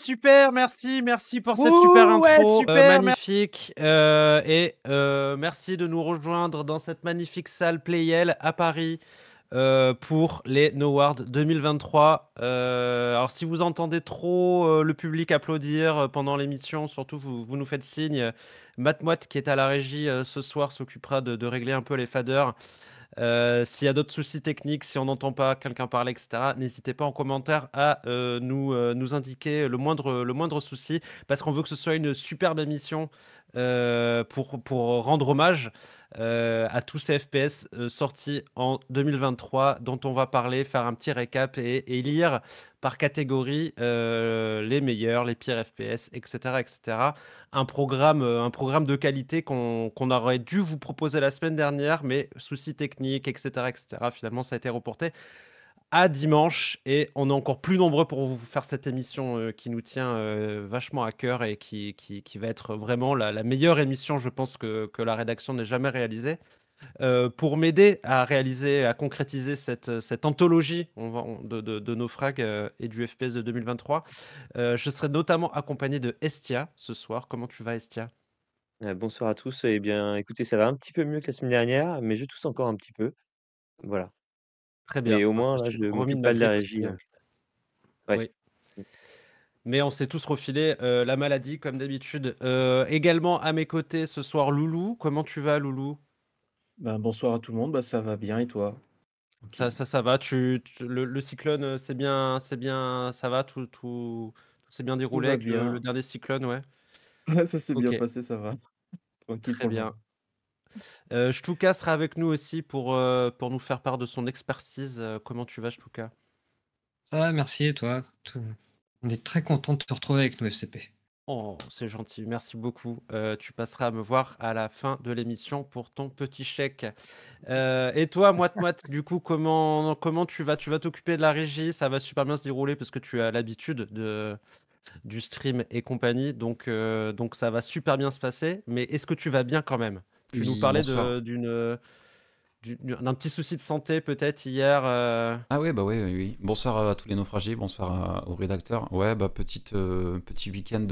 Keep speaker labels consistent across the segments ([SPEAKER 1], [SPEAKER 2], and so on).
[SPEAKER 1] super, merci, merci pour cette super intro euh, super,
[SPEAKER 2] magnifique. Euh, et euh, merci de nous rejoindre dans cette magnifique salle Playel à Paris. pour les Ward 2023. alors si vous entendez trop le public applaudir pendant l'émission, surtout vous, nous faites signe. Matmoite qui est à la régie ce soir s'occupera de, de, régler un peu les fadeurs. Euh, s'il y a d'autres soucis techniques, si on n'entend pas quelqu'un parler, etc., n'hésitez pas en commentaire à euh, euh, nous, indiquer le moindre, le moindre souci, parce qu'on veut que ce soit une superbe émission euh, pour, pour rendre hommage euh, à tous ces FPS euh, sortis en 2023 dont on va parler, faire un petit récap et, lire par catégorie les meilleurs, les pires FPS, etc. etc. Un, programme, un programme de qualité qu'on aurait dû vous proposer la semaine dernière, mais soucis techniques, etc., etc. Finalement, ça a été reporté à dimanche et on est encore plus nombreux pour vous faire cette émission euh, qui nous tient euh, vachement à cœur et qui, qui, qui va être vraiment la, meilleure émission, je pense, que, que la rédaction n'ait jamais réalisée. Euh, pour m'aider à réaliser, à concrétiser cette, cette anthologie de, de, nos frags et du FPS de 2023, je serai notamment accompagné de Estia ce soir. Comment tu vas, Estia
[SPEAKER 3] Bonsoir à tous. et eh bien, écoutez, ça va un petit peu mieux que la semaine dernière, mais je tousse encore un petit peu. Voilà. Très bien. Et au moins, je remis une balle de la régie.
[SPEAKER 2] Hein. Mais on s'est tous refilé euh, la maladie comme d'habitude. Euh, également à mes côtés ce soir, Loulou. Comment tu vas, Loulou
[SPEAKER 4] ben, Bonsoir à tout le monde. Ben, ça va bien et toi
[SPEAKER 2] ça, ça, ça, va. Tu, le, cyclone, euh, c'est bien, c'est bien, ça va. Tout, tout, tout s'est bien déroulé avec Le, dernier cyclone, ouais.
[SPEAKER 4] ça s'est bien passé, ça va. Tranquille. Très bien.
[SPEAKER 2] Euh, sera avec nous aussi pour, euh, pour nous faire part de son expertise. Euh, comment tu vas, Stuka
[SPEAKER 5] Ça va, merci. Et toi On est très content de te retrouver avec nous, FCP.
[SPEAKER 2] Oh, c'est gentil, merci beaucoup. Euh, tu passeras à me voir à la fin de l'émission pour ton petit chèque. et toi, moi moite, du coup, comment, comment tu vas Tu vas t'occuper de la régie, ça va super bien se dérouler parce que tu as l'habitude de du stream et compagnie, donc, donc ça va super bien se passer. Mais est-ce que tu vas bien quand même tu nous parlais d'une euh, d'un petit souci de santé peut-être hier. Euh. Ah oui, bah oui, oui, Bonsoir
[SPEAKER 6] à tous les naufragés, bonsoir au aux rédacteurs. Ouais, bah petite, euh, petit week-end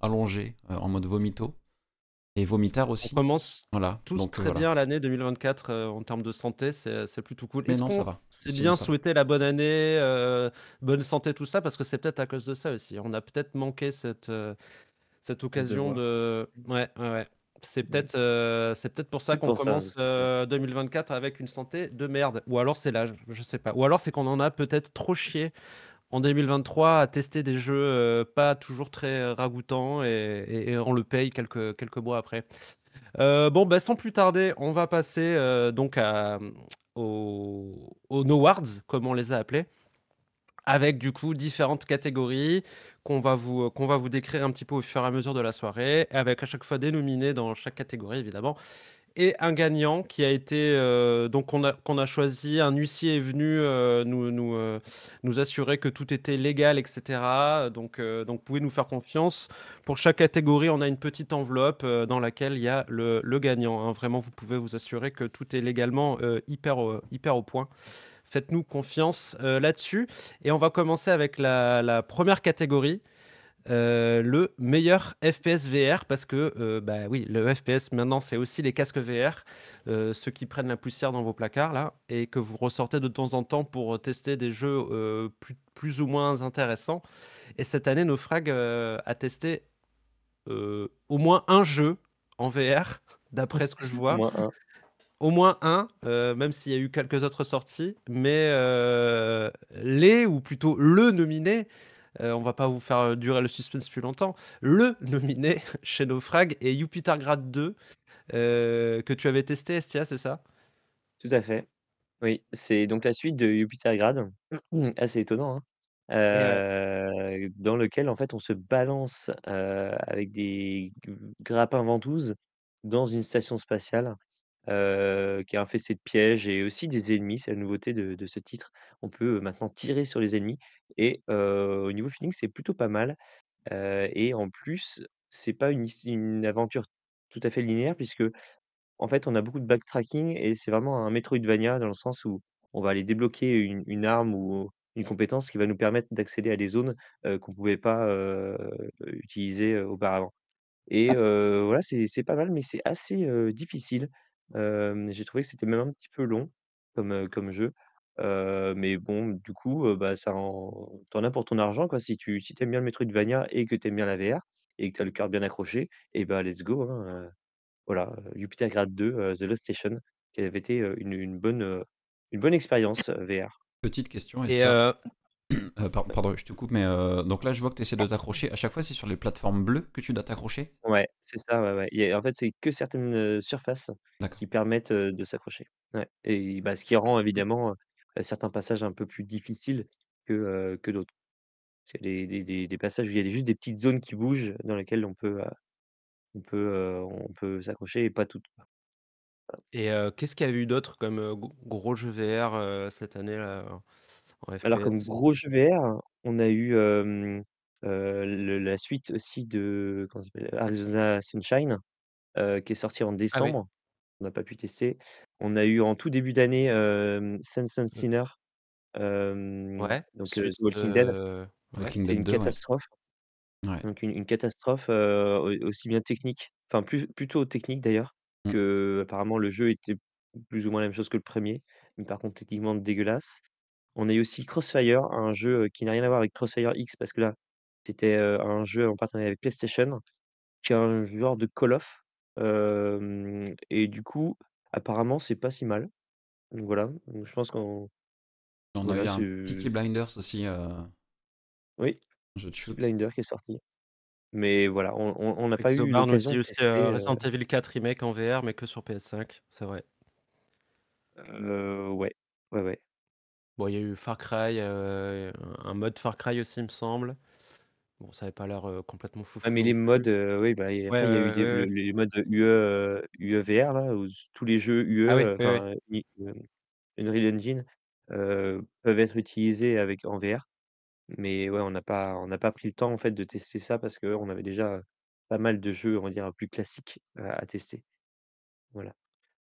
[SPEAKER 6] allongé en mode vomito. Et vomitaire aussi. On commence voilà, tous très bien
[SPEAKER 2] l'année 2024 en termes de santé, c'est plutôt cool. Mais non, ça va. C'est bien souhaiter la bonne année, bonne santé, tout ça, parce que c'est peut-être à cause de ça aussi. On a peut-être manqué cette, cette occasion de... de... Ouais, ouais, ouais. Euh, c'est peut-être peut pour ça qu'on commence 2024 euh, avec une santé de merde. Ou alors c'est l'âge, je sais pas. Ou alors c'est qu'on en a peut-être trop chié en 2023 à tester des jeux euh, pas toujours très ragoûtants et, on le paye quelques, quelques mois après. bon, bah, sans plus tarder, on va passer donc aux, No Awards, comme on les a appelés, avec du coup différentes catégories qu'on va, vous, euh, qu'on va vous décrire un petit peu au fur et à mesure de la soirée, avec à chaque fois dénominé dans chaque catégorie, évidemment, et un gagnant qui a été euh, donc on a, qu'on a choisi. Un huissier est venu euh, nous, nous, nous, assurer que tout était légal, etc. Donc, donc pouvez nous faire confiance. Pour chaque catégorie, on a une petite enveloppe dans laquelle il y a le, le gagnant. Hein. Vraiment, vous pouvez vous assurer que tout est légalement hyper, hyper au point. Faites-nous confiance euh, là-dessus. Et on va commencer avec la, première catégorie. Euh, le meilleur FPS VR parce que euh, bah oui le FPS maintenant c'est aussi les casques VR ceux qui prennent la poussière dans vos placards là et que vous ressortez de temps en temps pour tester des jeux plus, ou moins intéressants et cette année Naufrag a testé au moins un jeu en VR d'après ce que je vois au moins un, euh, même s'il y a eu quelques autres sorties, mais euh, les, ou plutôt le nominé, euh, on va pas vous faire durer le suspense plus longtemps, le nominé chez Naufrag est Jupiter Grade 2, que tu avais testé, Estia, c'est
[SPEAKER 3] ça Tout à fait. Oui, c'est donc la suite de Jupiter Grade, mmh. assez étonnant, hein. dans lequel en fait on se balance avec des grappins ventouses dans une station spatiale euh, qui a infesté de pièges et aussi des ennemis. C'est la nouveauté de, ce titre. On peut euh, maintenant tirer sur les ennemis. Et euh, au niveau feeling, c'est plutôt pas mal. et en plus, c'est pas une, aventure tout à fait linéaire, puisque en fait, on a beaucoup de backtracking et c'est vraiment un Metroidvania dans le sens où on va aller débloquer une, arme ou une compétence qui va nous permettre d'accéder à des zones qu'on ne pouvait pas utiliser auparavant. Et ah. voilà, c'est pas mal, mais c'est assez difficile j'ai trouvé que c'était même un petit peu long comme, comme jeu, mais bon, du coup, bah, ça en as pour ton argent, quoi. Si tu si aimes bien le Metroidvania et que tu aimes bien la VR et que tu as le cœur bien accroché et eh bien bah, let's go, hein, voilà, Jupiter Grade 2, The Lost Station qui avait été, une bonne, une bonne expérience, VR.
[SPEAKER 6] Petite question, est-ce Et Euh, pardon, je te coupe, mais euh, donc là, je vois que tu essaies de t'accrocher. À chaque fois, c'est sur les plateformes bleues que tu dois t'accrocher?
[SPEAKER 3] Ouais, c'est ça, en fait, c'est que certaines, euh, surfaces qui permettent, de s'accrocher. et bah, ce qui rend évidemment, certains passages un peu plus difficiles que, que d'autres. des passages où il y a juste des petites zones qui bougent dans lesquelles on peut, on peut, on peut s'accrocher et pas toutes, Et
[SPEAKER 2] qu'est-ce qu'il y a eu d'autre comme, gros jeux VR, cette année, là? Alors comme gros
[SPEAKER 3] jeu VR, on a eu, la suite aussi de Arizona Sunshine, qui est sorti en ah décembre. On n'a pas pu tester. On a eu en tout début d'année, euh, mmh. and Ouais, donc, Walking Dead. une catastrophe. Donc une catastrophe, aussi bien technique, enfin plutôt technique d'ailleurs, mmh. que apparemment le jeu était plus ou moins la même chose que le premier, mais par contre techniquement dégueulasse. On a eu aussi Crossfire, un jeu qui n'a rien à voir avec Crossfire X parce que là, c'était un jeu en partenariat avec PlayStation, qui est un genre de Call of. et du coup, apparemment, c'est pas si mal. Donc voilà, je pense qu'on. On a eu Blinders aussi. Oui, jeu de shoot. Blinder qui est sorti. Mais voilà, on n'a pas eu l'occasion aussi euh, Resident
[SPEAKER 2] Evil 4 Remake en VR, mais que sur PS5, c'est vrai. Euh, ouais, ouais, ouais. Bon, il y a eu Far Cry, euh, un mode Far Cry aussi, il me semble. Bon, ça n'avait pas l'air, euh, complètement fou. mais les modes,
[SPEAKER 3] euh, oui, bah, il y a eu des les UE, e là, où tous les jeux UE, ah Unreal Engine, peuvent être utilisés avec en VR. Mais ouais, on n'a pas on n'a pas pris le temps en fait de tester ça parce qu'on avait déjà pas mal de jeux, on plus classiques à tester. Voilà.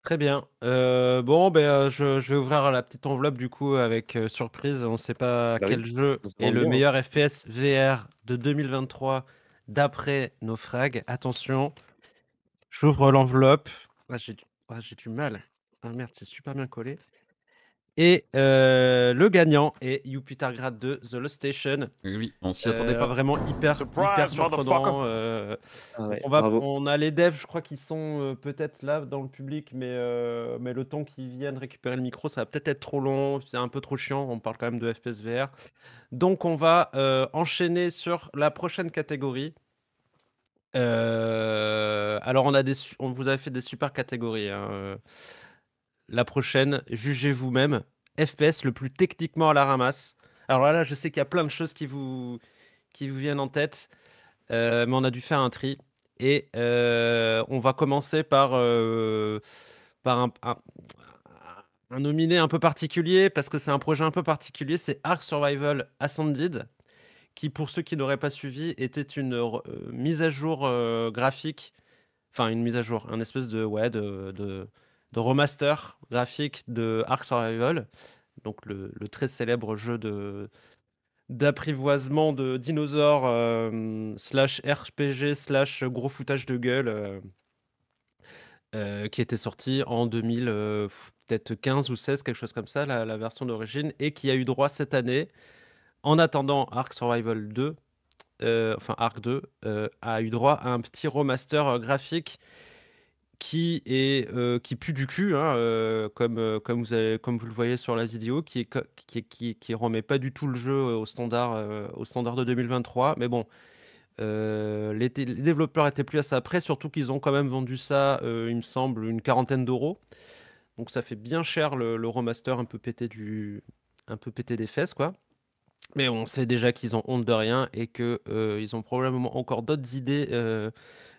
[SPEAKER 2] Très bien. Euh, bon, ben, euh, je, vais ouvrir la petite enveloppe du coup avec euh, surprise. On ne sait pas bah quel jeu est le hein. meilleur FPS VR de 2023 d'après nos frags, Attention, j'ouvre l'enveloppe. Ah, j'ai du... Ah, j'ai du mal. Ah merde, c'est super bien collé. Et euh, le gagnant est Jupiter Grad 2, The Lost Station. Oui, on s'y attendait euh, pas. Vraiment hyper, surprenant. Euh, ah on, va, on, a les devs, je crois, qui sont peut-être là dans le public, mais, mais le temps qu'ils viennent récupérer le micro, ça va peut-être être trop long, c'est un peu trop chiant. On parle quand même de FPS VR. Donc, on va enchaîner sur la prochaine catégorie. alors, on, a des, on vous a fait des super catégories. Hein la prochaine, jugez vous-même. FPS le plus techniquement à la ramasse. Alors là, je sais qu'il y a plein de choses qui vous, qui vous viennent en tête, euh, mais on a dû faire un tri. Et euh, on va commencer par, euh, par un, un, nominé un peu particulier, parce que c'est un projet un peu particulier, c'est Ark Survival Ascended, qui pour ceux qui n'auraient pas suivi, était une mise à jour graphique, enfin une mise à jour, un espèce de... Ouais, de remaster graphique de Ark Survival, donc le, très célèbre jeu de d'apprivoisement de dinosaures euh, slash RPG slash gros foutage de gueule euh, euh, qui était sorti en 2000 peut-être 15 ou 16 quelque chose comme ça la, la version d'origine et qui a eu droit cette année en attendant Ark Survival 2 enfin Ark 2 a eu droit à un petit remaster graphique qui est euh, qui pue du cul, hein, euh, comme euh, comme vous comme vous le voyez sur la vidéo, qui est qui remet pas du tout le jeu au standard au standard de 2023. Mais bon, les, développeurs étaient plus à ça après, surtout qu'ils ont quand même vendu ça, il me semble, une quarantaine d'euros. Donc ça fait bien cher le, remaster un peu pété du un peu pété des fesses quoi. Mais on sait déjà qu'ils ont honte de rien et que ils ont probablement encore d'autres idées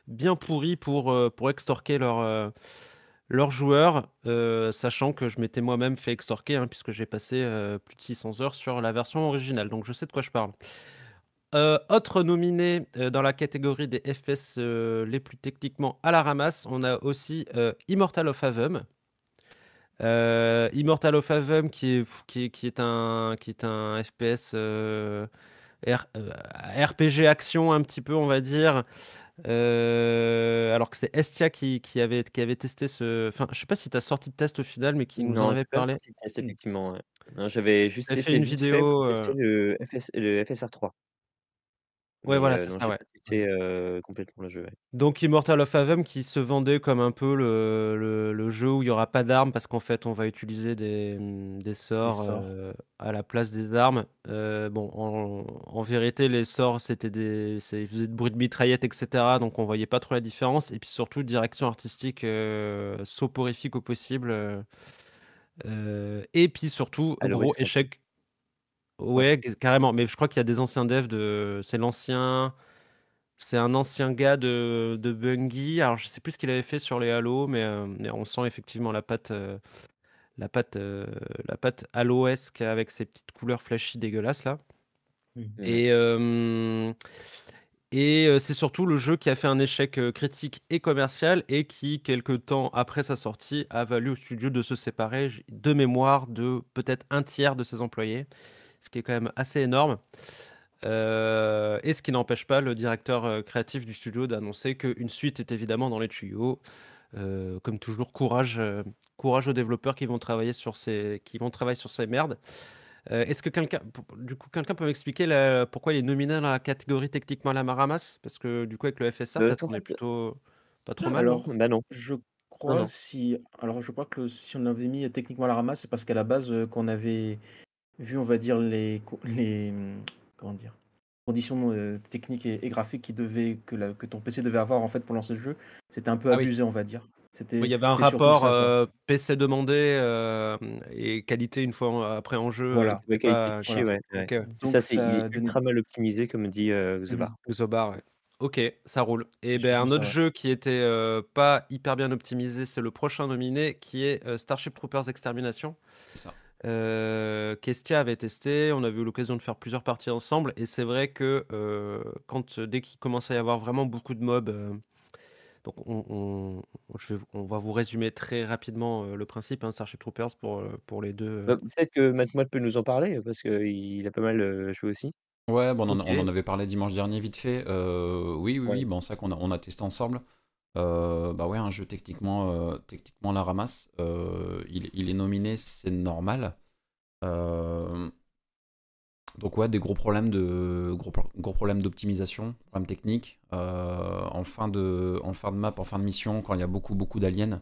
[SPEAKER 2] bien pourri pour, euh, pour extorquer leurs euh, leur joueurs, euh, sachant que je m'étais moi-même fait extorquer, hein, puisque j'ai passé plus de 600 heures sur la version originale. Donc je sais de quoi je parle. autre nominé dans la catégorie des FPS les plus techniquement à la ramasse, on a aussi Immortal of Avum. Immortal of Avum qui est, qui, est un, qui est un FPS RPG action un petit peu on va dire euh, alors que c'est Estia qui, avait, testé ce. Enfin, je sais pas si tu as sorti de test au final, mais qui nous en avait parlé.
[SPEAKER 3] Test, mm. effectivement, ouais. J'avais juste fait une vidéo. Euh. le FSR3. Ouais, voilà, c'est ça, ouais. complètement le jeu.
[SPEAKER 2] Donc Immortal of Avum qui se vendait comme un peu le, le, jeu où il n'y aura pas d'armes parce qu'en fait on va utiliser des, mmh, des sorts, à la place des armes. bon, en, vérité, les sorts c'était des. Ils faisaient de bruit de mitraillette, etc. Donc on voyait pas trop la différence. Et puis surtout, direction artistique soporifique au possible. et puis surtout, gros échec Ouais, carrément. Mais je crois qu'il y a des anciens devs de. C'est l'ancien. C'est un ancien gars de, de Bungie. Alors, je sais plus ce qu'il avait fait sur les Halo, mais, euh, on sent effectivement la patte, euh, la patte, euh, la patte Halo-esque avec ses petites couleurs flashy dégueulasses là. Mmh. Et, et c'est surtout le jeu qui a fait un échec critique et commercial et qui, quelques temps après sa sortie, a valu au studio de se séparer de mémoire de peut-être un tiers de ses employés ce qui est quand même assez énorme. Euh, et ce qui n'empêche pas le directeur euh, créatif du studio d'annoncer qu'une suite est évidemment dans les tuyaux. Euh, comme toujours, courage, courage aux développeurs qui vont travailler sur ces, qui vont travailler sur ces merdes. Est-ce que quelqu'un, du coup, quelqu'un peut m'expliquer pourquoi il est nominé dans la catégorie techniquement la Maramas Parce que du coup, avec le FSA,
[SPEAKER 4] ça est plutôt pas trop mal. Bah non, Je ah crois si, alors je crois que si on avait mis techniquement la ramasse, c'est parce qu'à la base qu'on avait vu, on va dire, les, les comment dire, conditions euh, techniques et, graphiques qui devaient, que, la, que ton PC devait avoir en fait pour lancer ce jeu, c'était un peu ah abusé, on va dire. C'était, il y avait un rapport euh,
[SPEAKER 2] PC demandé euh, et qualité une fois après en jeu. Voilà. ça, c'est très
[SPEAKER 3] mal optimisé, comme dit Zobar. Mm,
[SPEAKER 2] ok, ça roule. Et eh ben, un autre jeu qui était pas hyper bien optimisé, c'est le prochain nominé qui est Starship Troopers Extermination. C'est Ça. Euh, Kestia avait testé, on avait eu l'occasion de faire plusieurs parties ensemble, et c'est vrai que euh, quand, euh, dès qu'il commence à y avoir vraiment beaucoup de mobs, euh, donc on, on, va vous résumer très rapidement le principe, hein, Starship Troopers pour, pour les deux. Bah,
[SPEAKER 3] peut-être que Matmod peut nous en parler, parce qu'il a pas mal joué aussi. Ouais, bon, on, en, avait parlé dimanche dernier vite fait. oui, oui, bon, ça qu'on on
[SPEAKER 6] a testé ensemble. Euh, bah ouais, un jeu techniquement, euh, techniquement la ramasse. Euh, il, est nominé, c'est normal. donc ouais, des gros problèmes de gros, gros problèmes d'optimisation, problèmes techniques. en fin de en fin de map, en fin de mission, quand il y a beaucoup beaucoup d'aliens,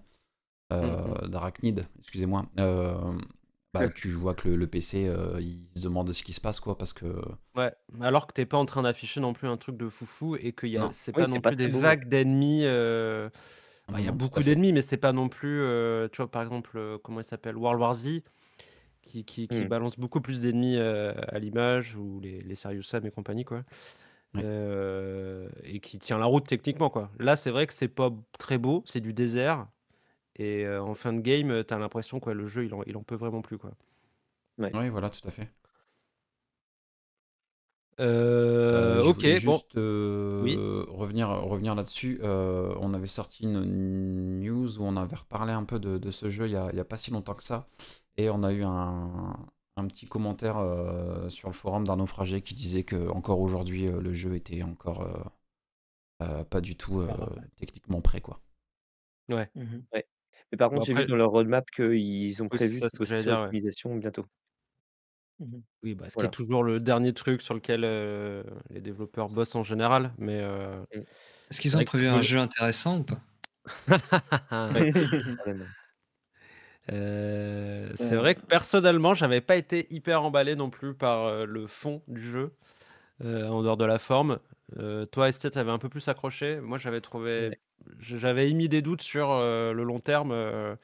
[SPEAKER 6] mm, mm. d'arachnides, excusez-moi bah, tu vois que le, PC, euh, il se demande ce qui se passe, quoi, parce que.
[SPEAKER 2] Ouais, alors que t'es pas en train d'afficher non plus un truc de foufou et que a... c'est pas non plus des vagues d'ennemis. Il euh, bah, y a beaucoup d'ennemis, mais c'est pas non plus. Euh, tu vois, par exemple, comment il s'appelle World War Z, qui, qui, hmm. balance beaucoup plus d'ennemis à l'image, ou les, les Serious Sam et compagnie, quoi. et qui tient la route techniquement, quoi. Là, c'est vrai que c'est pas très beau, c'est du désert. Et euh, en fin de game, euh, t'as l'impression que le jeu, il en, peut vraiment plus. Quoi. Oui, voilà, tout à fait.
[SPEAKER 6] Euh, euh je ok, juste, Revenir, revenir là-dessus. on avait sorti une news où on avait reparlé un peu de, ce jeu il n'y a, pas si longtemps que ça. Et on a eu un, un petit commentaire sur le forum d'un naufragé qui disait que encore aujourd'hui, le jeu était encore. pas du tout techniquement prêt quoi.
[SPEAKER 3] Ouais. Mmh ouais. Mais par contre, j'ai vu dans leur roadmap qu'ils ont prévu ça, de bientôt. Mmh oui, bah, ce qui est
[SPEAKER 2] toujours le dernier truc sur lequel, les développeurs bossent en général, mais mmh. Est-ce qu'ils ont prévu un jeu
[SPEAKER 5] intéressant ou pas?
[SPEAKER 3] c'est vrai
[SPEAKER 2] que personnellement, j'avais pas été hyper emballé non plus par, le fond du jeu, en dehors de la forme. toi, est tu avais un peu plus accroché? Moi, j'avais trouvé j'avais émis des doutes sur euh, le long terme. Euh,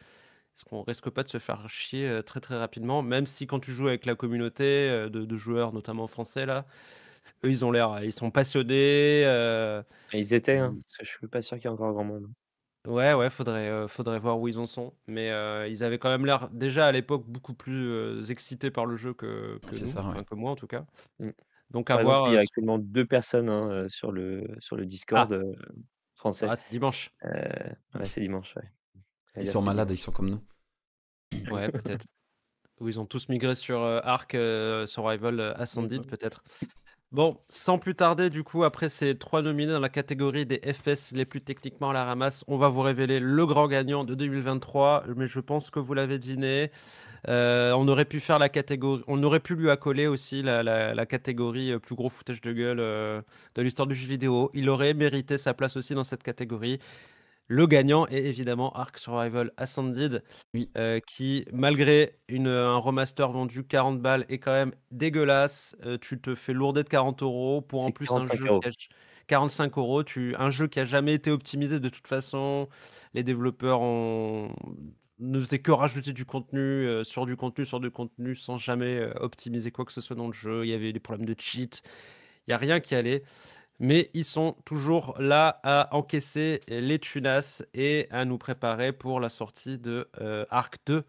[SPEAKER 2] est-ce qu'on risque pas de se faire chier euh, très très rapidement Même si quand tu joues avec la communauté de, joueurs, notamment français là, eux ils ont l'air, ils sont passionnés.
[SPEAKER 3] Ils étaient, hein, je suis pas sûr qu'il y ait encore grand monde. Hein.
[SPEAKER 2] Ouais, ouais, faudrait, faudrait voir où ils en sont. Mais ils avaient quand même l'air, déjà à l'époque, beaucoup plus excités par le jeu que, que moi en tout cas. Mmh. Donc avoir
[SPEAKER 3] il y a actuellement deux personnes hein, sur le, sur le ah! Discord. Ah, c'est dimanche. Euh, c'est dimanche, Ils sont malades, ils sont comme nous. Ouais, peut-être.
[SPEAKER 2] Ou ils ont tous migré sur euh, Arc, euh, Rival mmh Ascended, peut-être. Bon, sans plus tarder, du coup, après ces trois nominés dans la catégorie des FPS les plus techniquement à la ramasse, on va vous révéler le grand gagnant de 2023. Mais je pense que vous l'avez deviné. Euh, on aurait pu faire la catégorie, on aurait pu lui accoler aussi la, catégorie euh, plus gros foutage de gueule euh, de l'histoire du jeu vidéo. Il aurait mérité sa place aussi dans cette catégorie. Le gagnant est évidemment Ark Survival Ascended, euh, qui, malgré une, un remaster vendu 40 balles, est quand même dégueulasse. Euh, tu te fais lourder de 40 euros pour en plus un jeu Qui a, 45 euros. Tu, un jeu qui a jamais été optimisé de toute façon. Les développeurs ont ne faisaient que rajouter du contenu euh, sur du contenu sur du contenu sans jamais optimiser quoi que ce soit dans le jeu. Il y avait eu des problèmes de cheat. Il n'y a rien qui allait mais ils sont toujours là à encaisser les tunas et à nous préparer pour la sortie de euh, Arc 2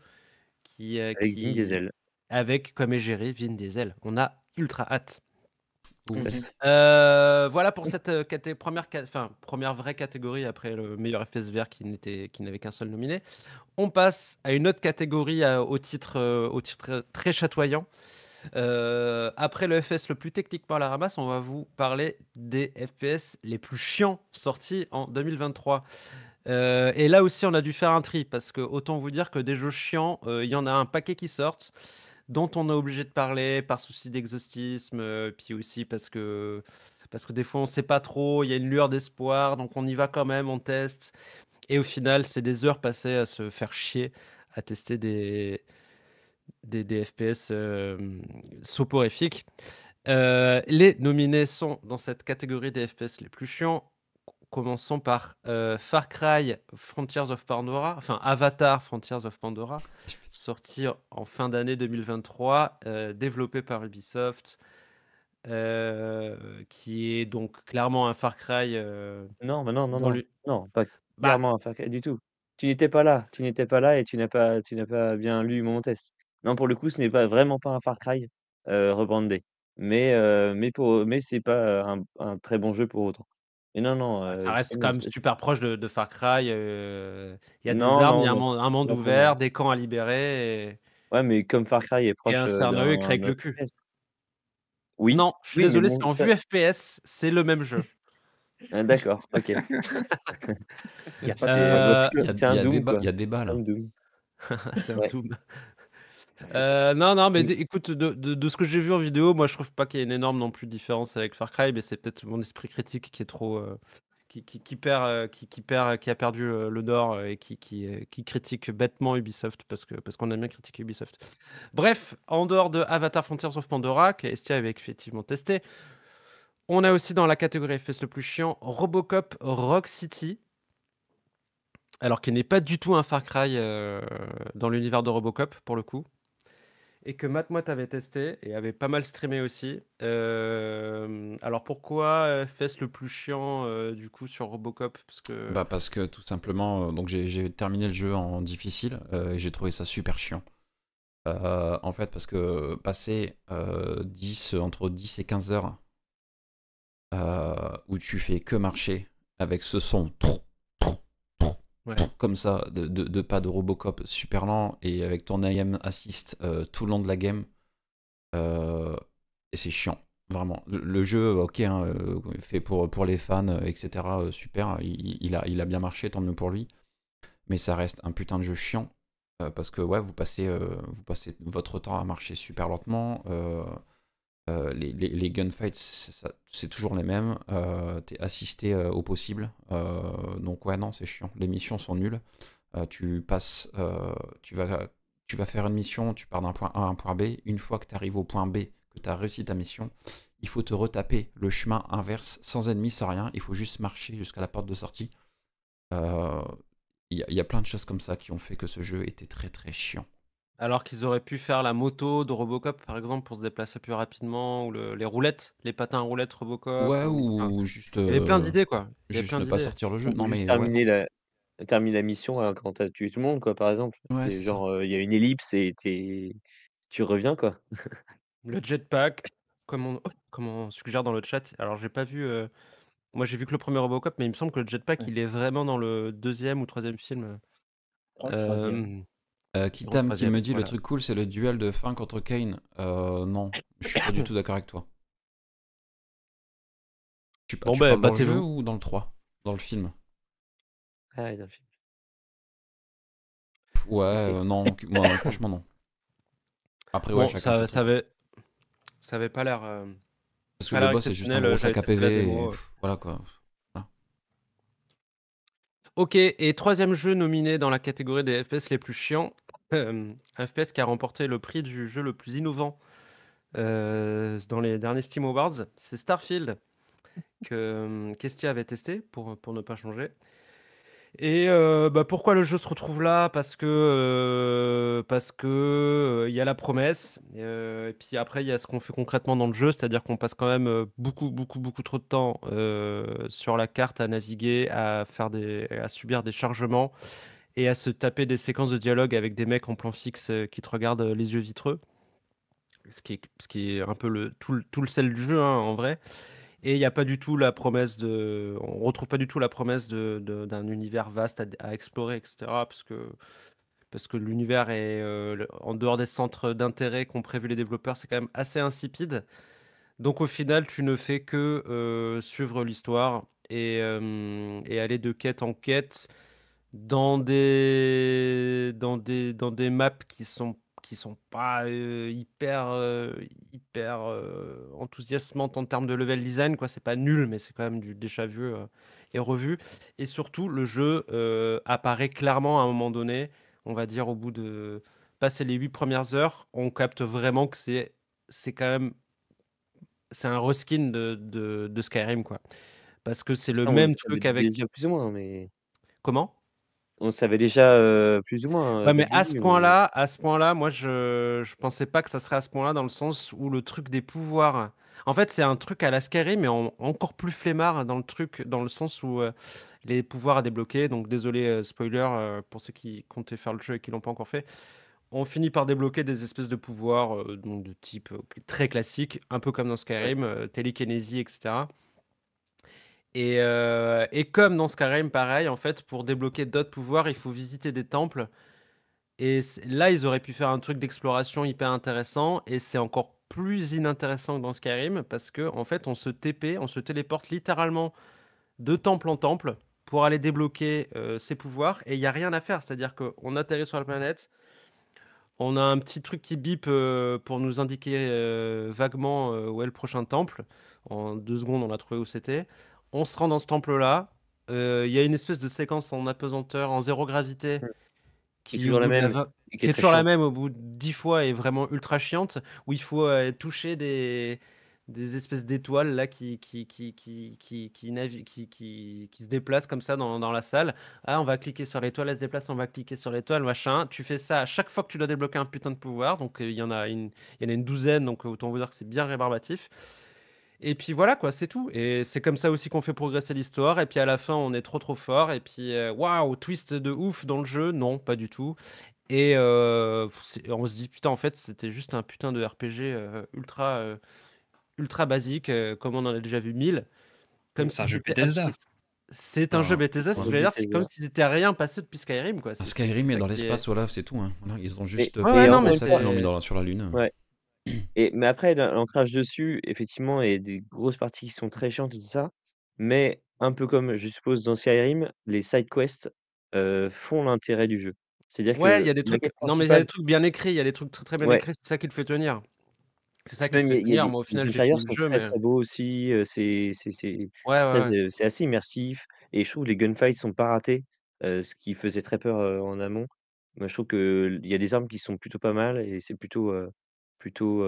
[SPEAKER 2] qui, euh, avec Vin Diesel. Avec comme égérie Vin Diesel. On a ultra hâte. Mmh. Euh, voilà pour cette première, première vraie catégorie après le meilleur FSVR qui n'était qui n'avait qu'un seul nominé. On passe à une autre catégorie au titre au titre très chatoyant euh, après le FPS le plus technique par la ramasse, on va vous parler des FPS les plus chiants sortis en 2023. Euh, et là aussi, on a dû faire un tri parce que autant vous dire que des jeux chiants, il euh, y en a un paquet qui sortent dont on est obligé de parler par souci d'exhaustisme, puis aussi parce que parce que des fois on sait pas trop, il y a une lueur d'espoir, donc on y va quand même, on teste. Et au final, c'est des heures passées à se faire chier, à tester des, des, des FPS euh, soporifiques. Euh, les nominés sont dans cette catégorie des FPS les plus chiants. Commençons par euh, Far Cry Frontiers of Pandora, enfin Avatar Frontiers of Pandora, sorti en fin d'année 2023, développé par Ubisoft, qui est donc clairement un Far Cry. non, mais non, non,
[SPEAKER 3] non, pas bah clairement un Far Cry du tout tu n'étais pas là, tu n'étais pas là et tu n'as pas, tu n'as pas bien lu mon test. Non, pour le coup, ce n'est pas vraiment pas un Far Cry euh, rebrandé. Mais, euh, mais, c'est pas un, très bon jeu pour autant. Mais non, non. Ah, euh, ça reste quand même
[SPEAKER 2] super proche de, Far Cry. Euh, il y a des armes, il y a un, monde, ouvert, des camps à
[SPEAKER 3] libérer. Et... Ouais, mais comme Far Cry est proche. Et un cerveau euh, qui le cul. Oui. Non, je suis désolé, c'est en vue
[SPEAKER 2] FPS, c'est le même jeu.
[SPEAKER 3] Ah, d'accord, ok. Il y a, des... y a, là. Hein. c'est un doom.
[SPEAKER 2] Euh, non, non, mais écoute, de, ce que j'ai vu en vidéo, moi je trouve pas qu'il y ait une énorme non plus différence avec Far Cry, mais c'est peut-être mon esprit critique qui est trop. Euh, qui, perd, euh, qui, perd, qui a perdu le nord et qui, qui, critique bêtement Ubisoft parce qu'on parce qu'on aime bien critiquer Ubisoft. Bref, en dehors de Avatar Frontiers of Pandora, que Estia avait effectivement testé, on a aussi dans la catégorie FPS le plus chiant Robocop Rock City alors qu'il n'est pas du tout un Far Cry dans l'univers de Robocop pour le coup et que Matt moi, avait testé et avait pas mal streamé aussi. Euh, alors pourquoi euh, fe-ce le plus chiant euh, du coup sur Robocop
[SPEAKER 1] parce que... Bah
[SPEAKER 6] parce que tout simplement, donc j'ai terminé le jeu en difficile et j'ai trouvé ça super chiant. en fait, parce que passer 10, entre 10 et 15 heures où tu fais que marcher avec ce son trop comme ça, de, pas de Robocop super lent et avec ton IM assist euh, tout le long de la game. Euh, et c'est chiant, vraiment. Le, jeu, ok, hein, euh, fait pour, pour les fans, etc. Super, hein, il, a, il a bien marché, tant mieux pour lui. Mais ça reste un putain de jeu chiant. parce que ouais, vous passez, vous passez votre temps à marcher super lentement. Euh, les, gunfights, c'est toujours les mêmes. Euh, t'es assisté euh, au possible. donc ouais, non, c'est chiant. Les missions sont nulles. tu passes, tu vas, tu vas faire une mission, tu pars d'un point A à un point B. Une fois que tu arrives au point B, que tu as réussi ta mission, il faut te retaper le chemin inverse, sans ennemi, sans rien. Il faut juste marcher jusqu'à la porte de sortie. Il y, a plein de choses comme ça qui ont fait que ce jeu était très très chiant.
[SPEAKER 2] Alors qu'ils auraient pu faire la moto de Robocop, par exemple, pour se déplacer plus rapidement, ou les
[SPEAKER 3] roulettes, les patins à roulettes Robocop. Ouais, ou,
[SPEAKER 6] juste. Il y avait plein euh, d'idées, quoi. juste pas sortir le jeu. non, mais. Terminer,
[SPEAKER 3] la, mission hein, quand quand as tué tout le monde, quoi, par exemple. genre, euh, il y a une ellipse et tu reviens, quoi. le jetpack, comme
[SPEAKER 2] on, suggère dans le chat. Alors, j'ai pas vu. Euh, moi, j'ai vu que le premier Robocop, mais il me semble que le jetpack, il est vraiment dans le deuxième ou troisième film. Oh, Kitam
[SPEAKER 6] euh, qui me dit le truc cool c'est le duel de fin contre Kane. Euh, non, je suis pas du tout d'accord avec toi.
[SPEAKER 1] Tu, bon, tu battez dans le jeu ou dans le 3 Dans le film Ah ouais, dans le film. Ouais, euh, non,
[SPEAKER 6] moi, franchement non. Après, bon, ouais, ça, ça,
[SPEAKER 2] avait... ça avait pas l'air. Parce que le boss c'est juste un gros sac à PV. Et... Voilà quoi. Ok, et troisième jeu nominé dans la catégorie des FPS les plus chiants, euh, FPS qui a remporté le prix du jeu le plus innovant euh, dans les derniers Steam Awards, c'est Starfield que euh, Kestia avait testé pour, pour ne pas changer. Et bah, pourquoi le jeu se retrouve là Parce que parce que il y a la promesse, et puis après il y a ce qu'on fait concrètement dans le jeu, c'est-à-dire qu'on passe quand même beaucoup beaucoup beaucoup trop de temps sur la carte à naviguer, à faire des, à subir des chargements, et à se taper des séquences de dialogue avec des mecs en plan fixe euh, qui te regardent euh, les yeux vitreux. Ce qui est, un peu le, tout, le, sel du jeu hein, en vrai. Et il n'y a pas du tout la promesse de. On retrouve pas du tout la promesse d'un univers vaste à, explorer, etc. Parce que, parce que l'univers est. Euh, en dehors des centres d'intérêt qu'ont prévu les développeurs, c'est quand même assez insipide. Donc au final, tu ne fais que suivre l'histoire et, et, aller de quête en quête dans des, dans des, dans des maps qui sont qui sont pas euh, hyper euh, hyper euh, enthousiasmantes en termes de level design quoi c'est pas nul mais c'est quand même du déjà vu et revu et surtout le jeu apparaît clairement à un moment donné on va dire au bout de passer les huit premières heures on capte vraiment que c'est c'est quand même c'est un reskin de, de, Skyrim quoi parce que c'est le même truc avec plus ou
[SPEAKER 3] moins mais comment on savait déjà plus ou moins. mais à ce point-là,
[SPEAKER 2] à ce point-là, moi, je je pensais pas que ça serait à ce point-là dans le sens où le truc des pouvoirs. En fait, c'est un truc à la Skyrim, mais encore plus flemmard dans le truc, dans le sens où les pouvoirs à débloquer. Donc désolé, spoiler pour ceux qui comptaient faire le jeu et qui l'ont pas encore fait. On finit par débloquer des espèces de pouvoirs de type très classique, un peu comme dans Skyrim, télékinésie, etc. Euh, et, comme dans Skyrim, pareil, en fait, pour débloquer d'autres pouvoirs, il faut visiter des temples. Et là, ils auraient pu faire un truc d'exploration hyper intéressant. Et c'est encore plus inintéressant que dans Skyrim parce qu'en en fait, on se TP, on se téléporte littéralement de temple en temple pour aller débloquer euh, ses pouvoirs. Et il n'y a rien à faire. C'est-à-dire qu'on atterrit sur la planète. On a un petit truc qui bip euh, pour nous indiquer vaguement où est le prochain temple. En deux secondes, on a trouvé où c'était on se rend dans ce temple-là. Euh, il y a une espèce de séquence en apesanteur, en zéro gravité, hmm. qui, est toujours, la même, Qui toujours la même, au bout de dix fois et vraiment ultra chiante, où il faut euh, toucher des, des espèces d'étoiles là qui qui qui qui qui qui, qui, qui, qui se déplacent comme ça dans, dans, la salle. Ah, on va cliquer sur l'étoile, elle se déplace, on va cliquer sur l'étoile, machin. Tu fais ça à chaque fois que tu dois débloquer un putain de pouvoir. Donc euh, il y en a une il y en a une douzaine donc autant vous dire que c'est bien rébarbatif. Et puis voilà, quoi, c'est tout. Et c'est comme ça aussi qu'on fait progresser l'histoire. Et puis à la fin, on est trop trop fort. Et puis, euh, waouh, wow, twist de ouf dans le jeu. Non, pas du tout. Et euh, on se dit, putain, en fait, c'était juste un putain de RPG euh, ultra, ultra basique, comme on en a déjà vu mille. Comme c'est un jeu Bethesda. C'est un jeu Bethesda, cest comme s'ils n'étaient rien passé depuis Skyrim. Quoi. Ah, Skyrim est, dans l'espace,
[SPEAKER 6] voilà, c'est tout. Hein. Ils ont juste ouais, non, mais... mis sur la Lune.
[SPEAKER 3] Ouais. Et mais après l'ancrage dessus, effectivement, il y a des grosses parties qui sont très chiantes et tout ça, mais un peu comme je suppose dans Skyrim, les side quests, font l'intérêt du jeu. C'est-à-dire Ouais, il y a des trucs non, mais il y a des
[SPEAKER 2] trucs bien écrits, il y a des trucs très, très bien écrits, c'est ça qui le fait tenir. C'est ça qui le fait tenir. Moi, au final, j'ai intérieurs le jeu, très, très
[SPEAKER 3] beaux aussi, c'est c'est c'est c'est assez immersif et je trouve les gunfights sont pas ratés, ce qui faisait très peur, en amont. Moi, je trouve qu'il y a des armes qui sont plutôt pas mal et c'est plutôt, Plutôt,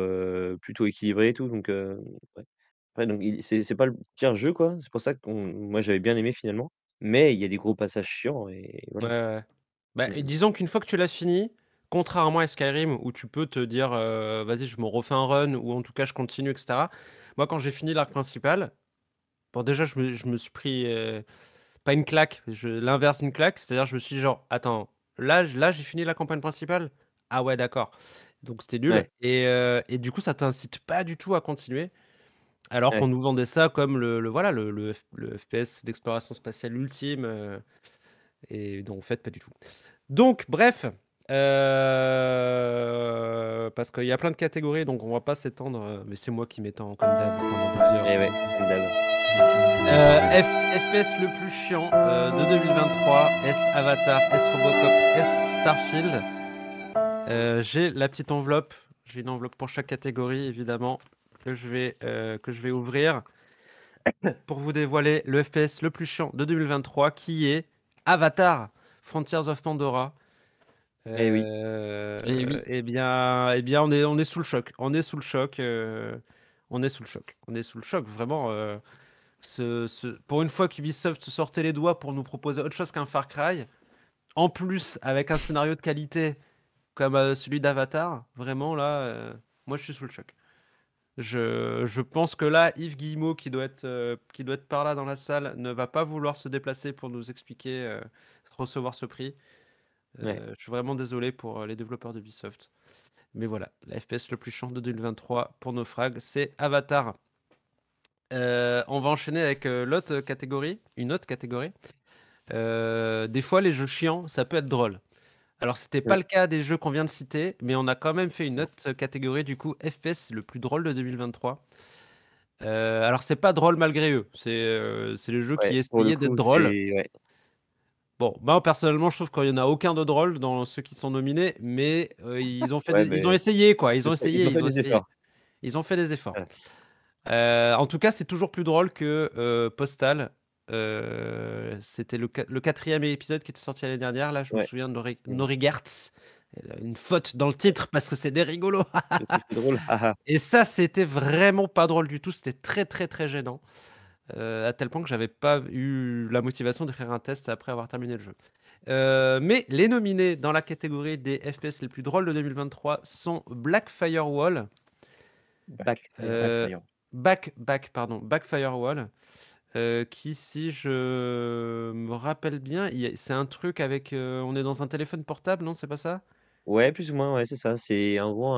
[SPEAKER 3] plutôt équilibré et tout donc donc c'est pas le pire jeu quoi, c'est pour ça que moi j'avais bien aimé finalement, mais il y a des gros passages chiants et
[SPEAKER 2] Bah disons qu'une fois que tu l'as fini, contrairement à Skyrim où tu peux te dire, «Vas-y je me refais un run» ou en tout cas je continue etc. Moi quand j'ai fini l'arc principal, bon déjà je me je me suis pris, pas une claque, je l'inverse d'une claque, c'est-à-dire je me suis dit genre: «Attends, là là j'ai fini la campagne principale? Ah ouais d'accord» donc c'était nul. Et, euh, et, du coup, ça t'incite pas du tout à continuer. Alors qu'on nous vendait ça comme le, voilà le, le, FPS d'exploration spatiale ultime. Euh, et donc, en fait, pas du tout. Donc, bref. Euh, parce qu'il y a plein de catégories, donc on va pas s'étendre. Mais c'est moi qui m'étends comme d'hab
[SPEAKER 3] pendant plusieurs FPS eh
[SPEAKER 2] le plus chiant de 2023 S Avatar, S Robocop, S Starfield. Euh, j'ai la petite enveloppe. J'ai une enveloppe pour chaque catégorie, évidemment, que je vais, euh, que je vais ouvrir pour vous dévoiler le FPS le plus chiant de 2023, qui est Avatar Frontiers of Pandora. Eh oui. Et euh, eh, eh bien, eh bien, on est, on est sous le choc. On est sous le choc. on est sous le choc. On est sous le choc, vraiment. ce, ce, pour une fois qu'Ubisoft se sortait les doigts pour nous proposer autre chose qu'un Far Cry, en plus avec un scénario de qualité comme euh, celui d'Avatar, vraiment là, euh, moi je suis sous le choc. Je, pense que là, Yves Guillemot, qui doit, être, euh, qui doit être par là dans la salle, ne va pas vouloir se déplacer pour nous expliquer, recevoir ce prix. Je suis vraiment désolé pour les développeurs de d'Ubisoft. Mais voilà, la FPS le plus chante de 2023 pour nos frags, c'est Avatar. on va enchaîner avec l'autre catégorie, une autre catégorie. des fois, les jeux chiants, ça peut être drôle. Alors, ce n'était pas le cas des jeux qu'on vient de citer, mais on a quand même fait une autre catégorie, du coup, FPS le plus drôle de 2023. Euh, alors, alors, n'est pas drôle malgré eux. C'est euh, le les jeux qui essayaient d'être drôles. Bon, moi, personnellement, je trouve qu'il n'y en a aucun de drôle dans ceux qui sont nominés, mais, euh, ils, ont fait ils ont essayé, quoi. Ils ont essayé. Ils ont Efforts. Ils ont fait des efforts. en tout cas, c'est toujours plus drôle que Postal c'était le, quatrième épisode qui était sorti l'année dernière. Là, je me souviens de Nori, mmh Gertz. Une faute dans le titre parce que c'est des rigolos. Et ça, c'était vraiment pas drôle du tout. C'était très, très, très gênant. à tel point que j'avais pas eu la motivation de faire un test après avoir terminé le jeu. mais les nominés dans la catégorie des FPS les plus drôles de 2023 sont Black euh, Firewall, Back, Back, pardon, Back Firewall, euh, qui, si je me rappelle bien, c'est un truc avec, euh, on est dans un téléphone portable, non, c'est pas ça?
[SPEAKER 3] Ouais, plus ou moins, ouais, c'est ça. C'est en gros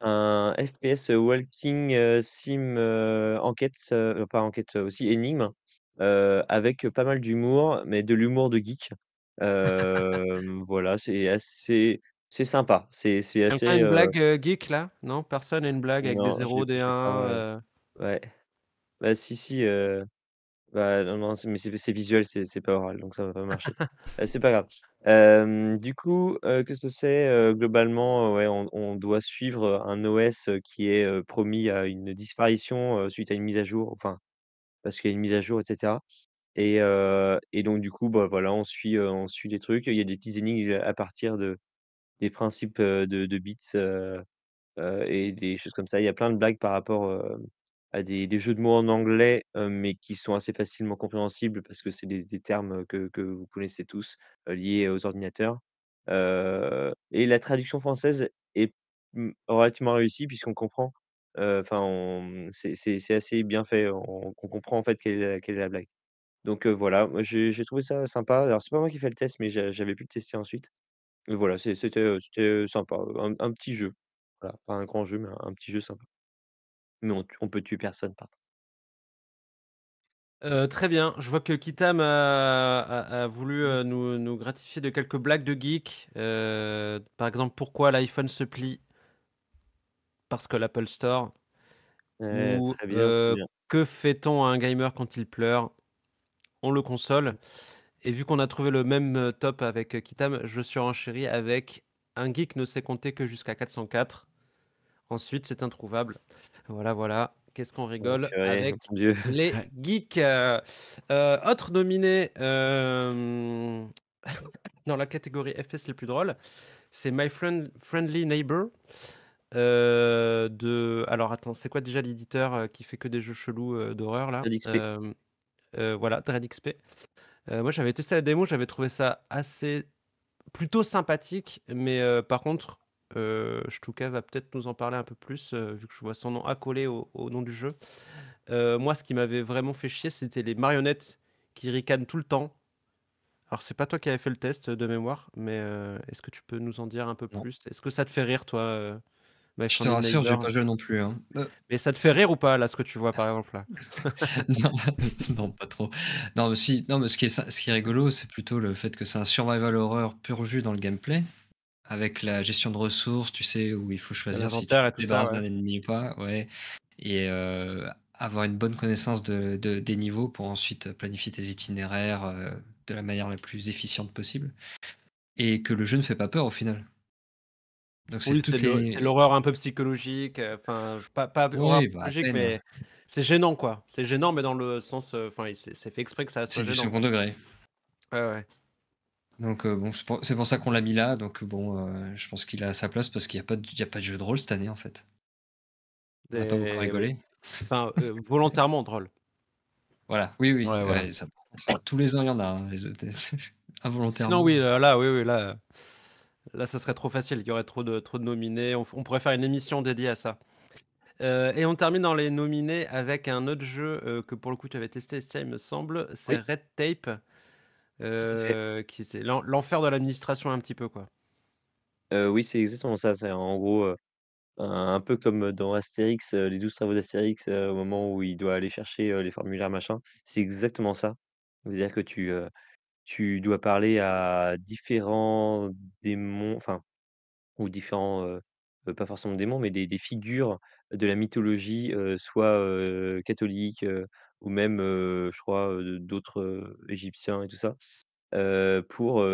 [SPEAKER 3] un FPS, walking, euh, sim, enquête, pas enquête, aussi énigme, avec, pas mal d'humour, mais de l'humour de geek. voilà, c'est assez c'est sympa, c'est c'est une blague,
[SPEAKER 2] geek là? Non, personne n'a une blague avec des 0, des 1,
[SPEAKER 3] ouais. Bah, si, si, bah, non, mais c'est visuel, c'est pas oral, donc ça va pas marcher. c'est pas grave. du coup, ce que c'est? globalement, ouais, on on doit suivre, un OS, qui est, promis à une disparition, suite à une mise à jour, enfin, parce qu'il y a une mise à jour etc. et et donc du coup, bah, voilà, on suit, des on suit des trucs. Il y a des petites énigmes à partir de des principes, de de bits, et des choses comme ça. Il y a plein de blagues par rapport, à des, jeux de mots en anglais, euh, mais qui sont assez facilement compréhensibles parce que c'est des termes que vous connaissez tous, euh, liés aux ordinateurs. Euh, et la traduction française est, mmh, relativement réussie puisqu'on comprend, enfin c'est assez bien fait, on comprend en fait quelle est la blague. Donc voilà, j'ai trouvé ça sympa. Alors c'est pas moi qui fais le test, mais j'avais pu le tester ensuite. Et voilà, c'était, sympa, un petit jeu. pas un grand jeu, mais un petit jeu sympa mais on, peut tuer personne,
[SPEAKER 2] très bien. Je vois que Kitam a, voulu mmh. nous, gratifier de quelques blagues de geek. par exemple, pourquoi l'iPhone se plie Parce que l'Apple Store. Eh, que fait-on à un gamer quand il pleure On le console. Et vu qu'on a trouvé le même top avec Kitam, je suis renchéri avec un geek ne sait compter que jusqu'à 404. Ensuite, c'est introuvable. Voilà, voilà. Qu'est-ce qu'on oh, rigole avec les geeks. Euh, euh, autre nominé euh, dans la catégorie FPS les plus drôles, c'est My Friend, Friendly Neighbor. de... Alors attends, c'est quoi déjà l'éditeur qui fait que des jeux chelous d'horreur là Voilà, Dread XP. moi j'avais testé la démo, j'avais trouvé ça assez plutôt sympathique, mais par contre euh, va peut-être nous en parler un peu plus, euh, vu que je vois son nom accolé au, nom du jeu. Euh, moi, ce qui m'avait vraiment fait chier, c'était les marionnettes qui ricanent tout le temps. Alors, c'est pas toi qui avais fait le test de mémoire, mais euh, est-ce que tu peux nous en dire un peu plus Est-ce que ça te fait rire, toi
[SPEAKER 5] bah, Je te rassure, j'ai pas joué non plus. Hein. Mais ça te fait rire ou pas, là, ce que tu vois, par exemple là non, pas trop. Non, mais, si, non, mais ce, qui est, ce qui est rigolo, c'est plutôt le fait que c'est un survival horror pur jus dans le gameplay avec la gestion de ressources, tu sais, où il faut choisir si tu débarrasses d'un ennemi ou pas. Ouais. Et euh, avoir une bonne connaissance de, des niveaux pour ensuite planifier tes itinéraires euh, de la manière la plus efficiente possible. Et que le jeu ne fait pas peur au final.
[SPEAKER 1] Donc c'est l'horreur
[SPEAKER 2] un peu psychologique, euh, enfin, pas, pas horreur bah, psychologique, mais c'est gênant quoi. C'est gênant, mais dans le sens, enfin, c'est fait exprès que ça soit gênant. C'est du second degré. Ouais, ouais.
[SPEAKER 5] Donc euh, bon, c'est pour ça qu'on l'a mis là. Donc bon, euh, je pense qu'il a sa place parce qu'il n'y a, pas de, a pas de jeu de rôle cette année en fait.
[SPEAKER 2] On pas beaucoup rigolé. Enfin, euh, volontairement drôle.
[SPEAKER 5] Voilà, oui, oui. Ça, tous les ans, il y en a. Hein, involontairement. Sinon, oui,
[SPEAKER 2] là, oui, oui, là, là, ça serait trop facile. Il y aurait trop de, trop de nominés. On, pourrait faire une émission dédiée à ça. et on termine dans les nominés avec un autre jeu que pour le coup tu avais testé, il me semble. C'est Red Tape. Euh, qui c'est l'enfer de l'administration un petit peu quoi.
[SPEAKER 3] Euh, oui, c'est exactement ça. C'est en gros euh, un, peu comme dans Astérix, les douze travaux d'Astérix, au moment où il doit aller chercher les formulaires, machin. C'est exactement ça. C'est-à-dire que tu, tu dois parler à différents démons, enfin, ou différents, pas forcément démons, mais des, des figures de la mythologie, soit euh, catholique, ou même, je crois, d'autres, Égyptiens et tout ça, pour,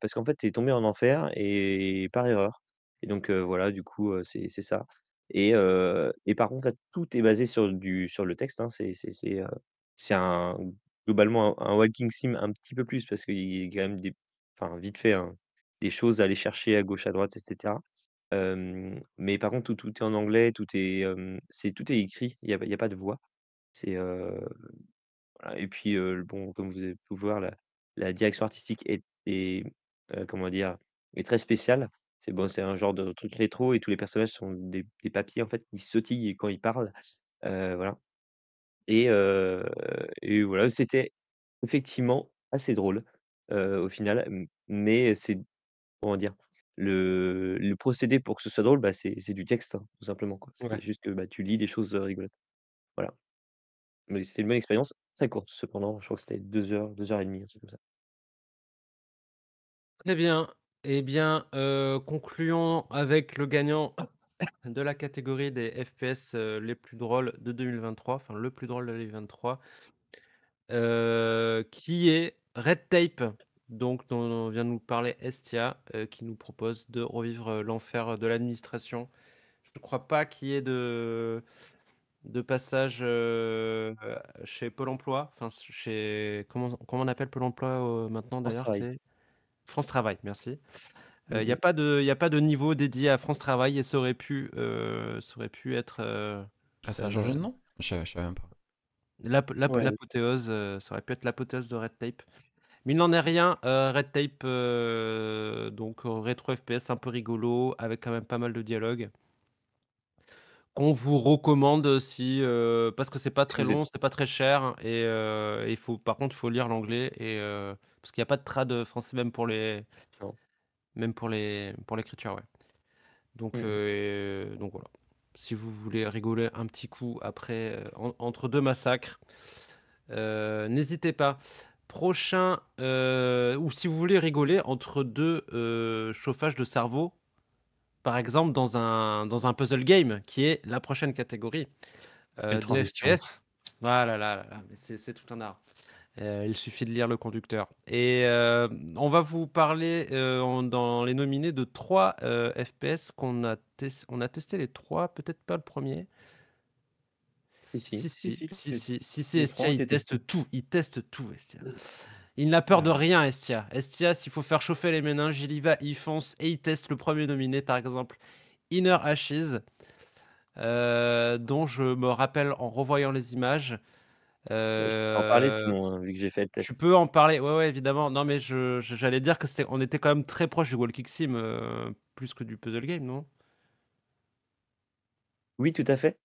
[SPEAKER 3] parce qu'en fait, tu es tombé en enfer et par erreur et donc voilà, du coup, c'est ça et et par contre, tout est basé sur du sur le texte, hein, C'est un globalement un walking sim un petit peu plus parce qu'il y a quand même des enfin, vite fait, hein, des choses à aller chercher à gauche, à droite etc mais par contre, tout est en anglais, tout est, c'est tout est écrit, il n'y a y a pas de voix. C'est, et puis, bon, comme vous avez pu voir, la direction artistique est comment dire? Est très spéciale. C'est bon, c'est un genre de truc rétro et tous les personnages sont des papiers, en fait, qui sautillent quand ils parlent, voilà et voilà, c'était effectivement assez drôle, au final, mais c'est dire? Le procédé pour que ce soit drôle, bah, c'est du texte, hein, tout simplement, C'est juste que, bah, tu lis des choses, rigolotes. Voilà c'était une bonne expérience, très courte cependant, je crois que c'était deux heures, deux heures et demie, un truc comme ça.
[SPEAKER 2] Très bien. Eh bien, euh, concluons avec le gagnant de la catégorie des FPS, euh, les plus drôles de 2023, enfin le plus drôle de 2023, euh, qui est Red Tape, donc dont vient de nous parler Estia qui nous propose de revivre, l'enfer de l'administration. Je ne crois pas qu'il y ait de de passage chez Pôle emploi, enfin chez comment, comment on appelle Pôle emploi maintenant d'ailleurs France Travail, merci. Il n'y mmh a, pas de, a pas de niveau dédié à France Travail et ça aurait pu, aurait pu être. ah, ça a changé de nom
[SPEAKER 6] Je ne savais même pas.
[SPEAKER 2] L'apothéose, ça aurait pu être l'apothéose de Red Tape. Mais il n'en est rien. Red Tape, donc rétro FPS un peu rigolo, avec quand même pas mal de dialogue qu'on vous recommande si euh, parce que c'est pas très long, c'est pas très cher et euh, il faut par contre il faut lire l'anglais et euh, parce qu'il n'y a pas de trad français même pour les même pour les pour l'écriture ouais. Donc mmh. donc voilà. Si vous voulez rigoler un petit coup après entre deux massacres, n'hésitez pas. Prochain ou si vous voulez rigoler entre deux chauffages de cerveau, par exemple, dans un, dans un puzzle game, qui est la prochaine catégorie euh, FPS. Voilà, c'est tout un art. Euh, il suffit de lire le conducteur. Et euh, on va vous parler dans les nominés de trois FPS qu'on a, on a testé les trois, peut-être pas le premier. Si, si, si, si, si, si, si, si, Il n'a peur de rien, Estia. Estia, s'il faut faire chauffer les méninges, il y va, il fonce et il teste le premier nominé, par exemple, Inner Ashes, euh, dont je me rappelle en revoyant les images. je peux en parler euh, sinon,
[SPEAKER 3] hein, vu que j'ai fait le test. Tu
[SPEAKER 2] peux en parler, ouais, évidemment. Non, mais j'allais dire que c'était, on était quand même très proche du Walking Sim, euh, plus que du
[SPEAKER 3] Puzzle Game, non Oui, tout à fait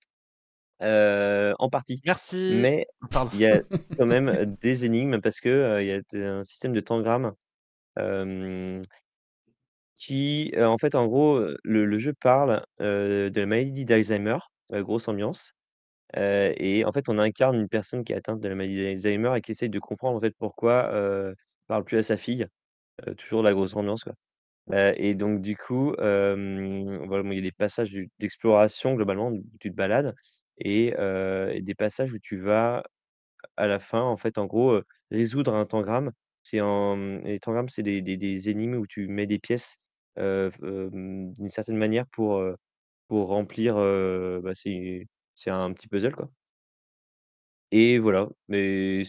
[SPEAKER 3] en partie. Merci. Mais oh, il y a quand même des énigmes parce que il y a un système de tangram qui, en fait, en gros, le, jeu parle de la maladie d'Alzheimer, la grosse ambiance. et en fait, on incarne une personne qui est atteinte de la maladie d'Alzheimer et qui essaye de comprendre en fait pourquoi euh, parle plus à sa fille. toujours la grosse ambiance, quoi. et donc, du coup, il y a des passages d'exploration globalement, d'une balade et, des passages où tu vas à la fin, en fait, en gros, résoudre un tangram. C'est en mmh, les tangrams, c'est des des énigmes où tu mets des pièces, mmh, d'une certaine manière pour, pour remplir, bah, c'est un petit puzzle, quoi. Et voilà, mais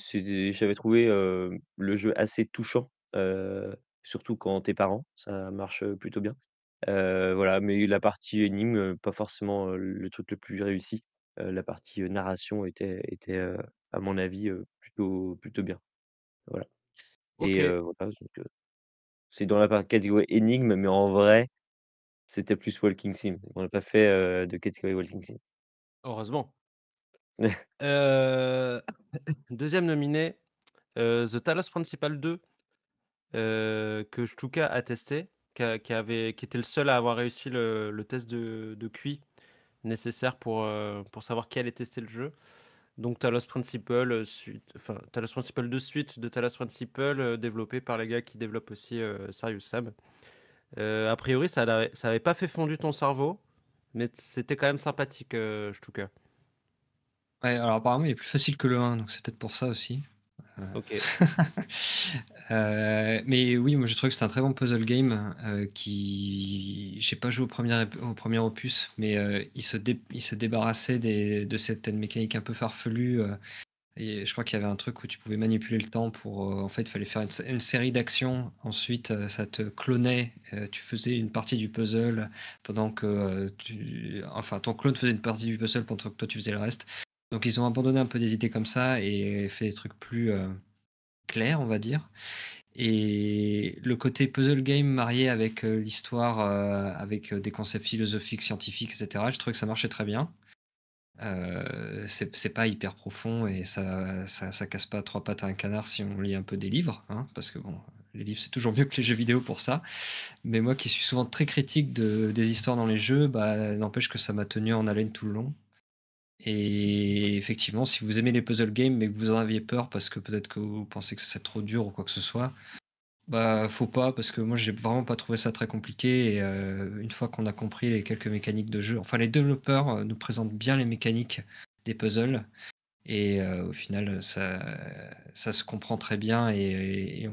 [SPEAKER 3] j'avais trouvé, le jeu assez touchant, surtout quand t'es parent, ça marche, plutôt bien. voilà, mais la partie énigme, pas forcément, le truc le plus réussi la partie, narration était à mon avis, plutôt plutôt bien. Voilà et c'est dans la catégorie énigme, mais en vrai, c'était plus Walking Sim. On n'a pas fait, de catégorie Walking Sim.
[SPEAKER 4] Heureusement.
[SPEAKER 2] deuxième nominé, The Talos Principal 2, que Stuka a testé, qui avait qui était le seul à avoir réussi le test de de QI nécessaires pour, euh, pour savoir qui allait tester le jeu. Donc Talos Principle, euh, enfin, Talos Principle de suite de Talos Principle, euh, développé par les gars qui développent aussi Serious Sam. a priori, ça n'avait pas fait fondu ton cerveau, mais c'était quand même sympathique, je tout cas.
[SPEAKER 5] Ouais, alors apparemment, il est plus facile que le 1, donc c'est peut-être pour ça aussi. Euh, ok. Euh, mais oui, moi je trouve que c'est un très bon puzzle game euh, qui, j'ai pas joué au premier au premier opus, mais il se il se débarrassait de cette mécanique un peu farfelues. et je crois qu'il y avait un truc où tu pouvais manipuler le temps pour, en fait, il fallait faire une, série d'actions. Ensuite, ça te clonait. tu faisais une partie du puzzle pendant que, tu... enfin, ton clone faisait une partie du puzzle pendant que toi tu faisais le reste. Donc ils ont abandonné un peu des idées comme ça et fait des trucs plus euh, clairs, on va dire. Et le côté puzzle game marié avec euh, l'histoire, euh, avec des concepts philosophiques, scientifiques, etc., je trouvais que ça marchait très bien. c'est pas hyper profond et ça, ça, casse pas trois pattes à un canard si on lit un peu des livres, hein, parce que bon, les livres c'est toujours mieux que les jeux vidéo pour ça. Mais moi qui suis souvent très critique de, des histoires dans les jeux, bah, n'empêche que ça m'a tenu en haleine tout le long. Et effectivement, si vous aimez les puzzle games mais que vous en aviez peur parce que peut-être que vous pensez que c'est trop dur ou quoi que ce soit, bah faut pas parce que moi j'ai vraiment pas trouvé ça très compliqué. Et euh, une fois qu'on a compris les quelques mécaniques de jeu, enfin les développeurs euh, nous présentent bien les mécaniques des puzzles et euh, au final ça, ça se comprend très bien et,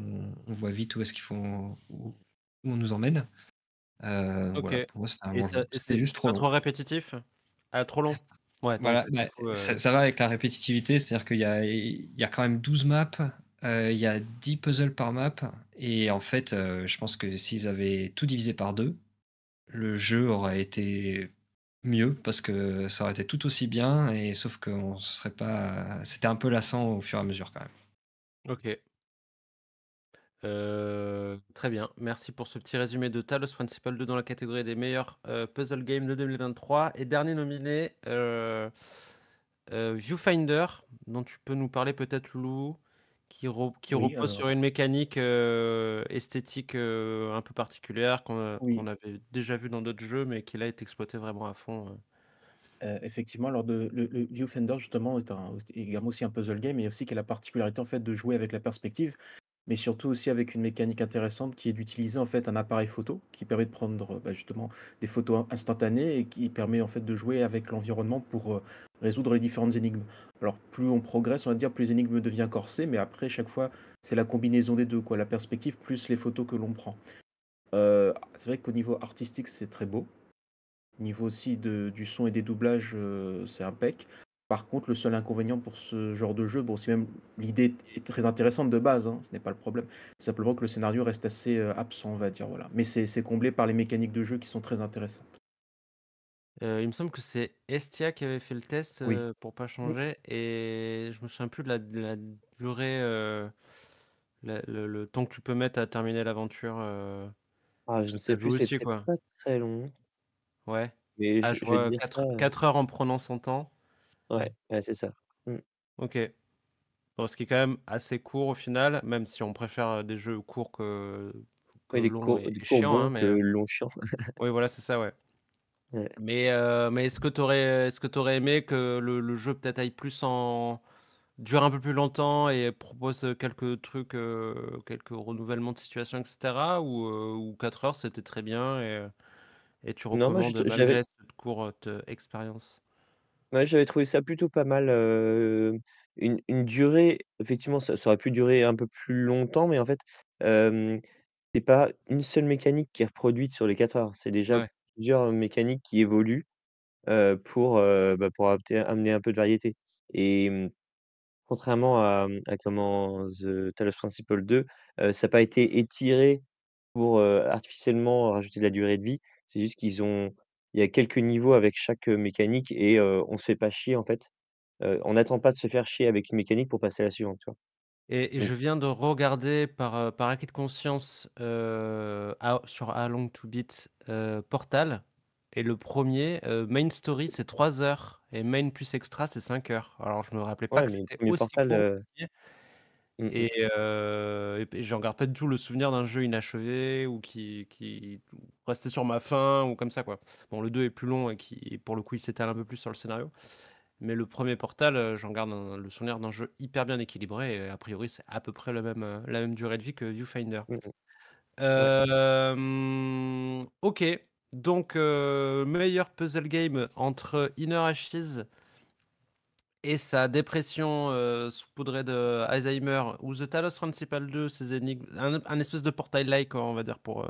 [SPEAKER 5] on, voit vite où est-ce qu'ils font où, on nous emmène. Euh, c'est, juste trop,
[SPEAKER 2] répétitif, ah, trop long.
[SPEAKER 5] Bah, euh, ça, va avec la répétitivité, c'est-à-dire qu'il y a, il y a quand même 12 maps, euh, il y a 10 puzzles par map, et en fait, euh, je pense que s'ils avaient tout divisé par deux, le jeu aurait été mieux parce que ça aurait été tout aussi bien et sauf que serait pas c'était un peu lassant au fur et à mesure quand même
[SPEAKER 1] ok
[SPEAKER 2] euh, très bien, merci pour ce petit résumé de Talos Principal 2 dans la catégorie des meilleurs euh, puzzle games de 2023. Et dernier nominé, euh, Viewfinder, dont tu peux nous parler peut-être, Lou, qui, qui repose sur une mécanique esthétique un peu particulière qu'on avait déjà vu dans d'autres jeux, mais qui là est exploité vraiment à fond.
[SPEAKER 4] Hein. effectivement, alors de, le, Viewfinder, justement, est, est également aussi un puzzle game, et aussi qui a la particularité en fait, de jouer avec la perspective mais surtout aussi avec une mécanique intéressante qui est d'utiliser en fait un appareil photo qui permet de prendre bah, justement des photos instantanées et qui permet en fait de jouer avec l'environnement pour euh, résoudre les différentes énigmes. Alors plus on progresse, on va dire, plus les énigmes deviennent corsées, mais après chaque fois c'est la combinaison des deux, quoi, la perspective plus les photos que l'on prend. Euh, c'est vrai qu'au niveau artistique c'est très beau. Niveau aussi de, du son et des doublages, euh, c'est c'est impec. Par contre, le seul inconvénient pour ce genre de jeu, bon, c'est même l'idée est très intéressante de base, hein, ce n'est pas le problème. simplement que le scénario reste assez euh, absent, on va dire. Voilà. Mais c'est comblé par les mécaniques de jeu qui sont très intéressantes.
[SPEAKER 2] Euh, il me semble que c'est Estia qui avait fait le test euh, pour pas mmh. changer et je me souviens plus de la, durée, le, temps que tu peux mettre à terminer l'aventure. ah, je ne sais plus, c'était pas très long. Ouais. 4 ah, heures en prenant son temps.
[SPEAKER 1] Ouais,
[SPEAKER 3] c'est ça. Mmh.
[SPEAKER 2] OK. ce qui est quand même assez court au final, même si on préfère des jeux courts que, longs et, des chiant. Hein, oui, voilà, c'est ça, ouais. Mais, mais est-ce que tu aurais, est-ce que t'aurais aimé que le, jeu peut-être aille plus en... dure un peu plus longtemps et propose quelques trucs, quelques renouvellements de situation, etc. Ou, ou 4 heures, c'était très bien et,
[SPEAKER 3] tu recommandes malgré
[SPEAKER 2] cette courte expérience?
[SPEAKER 3] j'avais trouvé ça plutôt pas mal, une durée effectivement, ça aurait pu durer un peu plus longtemps, mais en fait, ce c'est pas une seule mécanique qui est reproduite sur les 4 heures. C'est déjà plusieurs mécaniques qui évoluent, pour, bah, pour amener un peu de variété et mmh, contrairement mmh, à, comment The Talos Principle 2, ça n'a pas été étiré pour, artificiellement rajouter de la durée de vie. C'est juste qu'ils ont il y a quelques niveaux avec chaque, mécanique et on on se fait pas chier en fait. on n'attend pas de se faire chier avec une mécanique pour passer à la suivante,
[SPEAKER 2] Et je viens de regarder par, par acquis de conscience, sur A Long to Beat, Portal et le premier, Main Story, c'est 3 heures et Main plus extra, c'est 5 heures. Alors je ne me rappelais pas que c'était Mmh, mmh. Et, j'en garde pas du tout le souvenir d'un jeu inachevé ou qui, restait sur ma fin ou comme ça quoi. Bon, le 2 est plus long et qui pour le coup il s'étale un peu plus sur le scénario. Mais le premier Portal, j'en garde le souvenir d'un jeu hyper bien équilibré et a priori c'est à peu près la même, la même durée de vie que Viewfinder. Mmh, ok, donc meilleur puzzle game entre Inner Ashes et sa dépression euh, saupoudrée de Alzheimer ou The Talos Principal 2, ses un, espèce de portail-like, on va dire, pour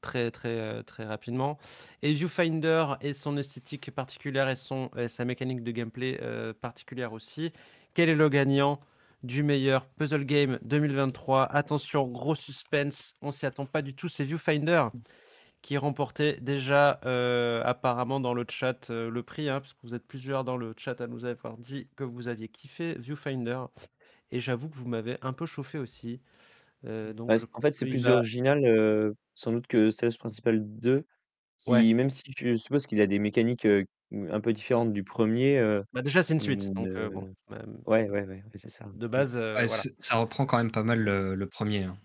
[SPEAKER 2] très, très, très rapidement. Et Viewfinder et son esthétique particulière et, son, sa mécanique de gameplay particulière aussi. Quel est le gagnant du meilleur puzzle game 2023 Attention, gros suspense, on s'y attend pas du tout, c'est Viewfinder qui remportait déjà euh, apparemment dans le chat euh, le prix, hein, parce que vous êtes plusieurs dans le chat à nous avoir dit que vous aviez kiffé Viewfinder. Et j'avoue que vous m'avez un peu chauffé aussi.
[SPEAKER 3] Euh, bah, en fait, c'est plus bah original sans doute que Sales Principal 2, qui, même si je suppose qu'il a des mécaniques un peu différentes du premier. Bah, déjà, c'est une suite. Donc, ouais, ouais, ouais, c'est ça. De base,
[SPEAKER 5] Ça reprend quand même pas mal le, premier. Hein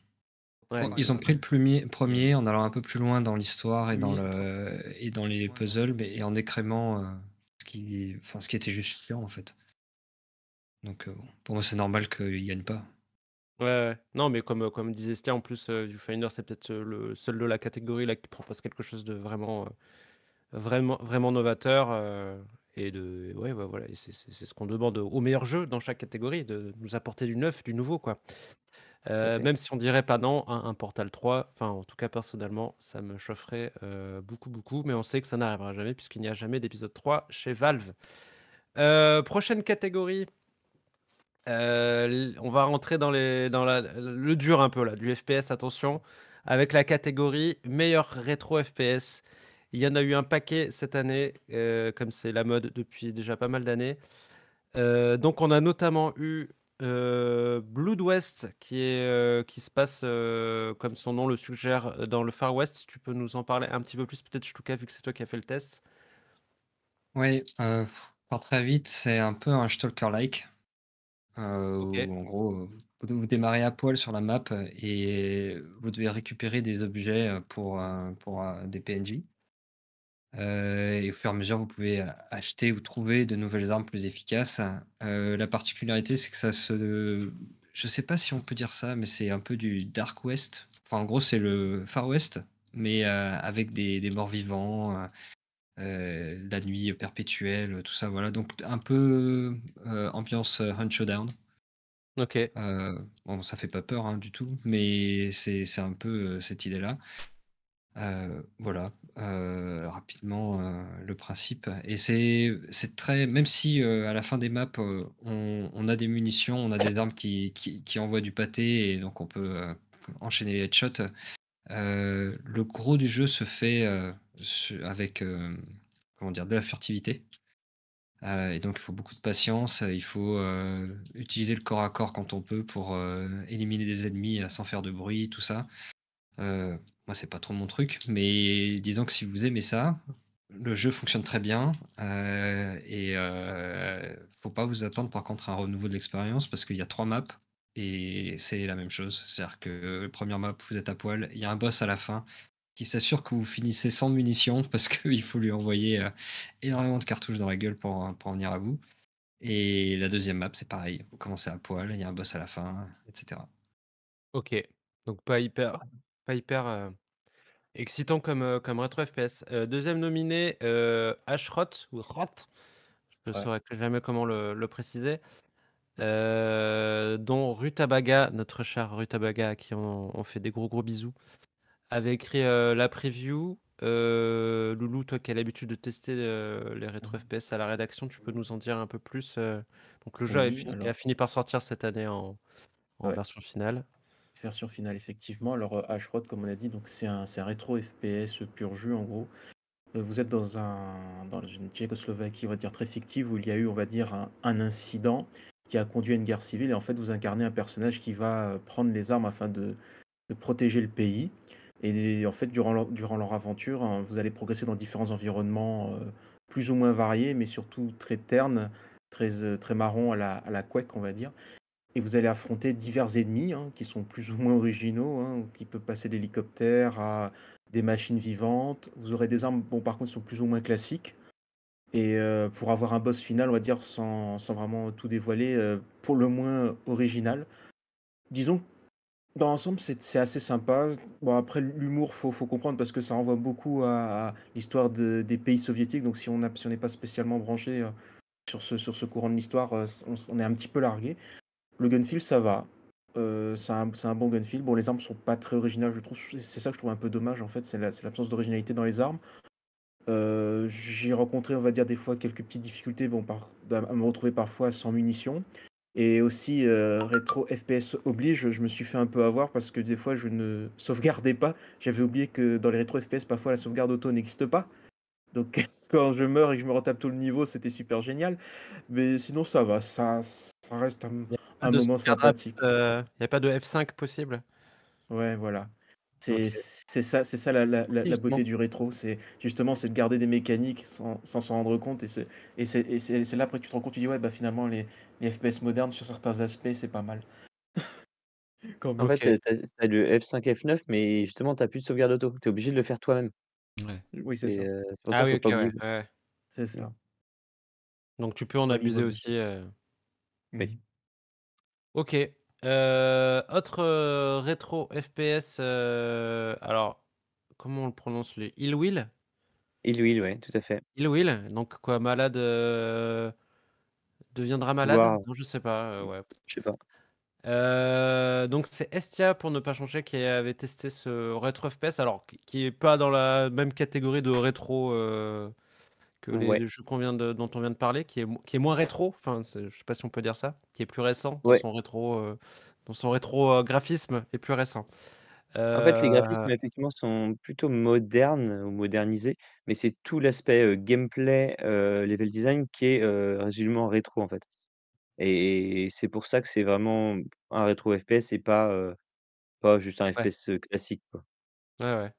[SPEAKER 5] ils ont pris le premier en allant un peu plus loin dans l'histoire et, dans le, et dans les puzzles, mais, et en décrément euh, ce, qui, enfin, ce qui était juste chiant en fait. Donc euh, pour moi, c'est normal qu'ils gagnent pas.
[SPEAKER 2] Ouais, ouais, non, mais comme, euh, comme disait Stia, en plus, du Viewfinder, c'est peut-être le seul de la catégorie là, qui propose quelque chose de vraiment, vraiment, vraiment novateur. et de, ouais, bah, voilà, c'est ce qu'on demande au meilleur jeu dans chaque catégorie, de nous apporter du neuf, du nouveau, quoi. Euh, même si on dirait pas non, un, Portal 3, enfin en tout cas personnellement, ça me chaufferait euh, beaucoup beaucoup, mais on sait que ça n'arrivera jamais puisqu'il n'y a jamais d'épisode 3 chez Valve. Euh, prochaine catégorie, on va rentrer dans, les, dans le dur un peu là, du FPS, attention, avec la catégorie meilleur rétro FPS. Il y en a eu un paquet cette année, comme c'est la mode depuis déjà pas mal d'années. donc on a notamment eu euh, Blood West, qui, est, euh, qui se passe, euh, comme son nom le suggère, dans le Far West. Tu peux nous en parler un petit peu plus, peut-être, Stuka, vu que c'est toi qui as fait le test
[SPEAKER 5] Oui, par très vite, c'est un peu un Stalker-like. En gros, vous démarrez à poil sur la map et vous devez récupérer des objets pour, pour des PNJ. Euh, et au fur et à mesure, vous pouvez euh, acheter ou trouver de nouvelles armes plus efficaces. Euh, la particularité, c'est que ça se. Je sais pas si on peut dire ça, mais c'est un peu du Dark West. Enfin, en gros, c'est le Far West, mais avec des, morts-vivants, la nuit perpétuelle, tout ça, voilà. Donc, un peu ambiance Hunt Showdown. Ok. bon, ça fait pas peur hein, du tout, mais c'est un peu cette idée-là. Euh, voilà, euh, rapidement, euh, le principe et c'est très même si, à la fin des maps, on a des munitions, on a des armes qui envoient du pâté et donc on peut, enchaîner les headshots. le gros du jeu se fait, avec, comment dire? De la furtivité. et donc il faut beaucoup de patience, il faut, utiliser le corps à corps quand on peut pour, éliminer des ennemis, sans faire de bruit, tout ça. Moi, c'est pas trop mon truc, mais dis donc si vous aimez ça, le jeu fonctionne très bien euh, et euh, faut pas vous attendre par contre à un renouveau de l'expérience parce qu'il y a trois maps et c'est la même chose. C'est-à-dire que euh, première map, vous êtes à poil, il y a un boss à la fin qui s'assure que vous finissez sans munitions parce qu'il faut lui envoyer énormément de cartouches dans la gueule pour, pour en venir à vous Et la deuxième map, c'est pareil. Vous commencez à poil, il y a un boss à la fin, etc. Ok,
[SPEAKER 2] donc pas hyper hyper excitant comme, comme rétro FPS. deuxième nominé, euh, Ashrot, ou Rot, je ne jamais comment le, préciser, dont Rutabaga, notre cher Rutabaga, à qui on, fait des gros gros bisous, avait écrit la preview. Euh, Loulou, toi qui as l'habitude de tester les rétro mmh. FPS à la rédaction, tu peux nous en dire un peu plus Donc le jeu a fini, par sortir cette année en,
[SPEAKER 4] version finale version finale, effectivement. Alors, euh, Ashrod, comme on a dit, donc c'est un, rétro FPS pur jus, en gros. Euh, vous êtes dans, un, dans une Tchécoslovaquie, on va dire, très fictive, où il y a eu, on va dire, un, incident qui a conduit à une guerre civile. Et en fait, vous incarnez un personnage qui va euh, prendre les armes afin de, de protéger le pays. Et en fait, durant leur, durant leur aventure, hein, vous allez progresser dans différents environnements plus ou moins variés, mais surtout très ternes, très, très marrons à la, à la on va dire. Et vous allez affronter divers ennemis hein, qui sont plus ou moins originaux, hein, qui peuvent passer d'hélicoptères à des machines vivantes. Vous aurez des armes, bon par contre, sont plus ou moins classiques. Et euh, pour avoir un boss final, on va dire, sans, sans vraiment tout dévoiler, euh, pour le moins original. Disons, dans l'ensemble, c'est assez sympa. Bon, après, l'humour, faut, faut comprendre parce que ça renvoie beaucoup à, l'histoire des pays soviétiques. Donc, si on n'est pas spécialement branché euh, sur, ce, sur ce courant de l'histoire, on, est un petit peu largué. Le gunfield, ça va. Euh, c'est un, bon gunfield. Bon, les armes sont pas très originales, je trouve. C'est ça que je trouve un peu dommage, en fait. C'est l'absence d'originalité dans les armes. Euh, j'ai rencontré, on va dire, des fois quelques petites difficultés bon, par, à me retrouver parfois sans munitions. Et aussi, euh, rétro FPS oblige, je me suis fait un peu avoir parce que des fois, je ne sauvegardais pas. J'avais oublié que dans les rétro FPS, parfois, la sauvegarde auto n'existe pas. Donc quand je meurs et que je me retape tout le niveau, c'était super génial. Mais sinon ça va, ça, ça reste un un moment sympathique. Il euh, n'y a pas de F5 possible. Ouais, voilà. C'est ça, c'est ça la, beauté du rétro, c'est justement c'est de garder des mécaniques sans s'en rendre compte et c'est et là après tu te rends compte tu dis ouais bah finalement les, les FPS modernes sur certains aspects c'est pas mal. en fait tu as, as,
[SPEAKER 3] F5 F9 mais justement tu plus de sauvegarde auto, tu es obligé de le faire toi-même. Ouais. Oui c'est ça. c'est ça.
[SPEAKER 2] Donc tu peux en abuser aussi. mais euh, Ok. Euh, autre euh, rétro FPS, euh, alors comment on le prononce lui Il Will
[SPEAKER 3] Il Will, oui, tout à fait.
[SPEAKER 2] Il Will, donc quoi, malade deviendra malade je sais pas, Je sais pas. donc c'est Estia pour ne pas changer qui avait testé ce rétro FPS, alors qui n'est est pas dans la même catégorie de rétro euh, que les jeux de, dont on vient de parler, qui est, qui est moins rétro, enfin, je sais pas
[SPEAKER 3] si on peut dire ça, qui est plus récent, dans son
[SPEAKER 2] rétro, euh, dans son rétro euh, graphisme est plus récent.
[SPEAKER 3] En fait, les graphismes, euh effectivement, sont plutôt modernes ou modernisés, mais c'est tout l'aspect gameplay, level design qui est résolument rétro, en fait. Et, c'est pour ça que c'est vraiment un rétro FPS et pas, pas juste un FPS classique.
[SPEAKER 2] Ouais, ouais.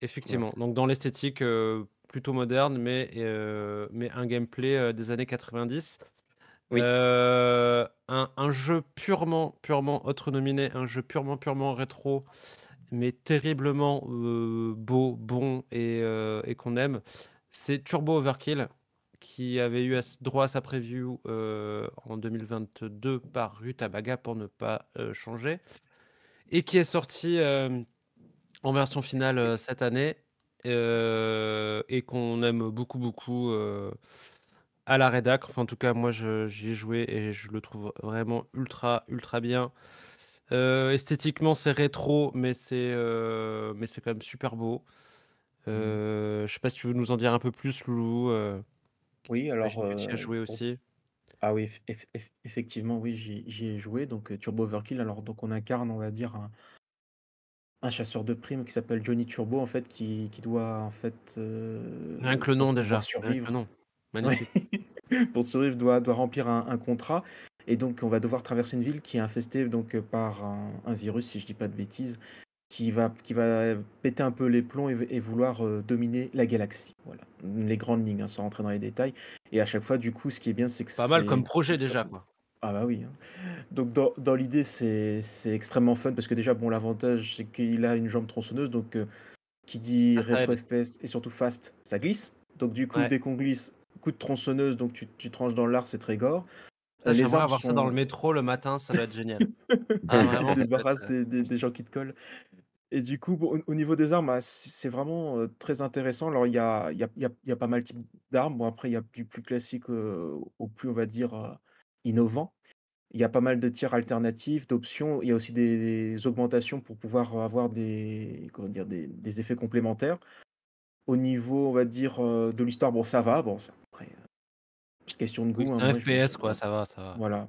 [SPEAKER 2] Effectivement. Donc, dans l'esthétique plutôt moderne, mais, euh, mais un gameplay euh, des années 90. Euh, un, jeu purement, purement autre nominé, un jeu purement, purement rétro, mais terriblement beau, bon et, qu'on aime. C'est Turbo Overkill qui avait eu droit à sa preview en 2022 par Rutabaga pour ne pas changer, et qui est sorti en version finale cette année euh, et qu'on aime beaucoup, beaucoup euh, à la rédac. Enfin, en tout cas, moi, j'y ai joué et je le trouve vraiment ultra, ultra bien. Euh, esthétiquement, c'est rétro, mais c'est mais c'est quand même super beau. Je ne mmh. je sais pas si tu veux nous en dire un peu plus,
[SPEAKER 4] Loulou.
[SPEAKER 1] Oui, alors, j'ai tu as joué aussi.
[SPEAKER 4] ah oui, effectivement, oui, j'y ai joué. Donc, Turbo Overkill, alors, donc on incarne, on va dire, un, un chasseur de primes qui s'appelle Johnny Turbo en fait qui, qui doit en fait euh, rien que
[SPEAKER 2] le nom déjà ah survivre non
[SPEAKER 4] pour survivre doit doit remplir un, contrat et donc on va devoir traverser une ville qui est infestée donc par un, virus si je dis pas de bêtises qui va qui va péter un peu les plombs et, vouloir euh, dominer la galaxie voilà les grandes lignes hein, sans rentrer dans les détails et à chaque fois du coup ce qui est bien c'est que pas mal comme projet déjà quoi ah bah oui. Hein. Donc dans, l'idée, c'est extrêmement fun parce que déjà, bon, l'avantage, c'est qu'il a une jambe tronçonneuse, donc euh, qui dit ah, rétro FPS et surtout fast, ça glisse. Donc du coup, dès qu'on glisse, coup de tronçonneuse, donc tu, tu tranches dans l'art, c'est très gore. Euh, J'aimerais avoir ça dans le
[SPEAKER 2] métro le matin, ça va être génial. Ah, vraiment, te
[SPEAKER 4] des, gens qui te collent. Et du coup, au niveau des armes, bah, c'est vraiment euh, très intéressant. Alors, il y a, il y a- pas mal de types d'armes. Bon, après, il y a du plus classique au plus, on va dire, innovant. Il y a pas mal de tirs alternatifs, d'options. Il y a aussi des, augmentations pour pouvoir avoir des, dire, des, effets complémentaires. Au niveau, on va dire, euh, de l'histoire, bon, ça va. Bon, après, euh, question de goût. Hein.
[SPEAKER 2] FPS, quoi, ça va, ça va.
[SPEAKER 4] Voilà.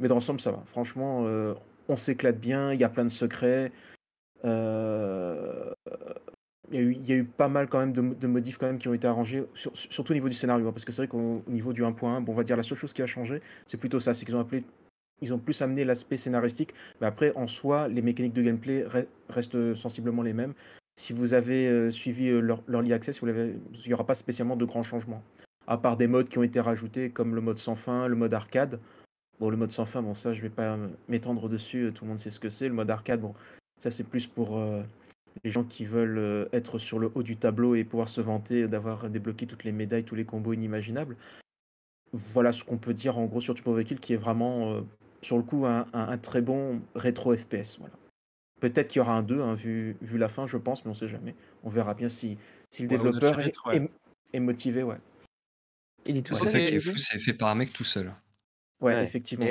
[SPEAKER 4] Mais dans l'ensemble, ça va. Franchement, euh, on s'éclate bien, il y a plein de secrets. Euh il y, a eu, pas mal quand même de, modifs quand même qui ont été arrangés, surtout au niveau du scénario, hein, parce que c'est vrai qu'au niveau du 1.1, bon, on va dire la seule chose qui a changé, c'est plutôt ça, c'est qu'ils ont appelé, ils ont plus amené l'aspect scénaristique, mais après en soi, les mécaniques de gameplay restent sensiblement les mêmes. Si vous avez euh, suivi euh, leur, live access, il n'y aura pas spécialement de grands changements, à part des modes qui ont été rajoutés comme le mode sans fin, le mode arcade. Bon, le mode sans fin, bon ça, je vais pas euh, m'étendre dessus, tout le monde sait ce que c'est. Le mode arcade, bon, ça c'est plus pour les gens qui veulent euh, être sur le haut du tableau et pouvoir se vanter d'avoir débloqué toutes les médailles, tous les combos inimaginables. Voilà ce qu'on peut dire en gros sur Tupov Kill qui est vraiment, euh, sur le coup, un, très bon rétro FPS. Voilà. Peut-être qu'il y aura un 2, hein, vu, la fin, je pense, mais on ne sait jamais. On verra bien si, le développeur est, motivé. Ouais. C'est ça qui est fou, c'est
[SPEAKER 5] fait par un mec tout seul.
[SPEAKER 4] Ouais, effectivement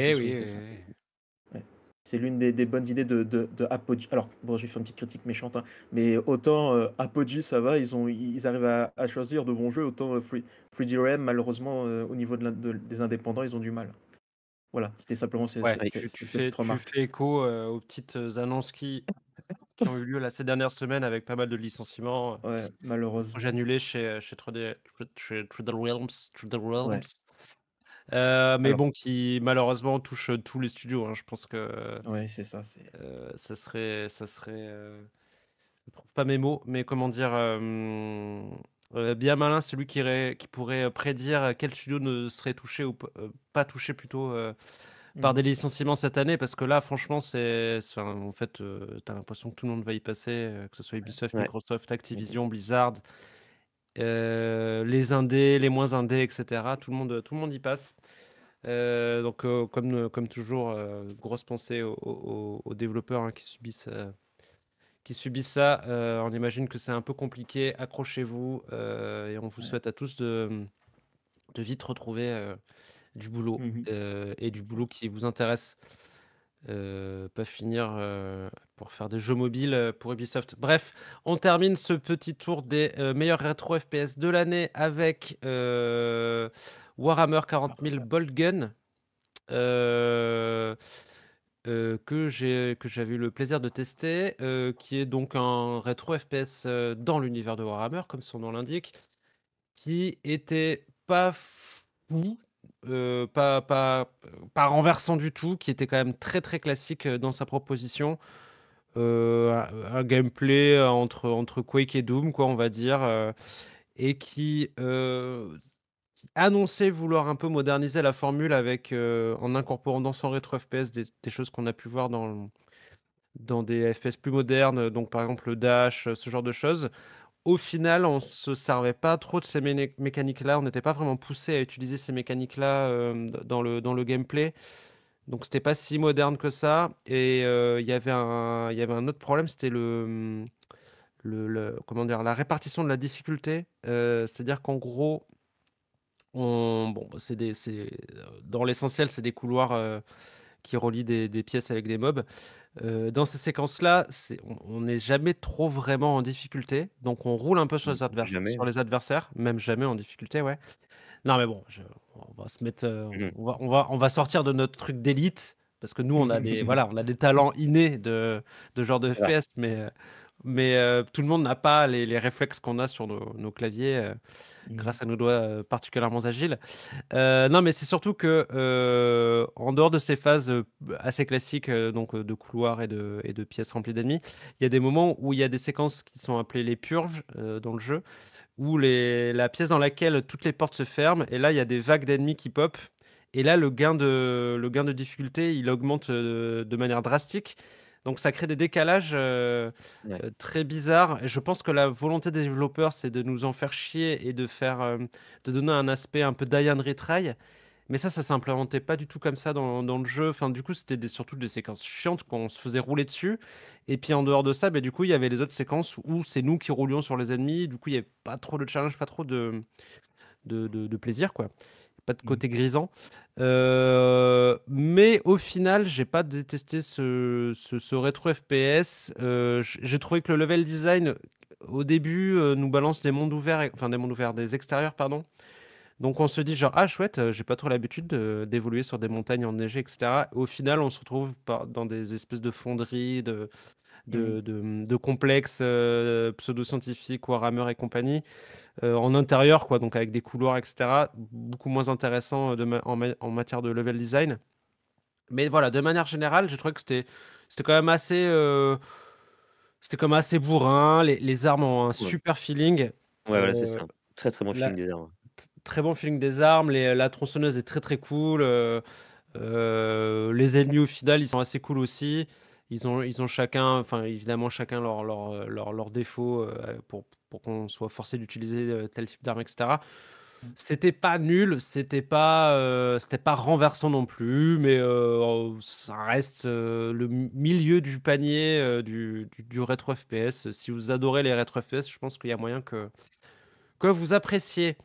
[SPEAKER 4] c'est l'une des, bonnes idées de, de, Apogee. Alors, bon, je vais faire une petite critique méchante, hein, mais autant euh, Apogee, ça va, ils, ont, ils arrivent à, choisir de bons jeux, autant 3 euh, Free, malheureusement, euh, au niveau de des indépendants, ils ont du mal. Voilà, c'était simplement ces, ouais, tu, tu, fais,
[SPEAKER 2] écho aux petites annonces qui, ont eu lieu là, ces dernières semaines avec pas mal de licenciements. Ouais, malheureusement. J'ai annulé chez, chez 3D, Realms. Euh, mais bon, qui malheureusement touche euh, tous les studios. Hein. Je pense que. c'est ça. Euh, ça serait. Ça serait trouve pas mes mots, mais comment dire. bien malin, celui qui, qui pourrait prédire quel studio ne serait touché ou pas touché plutôt par mmh. des licenciements cette année parce que là franchement c'est en fait tu as l'impression que tout le monde va y passer que ce soit Ubisoft, Microsoft, mmh Activision, Blizzard euh, les indés, les moins indés, etc. Tout le monde, tout le monde y passe. Euh, donc, euh, comme, comme toujours, grosse pensée aux, développeurs hein, qui subissent. qui subissent ça, on imagine que c'est un peu compliqué. Accrochez-vous et on vous souhaite à tous de, de vite retrouver du boulot mmh et du boulot qui vous intéresse. Euh, pas finir euh, pour faire des jeux mobiles euh, pour Ubisoft. Bref, on termine ce petit tour des meilleurs rétro FPS de l'année avec Warhammer 40 000 Bold Gun. que j'ai que j'avais eu le plaisir de tester, qui est donc un rétro FPS dans l'univers de Warhammer, comme son nom l'indique, qui était pas fou, euh, pas, pas, pas, renversant du tout, qui était quand même très très classique euh, dans sa proposition. Euh, un gameplay entre, entre Quake et Doom, quoi, on va dire, et qui, annonçait vouloir un peu moderniser la formule avec, en incorporant dans son rétro FPS des, choses qu'on a pu voir dans, dans des FPS plus modernes, donc par exemple le dash, ce genre de choses au final, on se servait pas trop de ces mécaniques-là. On n'était pas vraiment poussé à utiliser ces mécaniques-là euh, dans, le, dans le gameplay. Donc c'était pas si moderne que ça. Et euh, il y avait un y avait un autre problème, c'était le, le, comment dire la répartition de la difficulté. Euh, c'est-à-dire qu'en gros, on bon bah, dans l'essentiel c'est des couloirs qui relient des, des, pièces avec des mobs. Euh, dans ces séquences-là, on n'est jamais trop vraiment en difficulté. Donc on roule un peu sur les, adversaires, sur les adversaires, même jamais en difficulté, ouais. Non, mais bon, je, on va se mettre, euh, mmh on, va, on, va, sortir de notre truc d'élite parce que nous, on a des, voilà, on a des talents innés de, de genre de fest, mais. Euh, mais euh, tout le monde n'a pas les, réflexes qu'on a sur nos, claviers euh, mmh. grâce à nos doigts euh, particulièrement agiles. non, mais c'est surtout que en dehors de ces phases assez classiques donc de couloirs et de, pièces remplies d'ennemis, il y a des moments où il y a des séquences qui sont appelées les purges dans le jeu, où la pièce dans laquelle toutes les portes se ferment et là il y a des vagues d'ennemis qui popent. Et là, le gain de, difficulté, il augmente de manière drastique. Donc ça crée des décalages euh, euh, très bizarres. Et je pense que la volonté des développeurs, c'est de nous en faire chier et de faire, euh, de donner un aspect un peu Diane Mais ça, ça s'implémentait pas du tout comme ça dans, le jeu. Enfin, du coup, c'était surtout des séquences chiantes qu'on se faisait rouler dessus. Et puis en dehors de ça, bah, du coup, il y avait les autres séquences où c'est nous qui roulions sur les ennemis. Du coup, il n'y avait pas trop de challenge, pas trop de, de, de plaisir, quoi pas de côté mmh. grisant. Euh, mais au final, j'ai pas détesté ce, rétro FPS. Euh, j'ai trouvé que le level design au début euh, nous balance des mondes ouverts, enfin des mondes ouverts, des extérieurs, pardon. Donc on se dit genre ah chouette, j'ai pas trop l'habitude d'évoluer sur des montagnes enneigées, etc. Au final, on se retrouve dans des espèces de fonderies, de, Mhm. de, complexes euh, pseudo-scientifiques, Warhammer et compagnie, euh, en intérieur, quoi, donc avec des couloirs, etc. Beaucoup moins intéressant euh, en, matière de level design. Mais voilà, de manière générale, je trouvais que c'était quand même assez. c'était comme assez bourrin, les, armes ont un super feeling. Ouais, c'est ça.
[SPEAKER 3] Très très bon feeling des armes.
[SPEAKER 2] Très bon feeling des armes, la tronçonneuse est très très cool. les ennemis au final, ils sont assez cool aussi. Ils ont, ils ont chacun, enfin évidemment chacun leurs leur, leur, défauts euh, pour, pour qu'on soit forcé d'utiliser euh, tel type d'arme, etc. Mm. C'était pas nul, c'était pas, euh, c'était pas renversant non plus, mais ça reste le milieu du panier du, du, rétro FPS. Si vous adorez les rétro FPS, je pense qu'il y a moyen que, que vous appréciez.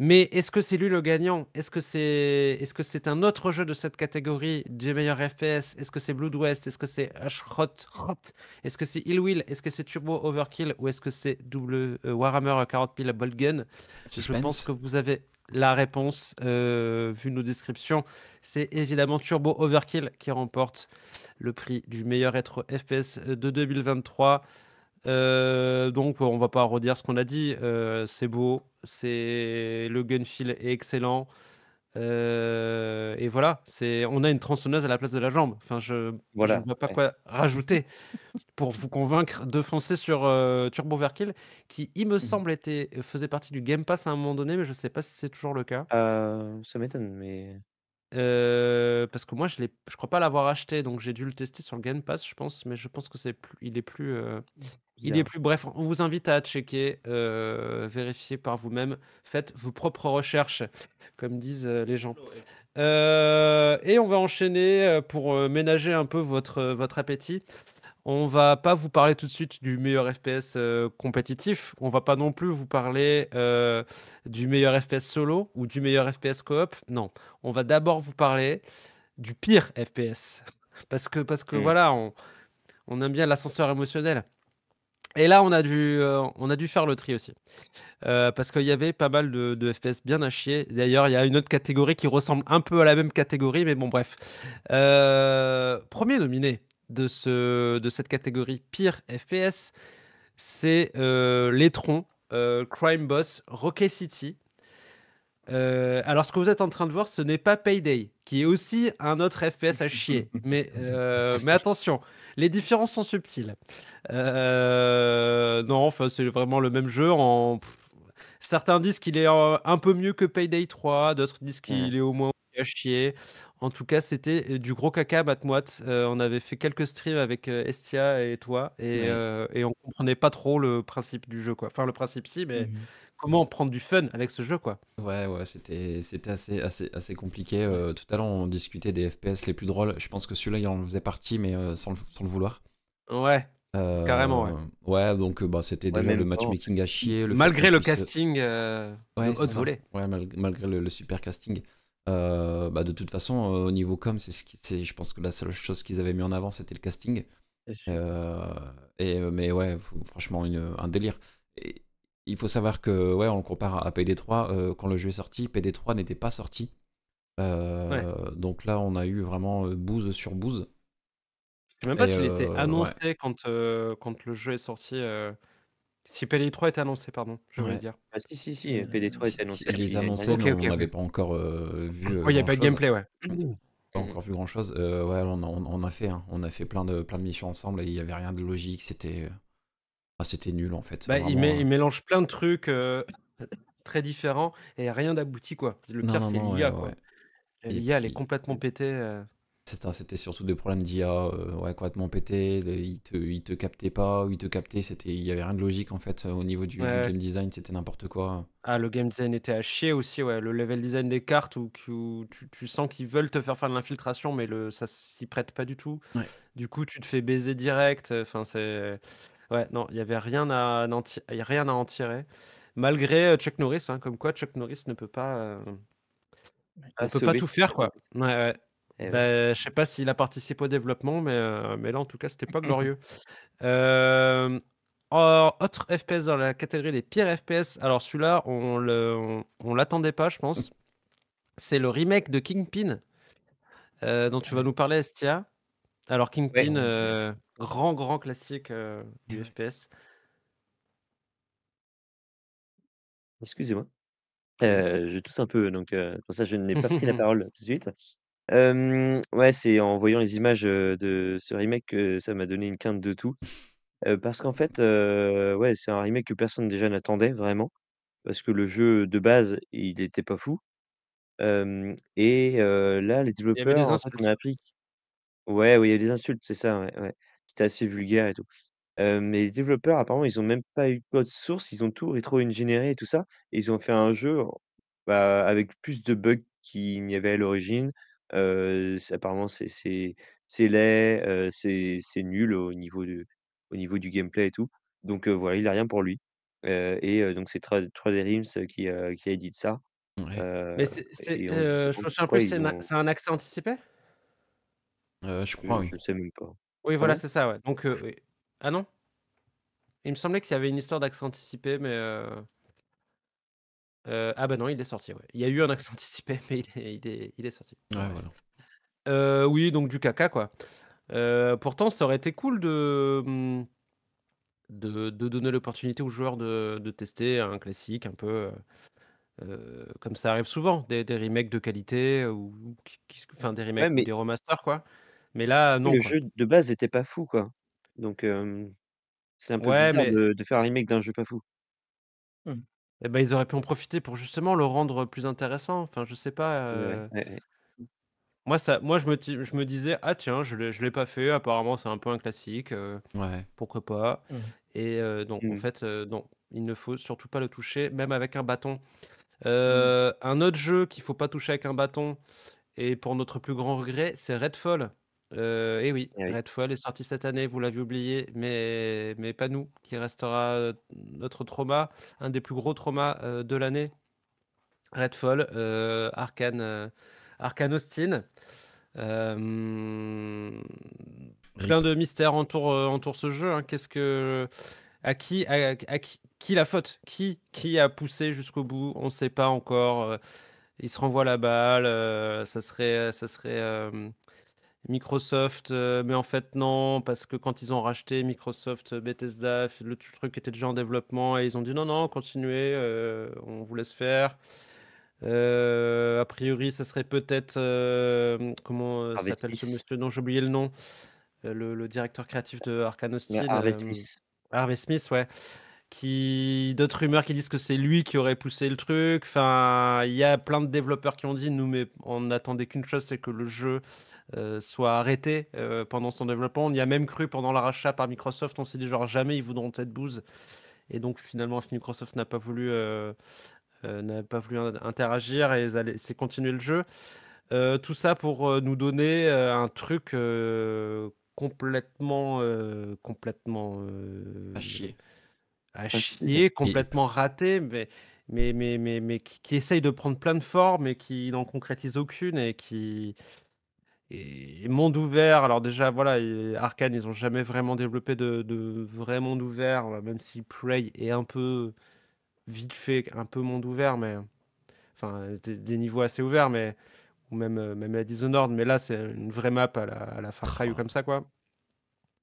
[SPEAKER 2] Mais est-ce que c'est lui le gagnant Est-ce que c'est est-ce que un autre jeu de cette catégorie du meilleur FPS Est-ce que c'est Blood West Est-ce que c'est Ashrot Hot Est-ce que c'est Ill Will Est-ce que c'est Turbo Overkill ou est-ce que c'est double euh, Warhammer 40 000 Bolt Gun Je pense que vous avez la réponse euh, vu nos descriptions. C'est évidemment Turbo Overkill qui remporte le prix du meilleur être FPS euh, de 2023. Euh, donc, on va pas redire ce qu'on a dit. Euh, c'est beau, c'est le gunfeel est excellent. Euh, et voilà, c'est on a une tronçonneuse à la place de la jambe. Enfin, je voilà. ne vois pas quoi rajouter pour vous convaincre de foncer sur Turbo Overkill, qui, il me mmh semble, était faisait partie du Game Pass à un moment donné, mais je ne sais pas si c'est toujours le cas.
[SPEAKER 3] ça m'étonne, mais
[SPEAKER 2] parce que moi, je ne crois pas l'avoir acheté, donc j'ai dû le tester sur le Game Pass, je pense. Mais je pense que c'est plus, il est plus, mmh, il est plus. Bref, on vous invite à checker, vérifier par vous-même, faites vos propres recherches, comme disent les gens. et on va enchaîner pour ménager un peu votre votre appétit on va pas vous parler tout de suite du meilleur FPS euh, compétitif. On va pas non plus vous parler euh, du meilleur FPS solo ou du meilleur FPS coop. Non, on va d'abord vous parler du pire FPS parce que parce que hmm. voilà, on, aime bien l'ascenseur émotionnel. Et là, on a dû, euh, on a dû faire le tri aussi. parce qu'il y avait pas mal de, FPS bien à chier. D'ailleurs, il y a une autre catégorie qui ressemble un peu à la même catégorie, mais bon, bref. premier nominé, de, ce, de cette catégorie pire FPS, c'est euh, l'étron euh, Crime Boss Rocket City. Euh, alors, ce que vous êtes en train de voir, ce n'est pas Payday, qui est aussi un autre FPS à chier. mais, euh, mais attention, les différences sont subtiles. non, enfin, c'est vraiment le même jeu en certains disent qu'il est un peu mieux que Payday 3, d'autres disent qu'il est au moins chier. En tout cas, c'était du gros caca batmoite. on avait fait quelques streams avec Estia et toi, et, on comprenait pas trop le principe du jeu, quoi. Enfin, le principe si, mais mmh comment prendre du fun avec ce jeu, quoi.
[SPEAKER 6] Ouais, ouais, c'était, c'était assez, assez, assez compliqué. tout à l'heure, on discutait des FPS les plus drôles. Je pense que celui-là, il en faisait partie, mais sans, le, sans le vouloir. Ouais, Carrément, ouais. Ouais, donc bah, c'était déjà le matchmaking à chier. Le malgré le casting
[SPEAKER 2] ouais, de
[SPEAKER 6] Ouais, malgré le, super casting. Euh, bah, de toute façon, euh, au niveau com, je pense que la seule chose qu'ils avaient mis en avant, c'était le casting. Euh, et, mais ouais, franchement, un délire. il faut savoir que, ouais, on le compare à PD3. quand le jeu est sorti, PD3 n'était pas sorti. Donc là, on a eu vraiment bouse sur bouse.
[SPEAKER 2] Je ne sais même pas s'il était annoncé quand, quand le jeu est sorti. Si PD3 est annoncé, pardon, je voulais dire.
[SPEAKER 3] Ah, si, si, si, euh, PD3 est annoncé. si, il les annonçait, mais on n'avait
[SPEAKER 6] pas encore euh, vu. Oh, il n'y a pas de gameplay, ouais. pas encore vu grand chose. ouais, on a, on- a fait, hein. on a fait plein de, plein de missions ensemble et il n'y avait rien de logique. Ah, c'était, nul en fait. Bah, il, hein.
[SPEAKER 2] mélange plein de trucs très différents et rien d'abouti, quoi. Le pire, c'est l'IA, quoi. L'IA, elle est complètement pétée.
[SPEAKER 6] C'était surtout des problèmes d'IA euh, ouais, complètement pété, ils te, te captaient pas, ou ils te captaient, il n'y avait rien de logique en fait euh, au niveau du, game design, c'était n'importe quoi.
[SPEAKER 2] Ah, le game design était à chier aussi, ouais. le level design des cartes où, que tu, tu, sens qu'ils veulent te faire faire de l'infiltration, mais le, ça s'y prête pas du tout. Du coup, tu te fais baiser direct, euh, enfin c'est. Ouais, non, il n'y avait rien à, rien à en tirer. Malgré Chuck Norris, hein, comme quoi Chuck Norris ne peut pas. peut pas tout faire, quoi. Ouais, ouais. Bah, je sais pas s'il a participé au développement, mais, euh, là, en tout cas, c'était pas glorieux. Oh, autre FPS dans la catégorie des pires FPS. Alors celui-là, on ne l'attendait pas, je pense. C'est le remake de Kingpin, euh, dont tu vas nous parler, Estia. Alors Kingpin, euh, grand, grand classique du FPS.
[SPEAKER 3] Excusez-moi. je tousse un peu, donc pour ça je n'ai pas pris la parole tout de suite ouais, c'est en voyant les images, de ce remake que ça m'a donné une quinte de tout. parce qu'en fait, ouais, c'est un remake que personne déjà n'attendait vraiment, parce que le jeu de base, il était pas fou. et là, les développeurs, des appris ouais, il y a des insultes, c'est ça, C'était assez vulgaire et tout. mais les développeurs, apparemment, ils ont même pas eu de code source, ils ont tout rétro ingénéré et tout ça et ils ont fait un jeu, bah, avec plus de bugs qu'il n'y avait à l'origine apparemment c'est c'est c'est laid, c'est nul au niveau de au niveau du gameplay et tout. Donc voilà, il a rien pour lui. et donc c'est 3D qui a qui a ça. Mais je me un souviens c'est
[SPEAKER 2] un un accès anticipé?
[SPEAKER 3] je crois, oui. je sais même pas. Oui, ah voilà, c'est
[SPEAKER 2] ça, ouais. Donc Ah non? Il me semblait qu'il y avait une histoire d'accès anticipé, mais euh, ah bah non, il est sorti. Il y a eu un accent anticipé, mais il est, sorti. Ah, euh, oui, donc du caca, quoi. Euh, pourtant, ça aurait été cool hum, de, de, donner l'opportunité aux joueurs de, de, tester un classique un peu comme ça arrive souvent, des, remakes de qualité ou enfin des remakes, des remasters, quoi. Mais là, non. Le jeu
[SPEAKER 3] de base n'était pas fou, quoi. Donc c'est un peu bizarre de, faire un remake d'un jeu pas fou.
[SPEAKER 1] Mmh.
[SPEAKER 2] Eh ben, ils auraient pu en profiter pour justement le rendre plus intéressant. Enfin, je sais pas. Euh, moi, ça, moi je, me, disais, ah tiens, je l'ai l'ai pas fait, apparemment c'est un peu un classique, euh, pourquoi pas. Mmh. Et euh, donc en mmh. fait, il ne faut surtout pas le toucher, même avec un bâton. Mmh. un autre jeu qu'il faut pas toucher avec un bâton, et pour notre plus grand regret, c'est Redfall. Euh, et oui, eh Redfall est sorti cette année, vous l'avez oublié, mais, mais pas nous, qui restera notre trauma, un des plus gros traumas de l'année. Redfall, euh, Arkane, Arkane Austin. plein de mystères entourent ce jeu. Hein. Qu'est-ce que. À qui, qui, la faute qui, qui a poussé jusqu'au bout On ne sait pas encore. il se renvoie la balle. ça serait. Ça serait Microsoft, euh, mais en fait non, parce que quand ils ont racheté Microsoft, euh, Bethesda, le truc était déjà en développement et ils ont dit non, non, continuez, euh, on vous laisse faire. a priori, ce serait peut-être comment s'appelle ce monsieur Non, j'ai oublié le nom, le, directeur créatif de Arkane Hostile. Smith. Harvey Smith, ouais qui d'autres rumeurs qui disent que c'est lui qui aurait poussé le truc. Enfin, il y a plein de développeurs qui ont dit nous, mais on n'attendait qu'une chose, c'est que le jeu euh, soit arrêté euh, pendant son développement. On y a même cru pendant le par Microsoft. On s'est dit genre jamais ils voudront être bouse. Et donc finalement, Microsoft n'a pas voulu euh, n'a pas voulu interagir et c'est continuer le jeu. tout ça pour nous donner un truc complètement complètement à chier à chier, complètement raté, mais, mais, mais, mais, qui, essaye de prendre plein de formes et qui n'en concrétise aucune et qui. Et, monde ouvert, alors déjà, voilà, Arkane, ils ont jamais vraiment développé de, vrai monde ouvert, euh, même si Prey est un peu vite fait, un peu monde ouvert, mais. Enfin, des, niveaux assez ouverts, mais. Ou même, euh, même la Dishonored, mais là, c'est une vraie map à la, Far Cry ou ah. comme ça, quoi.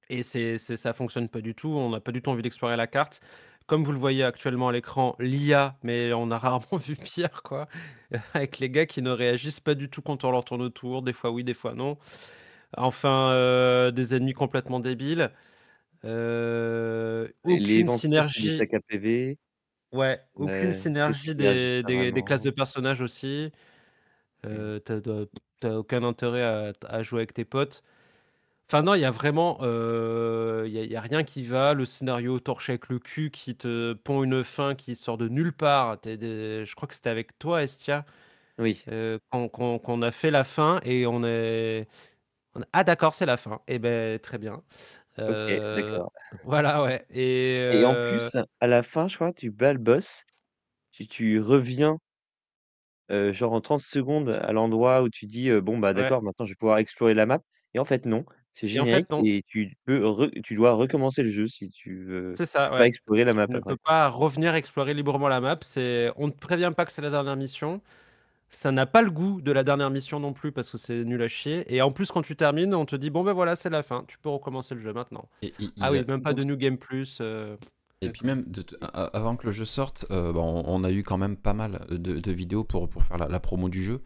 [SPEAKER 2] Et c'est, ça fonctionne pas du tout. On n'a pas du tout envie d'explorer la carte. Comme vous le voyez actuellement à l'écran, l'IA, mais on a rarement vu pire, quoi. Avec les gars qui ne réagissent pas du tout quand on leur tourne autour. Des fois oui, des fois non. Enfin, euh, des ennemis complètement débiles. Euh, aucune synergie.
[SPEAKER 3] PV. Ouais, aucune synergie
[SPEAKER 2] des, des, classes de personnages aussi. Euh, t'as, aucun intérêt à, jouer avec tes potes. Enfin non, il y a vraiment, euh, il rien qui va, le scénario torché avec le cul qui te pond une fin qui sort de nulle part. je crois que c'était avec toi, Estia Oui. Euh, qu'on a fait la fin et on est a: «Ah d'accord, c'est la fin. Eh bien très bien». OK, euh, d'accord. voilà, ouais et en plus,
[SPEAKER 3] à la fin, je crois, tu bats tu reviens genre en 30 secondes à l'endroit où tu dis, «Bon, bah, d'accord, maintenant je vais pouvoir explorer la map» et en fait non. C'est génial et tu, tu dois recommencer le jeu si tu veux ça, pas explorer la map. On ne peut
[SPEAKER 2] pas revenir explorer librement la map. On ne te prévient pas que c'est la dernière mission. Ça n'a pas le goût de la dernière mission non plus parce que c'est nul à chier. Et en plus, quand tu termines, on te dit bon ben voilà, c'est la fin. Tu peux recommencer le jeu maintenant. Ah oui, même pas de New Game Plus. Euh,
[SPEAKER 6] et puis même, avant que le jeu sorte, euh, bah, on, a eu quand même pas mal euh, de, vidéos pour, pour faire la promo du jeu.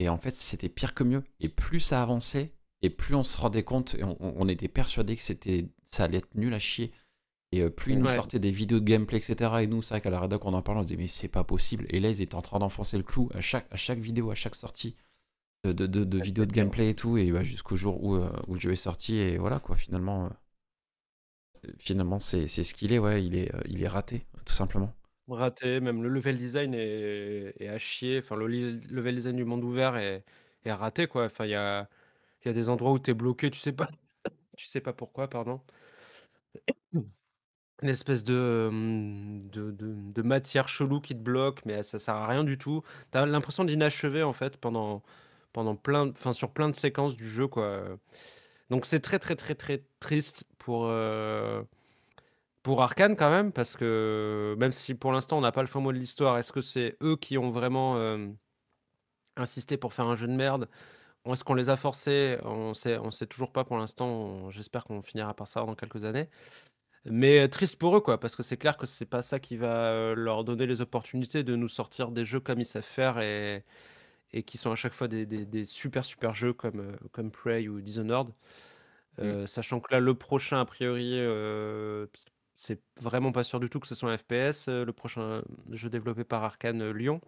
[SPEAKER 6] Et en fait, c'était pire que mieux. Et plus ça avançait, et plus on se rendait compte, on, était persuadé que c'était, ça allait être nul à chier. Et euh, plus ils nous sortaient des vidéos de gameplay, etc. Et nous, ça, qu'à la rédac, on en parlait, on se disait, mais c'est pas possible. Et là, ils étaient en train d'enfoncer le clou à chaque, à chaque vidéo, à chaque sortie de, ah, vidéos de gameplay et tout. Et bah, jusqu'au jour où, euh, où, le jeu est sorti. Et voilà, quoi, finalement, euh, finalement c'est ce qu'il est, ouais, il est, il est raté, tout simplement.
[SPEAKER 2] Raté, même le level design est, à chier. Enfin, le level design du monde ouvert est, est raté, quoi. Enfin, il y a il y a des endroits où tu es bloqué, tu sais pas, tu sais pas pourquoi, pardon. L'espèce de, de, de, matière chelou qui te bloque, mais ça sert à rien du tout. Tu as l'impression d'inachever en fait pendant, pendant plein, enfin sur plein de séquences du jeu quoi. Donc c'est très très très très triste pour pour Arkane quand même parce que même si pour l'instant on n'a pas le fin mot de l'histoire, est-ce que c'est eux qui ont vraiment insisté pour faire un jeu de merde est-ce qu'on les a forcés On sait, on sait toujours pas pour l'instant. J'espère qu'on finira par ça dans quelques années. Mais euh, triste pour eux, quoi, parce que c'est clair que c'est pas ça qui va euh, leur donner les opportunités de nous sortir des jeux comme ils savent faire et, qui sont à chaque fois des, super super jeux comme, euh, comme Prey ou Dishonored. Mmh. sachant que là, le prochain, a priori, c'est vraiment pas sûr du tout que ce soit un FPS, le prochain jeu développé par Arkane Lyon.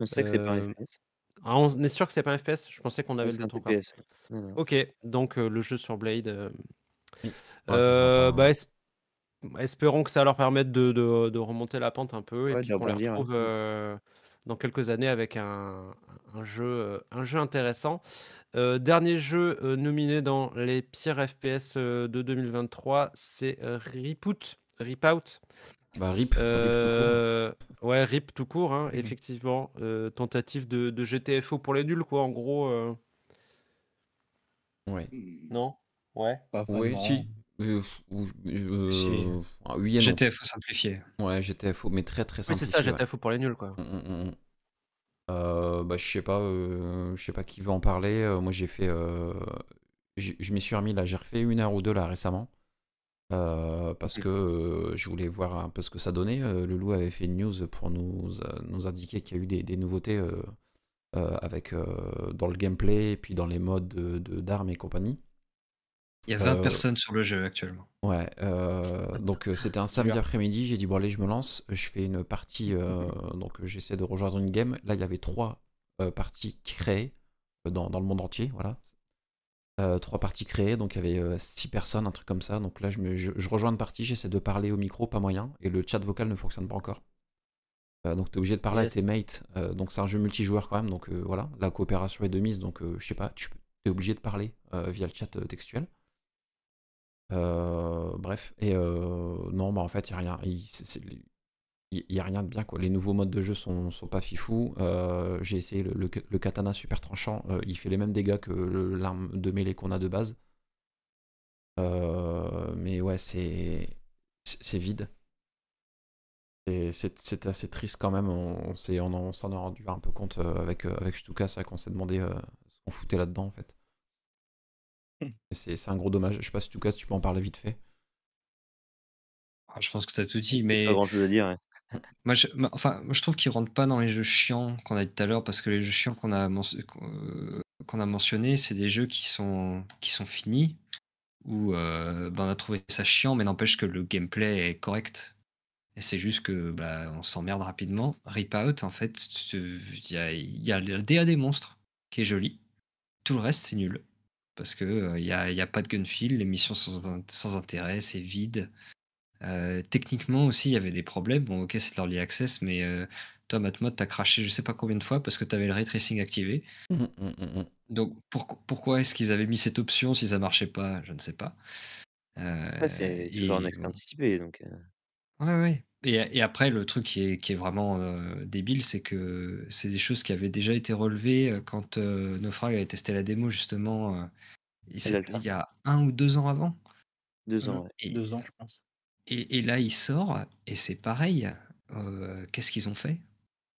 [SPEAKER 2] On sait que c'est pas un FPS. Ah, on est sûr que c'est pas un FPS Je pensais qu'on avait le truc. Ok, donc euh, le jeu sur Blade. Euh, euh, hein. bah, espérons que ça leur permette de, de- remonter la pente un peu et qu'on les retrouve dans quelques années avec un, un jeu, un jeu intéressant. dernier jeu nominé dans les pires FPS de 2023, c'est Ripout. Ripout. Bah, rip. Euh, ouais, rip tout court, hein, effectivement. Euh, tentative de, GTFO pour les nuls, quoi, en gros. Euh. Ouais. Non Ouais. oui, si.
[SPEAKER 6] Ah, GTFO simplifié. Ouais, GTFO, mais très très simplifié. c'est ça, GTFO pour les nuls, quoi. Mm, mm, mm. bah, je sais pas, je sais pas qui veut en parler. moi, j'ai fait, je m'y suis remis là. J'ai refait une heure ou deux là récemment. Euh, parce mmh. que euh, je voulais voir un peu ce que ça donnait. Euh, le loup avait fait une news pour nous, nous indiquer qu'il y a eu des, nouveautés avec, dans le gameplay et puis dans les modes d'armes de, et compagnie. Il y a 20 personnes sur
[SPEAKER 5] le jeu actuellement.
[SPEAKER 6] Ouais, donc c'était un samedi après-midi, j'ai dit bon allez je me lance, je fais une partie, donc j'essaie de rejoindre une game. Là il y avait trois parties créées dans, dans le monde entier, voilà, euh, trois parties créées, donc il y avait euh, six personnes, un truc comme ça. Donc là, je, rejoins une partie, j'essaie de parler au micro, pas moyen, et le chat vocal ne fonctionne pas encore. Euh, donc donc es obligé de parler avec tes mates. donc c'est un jeu multijoueur quand même, donc voilà, la coopération est de mise, donc je sais pas, tu es obligé de parler via le chat textuel. bref, et non, bah en fait, il n'y a rien il n'y a rien de bien. Quoi. Les nouveaux modes de jeu sont, sont pas fifous, euh, J'ai essayé le, katana super tranchant. Euh, il fait les mêmes dégâts que l'arme de mêlée qu'on a de base. Euh, mais ouais, c'est vide. C'est assez triste quand même. On, s'en on est rendu un peu compte avec, avec Stuka. C'est qu'on s'est demandé ce qu'on foutait là-dedans en fait. Hmm. C'est un gros dommage. Je sais pas, Stuka, tu peux en parler vite fait.
[SPEAKER 5] Ah, je pense que tu as tout dit, mais. Pas grand chose dire. Moi, je, enfin, je trouve qu'ils rentrent pas dans les jeux chiants qu'on a dit tout à l'heure, parce que les jeux chiants qu'on a, euh, qu'on a mentionnés, c'est des jeux qui sont, qui sont finis, où euh, ben, on a trouvé ça chiant, mais n'empêche que le gameplay est correct. Et c'est juste que bah, on s'emmerde rapidement. Rip Out, en fait, il y a, y a le DA des monstres, qui est joli. Tout le reste, c'est nul. Parce que euh, il n'y a, pas de gunfield les missions sans intérêt, c'est vide. Euh, techniquement aussi, il y avait des problèmes. Bon, ok, c'est de l'early access, mais euh, toi, Matmod, t'as craché je sais pas combien de fois parce que t'avais le ray tracing activé. Mmh, mmh, mmh, donc, pourquoi est-ce qu'ils avaient mis cette option si ça marchait pas Je ne sais pas. Euh, ouais, c'est un
[SPEAKER 3] expert anticipé. Donc... Euh.
[SPEAKER 5] Ouais, ouais. Et, après, le truc qui est, vraiment débile, c'est que c'est des choses qui avaient déjà été relevées quand Naufrag avait testé la démo, justement, il, y a un ou deux ans avant. Deux ans, deux ans, je pense. Et, là, il sort, et c'est pareil. Euh, qu'est-ce qu'ils ont fait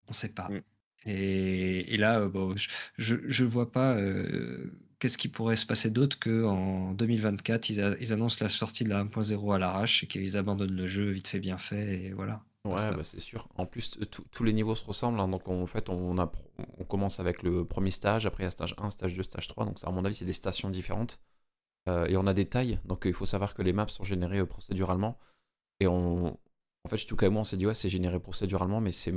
[SPEAKER 5] On ne sait pas. Mm. Et, là, euh, bon, je ne vois pas euh, qu'est-ce qui pourrait se passer d'autre qu'en 2024, ils, annoncent la sortie de la 1.0 à l'arrache et qu'ils abandonnent le jeu vite fait, bien fait, et voilà. Ouais, bah, c'est sûr.
[SPEAKER 6] En plus, tous les niveaux se ressemblent. Hein, donc, en fait, on, on, commence avec le premier stage, après, il y a stage 1, stage 2, stage 3. Donc, à mon avis, c'est des stations différentes. et on a des tailles. Donc, il faut savoir que les maps sont générées procéduralement. Et on, en fait, tout cas moi, on s'est dit, ouais, c'est généré procéduralement, mais c'est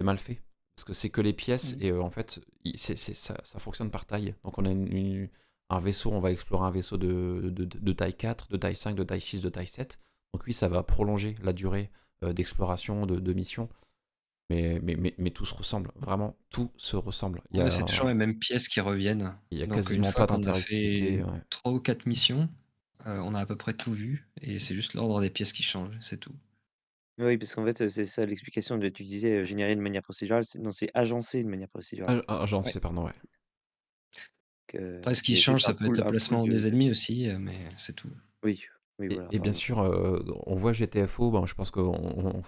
[SPEAKER 6] mal fait. Parce que c'est que les pièces, mmh. et euh, en fait, c'est ça, fonctionne par taille. Donc, on a un vaisseau, on va explorer un vaisseau de, de, de, taille 4, de taille 5, de taille 6, de taille 7. Donc, oui, ça va prolonger la durée euh, d'exploration, de, de, mission. Mais, mais, mais,
[SPEAKER 5] tout se ressemble, vraiment, tout se ressemble. C'est toujours les mêmes pièces qui reviennent. Il y a quasiment pas d'interactivité. Ouais. 3 ou 4 missions, euh, on a à peu près tout vu et c'est juste l'ordre des pièces qui change, c'est tout.
[SPEAKER 3] Oui, parce qu'en fait, euh, c'est ça l'explication de tu disais euh, générer de manière procédurale. Non, c'est agencer de manière procédurale. agencé pardon, ouais. ce qui change, ça peut être le placement des
[SPEAKER 5] ennemis aussi, mais c'est tout. Oui, oui voilà. Et, bien sûr,
[SPEAKER 6] on voit GTFO, ben, je pense qu'on on,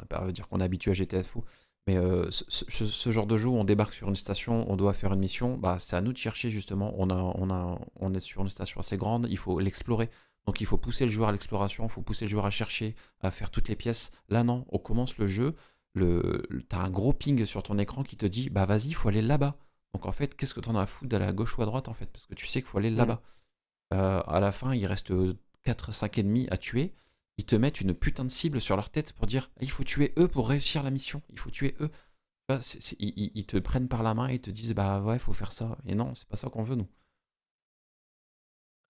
[SPEAKER 6] a pas à dire qu'on est habitué à GTFO, mais euh, ce, genre de jeu où on débarque sur une station, on doit faire une mission, bah, c'est à nous de chercher justement. On, est sur une station assez grande, il faut l'explorer. Donc il faut pousser le joueur à l'exploration, il faut pousser le joueur à chercher, à faire toutes les pièces. Là non, on commence le jeu, le, t'as un gros ping sur ton écran qui te dit bah vas-y, il faut aller là-bas. Donc en fait, qu'est-ce que t'en as à foutre d'aller à gauche ou à droite en fait Parce que tu sais qu'il faut aller mm. là-bas. Euh, à la fin, il reste 4, euh, 5 ennemis à tuer ils te mettent une putain de cible sur leur tête pour dire il faut tuer eux pour réussir la mission, il faut tuer eux. ils, te prennent par la main et te disent bah ouais, faut faire ça. Et non, c'est pas ça qu'on veut, nous.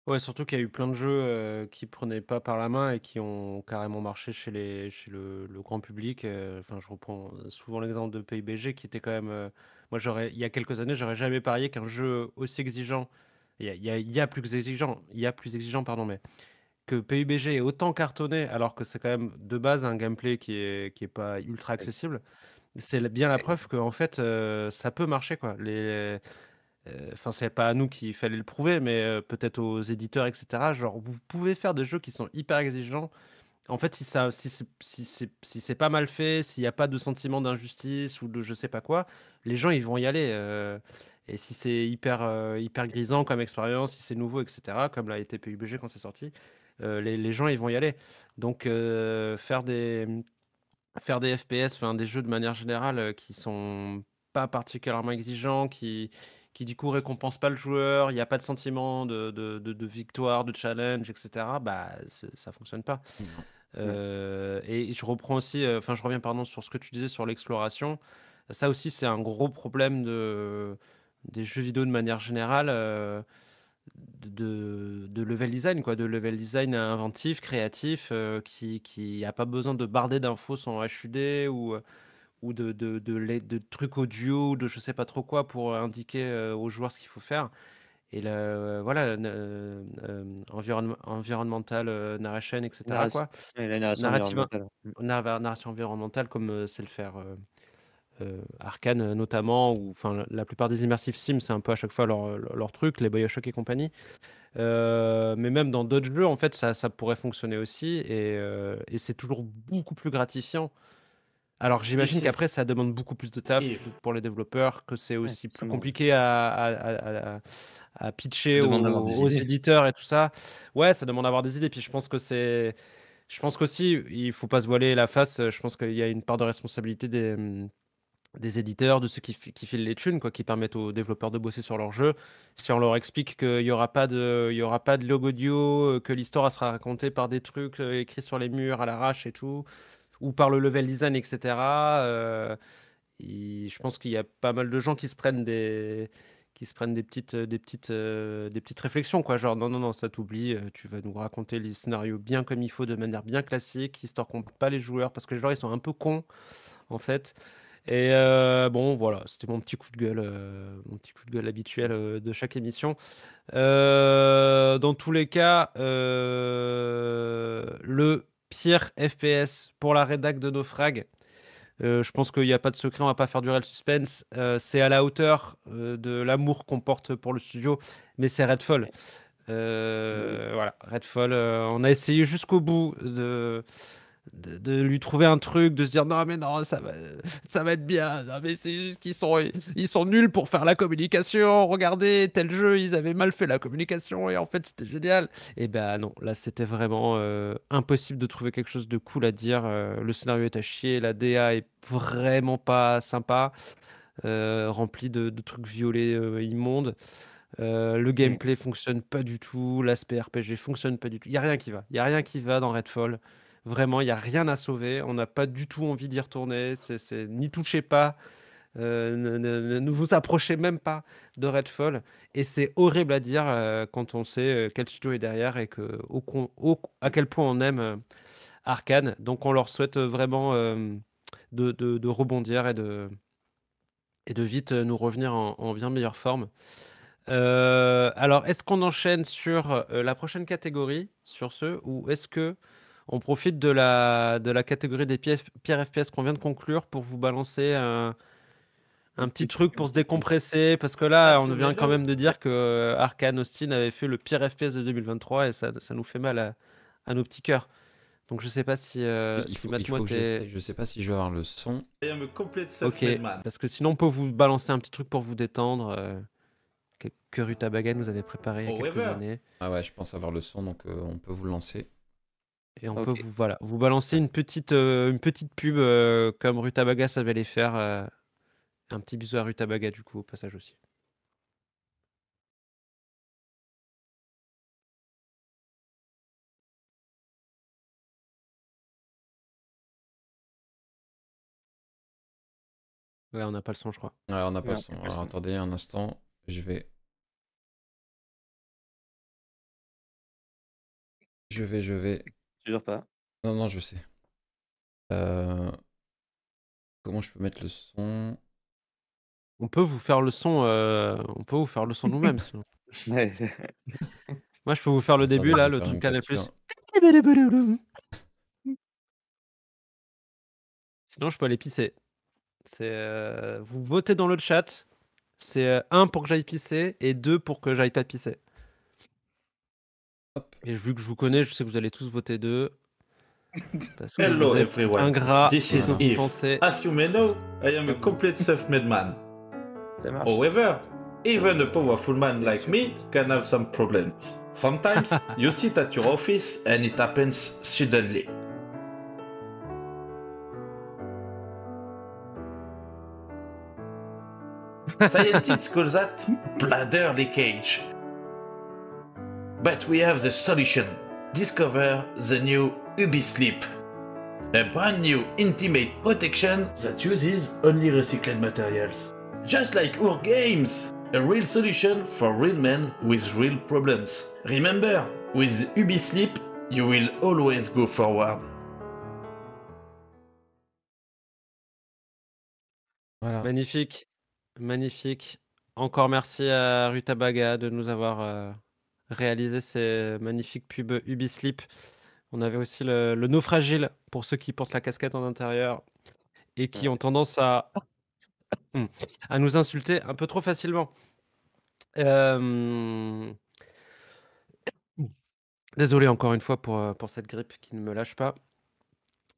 [SPEAKER 2] Ouais, surtout qu'il y a eu plein de jeux euh, qui prenaient pas par la main et qui ont carrément marché chez, les, chez le, grand public. Euh, enfin, je reprends souvent l'exemple de PIBG qui était quand même. Euh, moi, j'aurais, il y a quelques années, j'aurais jamais parié qu'un jeu aussi exigeant. Il y, a, il y a plus exigeant, il y a plus exigeant, pardon, mais que PUBG est autant cartonné, alors que c'est quand même de base un gameplay qui est, qui est pas ultra accessible, c'est bien la preuve que en fait euh, ça peut marcher quoi. Les, euh, enfin c'est pas à nous qu'il fallait le prouver, mais euh, peut-être aux éditeurs etc. Genre vous pouvez faire des jeux qui sont hyper exigeants. En fait si ça si c'est si pas mal fait, s'il n'y a pas de sentiment d'injustice ou de je sais pas quoi, les gens ils vont y aller. et si c'est hyper hyper grisant comme expérience, si c'est nouveau etc. Comme l'a été PUBG quand c'est sorti, euh, les, gens, ils vont y aller. Donc, euh, faire des FPS, enfin des jeux de manière générale euh, qui sont pas particulièrement exigeants, qui du coup récompensent pas le joueur, il n'y a pas de sentiment de, victoire, de challenge, etc. Bah ça fonctionne pas. et je reprends aussi, enfin je reviens pardon sur ce que tu disais sur l'exploration. Ça aussi c'est un gros problème de des jeux vidéo de manière générale de, de level design, quoi, de level design inventif, créatif, euh, qui qui pas besoin de barder d'infos en HUD ou euh, ou de, de, de, trucs audio ou de je sais pas trop quoi pour indiquer euh, aux joueurs ce qu'il faut faire. Et voilà, environnemental narration, etc. quoi. narration environnementale. comme c'est le faire. Arcane euh, Arkane euh, notamment, ou enfin la plupart des immersifs sims, c'est un peu à chaque fois leur, leur, truc, les Bioshock et compagnie. Euh, mais même dans d'autres jeux, en fait, ça, ça pourrait fonctionner aussi, et, et c'est toujours beaucoup plus gratifiant. Alors j'imagine qu'après, ça demande beaucoup plus de taf pour les développeurs, que c'est aussi plus compliqué à, à, pitcher aux, éditeurs et tout ça. Ouais, ça demande d'avoir des idées, puis je pense que c'est je pense qu'aussi, il faut pas se voiler la face. Je pense qu'il y a une part de responsabilité des, des éditeurs, de ceux qui, filent les thunes, quoi, qui permettent aux développeurs de bosser sur leur jeu. Si on leur explique qu'il n'y aura, pas de, il y aura pas de logo audio, euh, que l'histoire sera racontée par des trucs euh, écrits sur les murs à l'arrache et tout, ou par le level design, etc., euh, je pense qu'il y a pas mal de gens qui se prennent des, qui se prennent des petites, des petites, des petites réflexions, quoi. Genre, non, non, non, ça t'oublie, tu vas nous raconter les scénarios bien comme il faut, de manière bien classique, histoire qu'on ne pas les joueurs, parce que les joueurs, ils sont un peu cons, en fait. Et euh, bon, voilà, c'était mon petit coup de gueule, euh, mon petit coup de gueule habituel euh, de chaque émission. dans tous les cas, le pire FPS pour la rédac de Naufrag. je pense qu'il n'y a pas de secret, on va pas faire durer le suspense. c'est à la hauteur de l'amour qu'on porte pour le studio, mais c'est Redfall. Voilà, Redfall, on a essayé jusqu'au bout de, de, lui trouver un truc, de se dire non mais non ça va, ça va être bien, mais c'est juste qu'ils sont, ils sont nuls pour faire la communication, regardez tel jeu ils avaient mal fait la communication et en fait c'était génial. Et eh ben non, là c'était vraiment euh, impossible de trouver quelque chose de cool à dire, euh, le scénario est à chier, la DA est vraiment pas sympa, euh, remplie de, trucs violets immondes. le mm. gameplay fonctionne pas du tout, l'aspect RPG fonctionne pas du tout. Il y a rien qui va. Il y a rien qui va dans Redfall. Vraiment, il n'y a rien à sauver. On n'a pas du tout envie d'y retourner. C'est, n'y touchez pas. Euh, ne, vous approchez même pas de Redfall. Et c'est horrible à dire euh, quand on sait euh, quel studio est derrière et que, au, à quel point on aime Arcane. Donc on leur souhaite vraiment de, rebondir et de, et de vite nous revenir en, en bien meilleure forme. alors, est-ce qu'on enchaîne sur la prochaine catégorie, sur ce, ou est-ce que on profite de la, de la catégorie des pierres, FPS qu'on vient de conclure pour vous balancer un, petit truc pour se décompresser. Parce que là, on vient quand même de dire que euh, Arkane Austin avait fait le pire FPS de 2023 et ça, nous fait mal à, nos petits cœurs. Donc je sais pas si, euh, je, sais
[SPEAKER 6] pas si je vais avoir le son.
[SPEAKER 2] Et me complète ça. Ok. Parce que sinon, on peut vous balancer un petit truc pour vous détendre. Quelques euh, que, que vous avez nous avait préparé il y a quelques années.
[SPEAKER 6] Ah ouais, je pense avoir le son, donc on peut vous lancer. Et on peut vous,
[SPEAKER 2] voilà, vous balancer une petite, euh, une petite pub euh, comme Rutabaga savait les faire. Euh,
[SPEAKER 1] un petit bisou à Rutabaga du coup au passage aussi. Ouais, on n'a pas le son, je crois. Ouais, on n'a pas le son. Alors, attendez un instant, je vais. Je vais, je vais. Toujours pas. Non, non, je sais. Euh, comment je peux mettre le son
[SPEAKER 2] On peut vous faire le son, euh, on peut vous faire le son nous-mêmes. Moi, je peux vous faire le
[SPEAKER 3] début là, le truc à Canal+. plus.
[SPEAKER 2] Sinon, je peux aller pisser. C'est euh, vous votez dans le chat. C'est un pour que j'aille pisser et deux pour que j'aille pas pisser. Et vu que je vous connais, je sais que vous allez tous voter deux.
[SPEAKER 4] Hello everyone. This is Eve. As you may know, I am a ah complete self-made man. However, even a powerful man like me can have some problems. Sometimes you sit at your office and it happens suddenly. Scientists call that bladder leakage. But we have the solution. Discover the new UbiSleep. A brand new intimate protection that uses only recycled materials. Just like our games! A real solution for real men with real problems. Remember, with UbiSleep, you will always go forward.
[SPEAKER 2] Voilà. Magnifique, magnifique. Encore merci à Rutabaga de nous avoir euh... réaliser ces magnifiques pubs Ubisleep. On avait aussi le, le naufragile pour ceux qui portent la casquette en intérieur et qui ont tendance à, hum, à nous insulter un peu trop facilement. Désolé encore une fois pour, euh, pour cette grippe qui ne me lâche pas.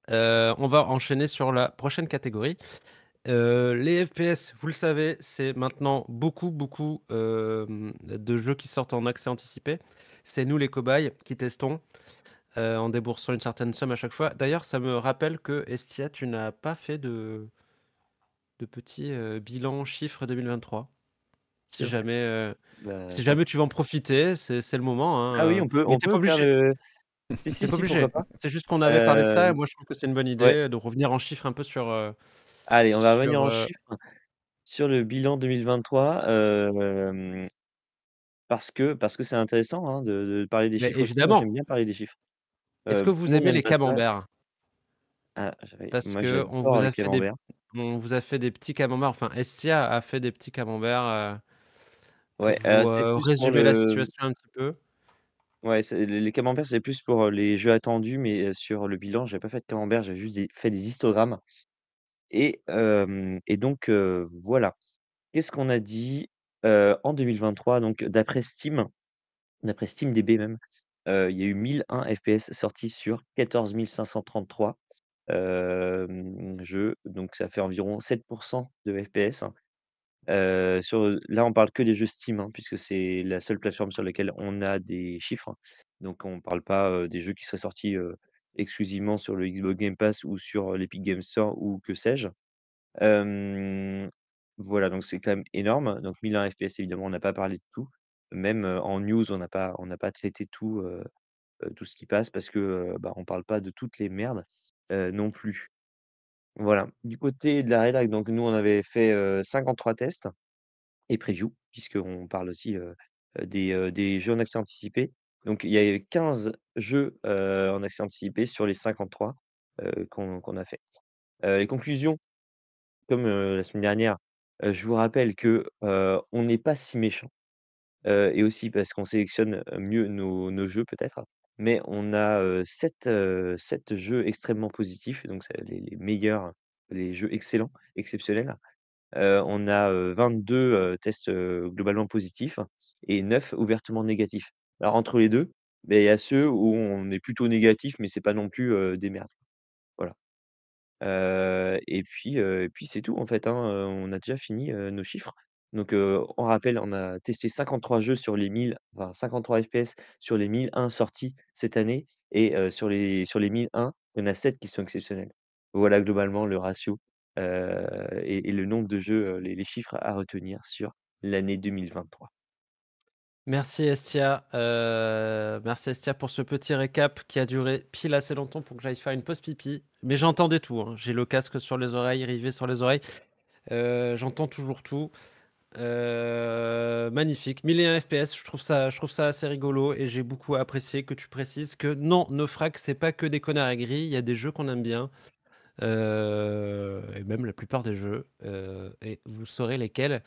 [SPEAKER 2] Euh, on va enchaîner sur la prochaine catégorie. Euh, les FPS, vous le savez, c'est maintenant beaucoup, beaucoup de jeux qui sortent en accès anticipé. C'est nous les cobayes qui testons euh, en déboursant une certaine somme à chaque fois. D'ailleurs, ça me rappelle que Estia, tu n'as pas fait de, de petit euh, bilan chiffre 2023. Si jamais, bah, si jamais tu veux en profiter, c'est le moment. Hein. Ah oui, on peut. on n'est pas obligé. C'est juste qu'on avait parlé de ça et moi je trouve que c'est une bonne idée de revenir en chiffre un peu sur Allez, on va revenir en euh
[SPEAKER 3] chiffres sur le bilan 2023, parce que parce que c'est intéressant, hein, de parler des chiffres évidemment! j'aime bien parler des chiffres.
[SPEAKER 2] Est-ce que vous aimez les camemberts?
[SPEAKER 3] Ah, parce qu'on vous a fait des
[SPEAKER 2] on vous a fait des petits camemberts, enfin Estia a fait des petits camemberts, Ouais, pour résumer la situation un petit peu.
[SPEAKER 3] Ouais, les camemberts, c'est plus pour, les jeux attendus, mais, sur le bilan, n'ai pas fait de camembert, J'ai juste fait des histogrammes. Et, donc voilà. Qu'est-ce qu'on a dit? en 2023, donc d'après Steam d'après SteamDB même, il y a eu 1001 FPS sortis sur 14 533, jeux, donc ça fait environ 7 de FPS. Hein. sur, là, on parle que des jeux Steam, hein, puisque c'est la seule plateforme sur laquelle on a des chiffres. Hein. Donc on ne parle pas, des jeux qui seraient sortis, exclusivement sur le Xbox Game Pass ou sur l'Epic Games Store ou que sais-je. voilà, donc c'est quand même énorme. Donc 1001 FPS, évidemment, on n'a pas parlé de tout. Même en news, on n'a pas, on n'a pas traité tout, tout ce qui passe parce que bah, on ne parle pas de toutes les merdes non plus. Voilà. Du côté de la rédac, donc nous, on avait fait 53 tests et preview, puisqu'on parle aussi des, des jeux en accès anticipé. Donc, il y a 15 jeux en accès anticipé sur les 53 qu'on a fait. les conclusions, comme la semaine dernière, je vous rappelle que on n'est pas si méchant. et aussi parce qu'on sélectionne mieux nos, jeux peut-être. Mais on a 7, jeux extrêmement positifs, donc les, les, meilleurs, les jeux excellents, exceptionnels. on a 22 tests globalement positifs et 9 ouvertement négatifs. Alors, entre les deux, mais il y a ceux où on est plutôt négatif, mais c'est pas non plus des merdes. Voilà. et puis, puis c'est tout en fait. Hein, on a déjà fini nos chiffres. Donc, on rappelle, on a testé 53 jeux sur les 1000, enfin 53 FPS sur les 1001 sortis cette année. Et sur les, sur les 1001, il y a 7 qui sont exceptionnels. Voilà globalement le ratio et, le nombre de jeux, les chiffres à retenir sur l'année 2023.
[SPEAKER 2] Merci Estia. Euh, merci Estia pour ce petit récap qui a duré pile assez longtemps pour que j'aille faire une pause pipi. Mais j'entendais tout. Hein. J'ai le casque sur les oreilles, rivé sur les oreilles. Euh, j'entends toujours tout. Euh, magnifique. 1001 FPS, je trouve, ça, je trouve ça assez rigolo et j'ai beaucoup apprécié que tu précises que non, Nofrag c'est pas que des connards gris. Il y a des jeux qu'on aime bien. et même la plupart des jeux. et vous saurez lesquels.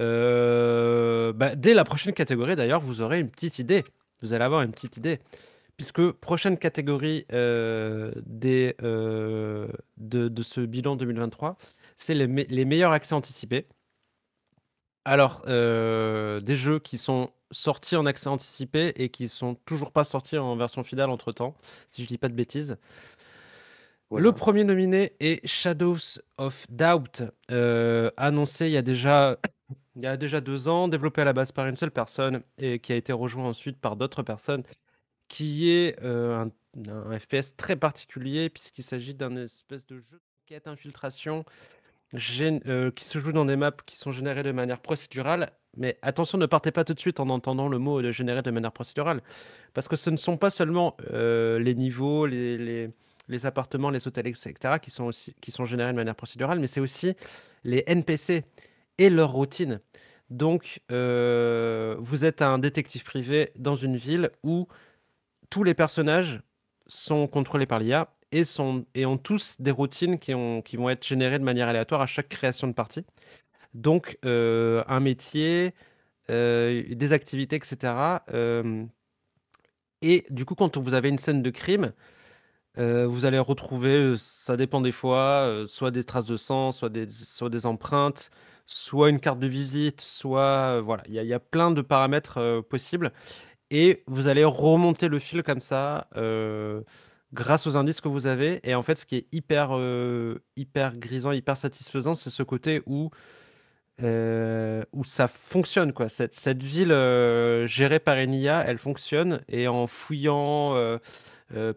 [SPEAKER 2] Euh, bah, dès la prochaine catégorie, d'ailleurs, vous aurez une petite idée. Vous allez avoir une petite idée. Puisque prochaine catégorie euh, des, euh, de, de, ce bilan 2023, c'est les, les, meilleurs accès anticipés. Alors, des jeux qui sont sortis en accès anticipé et qui sont toujours pas sortis en version finale entre-temps, si je ne dis pas de bêtises. Le premier nominé est Shadows of Doubt, annoncé il y a déjà il y a déjà deux ans, développé à la base par une seule personne et qui a été rejoint ensuite par d'autres personnes, qui est euh, un, FPS très particulier puisqu'il s'agit d'un espèce de jeu de quête infiltration euh, qui se joue dans des maps qui sont générées de manière procédurale. Mais attention, ne partez pas tout de suite en entendant le mot de générer de manière procédurale, parce que ce ne sont pas seulement euh, les niveaux, les, appartements, les hôtels, etc., qui sont, aussi, qui sont générés de manière procédurale, mais c'est aussi les NPC, et leur routine. Donc, euh, vous êtes un détective privé dans une ville où tous les personnages sont contrôlés par l'IA et, sont, et ont tous des routines qui, ont, qui vont être générées de manière aléatoire à chaque création de partie. Donc, euh, un métier, euh, des activités, etc. et du coup, quand vous avez une scène de crime, vous allez retrouver, ça dépend des fois, soit des traces de sang, soit des, soit des empreintes, soit une carte de visite, soit euh, voilà, il y, a plein de paramètres euh, possibles. Et vous allez remonter le fil comme ça euh, grâce aux indices que vous avez. Et en fait, ce qui est hyper, hyper grisant, hyper satisfaisant, c'est ce côté où, où ça fonctionne. Quoi. Cette, ville gérée par une elle fonctionne. Et en fouillant,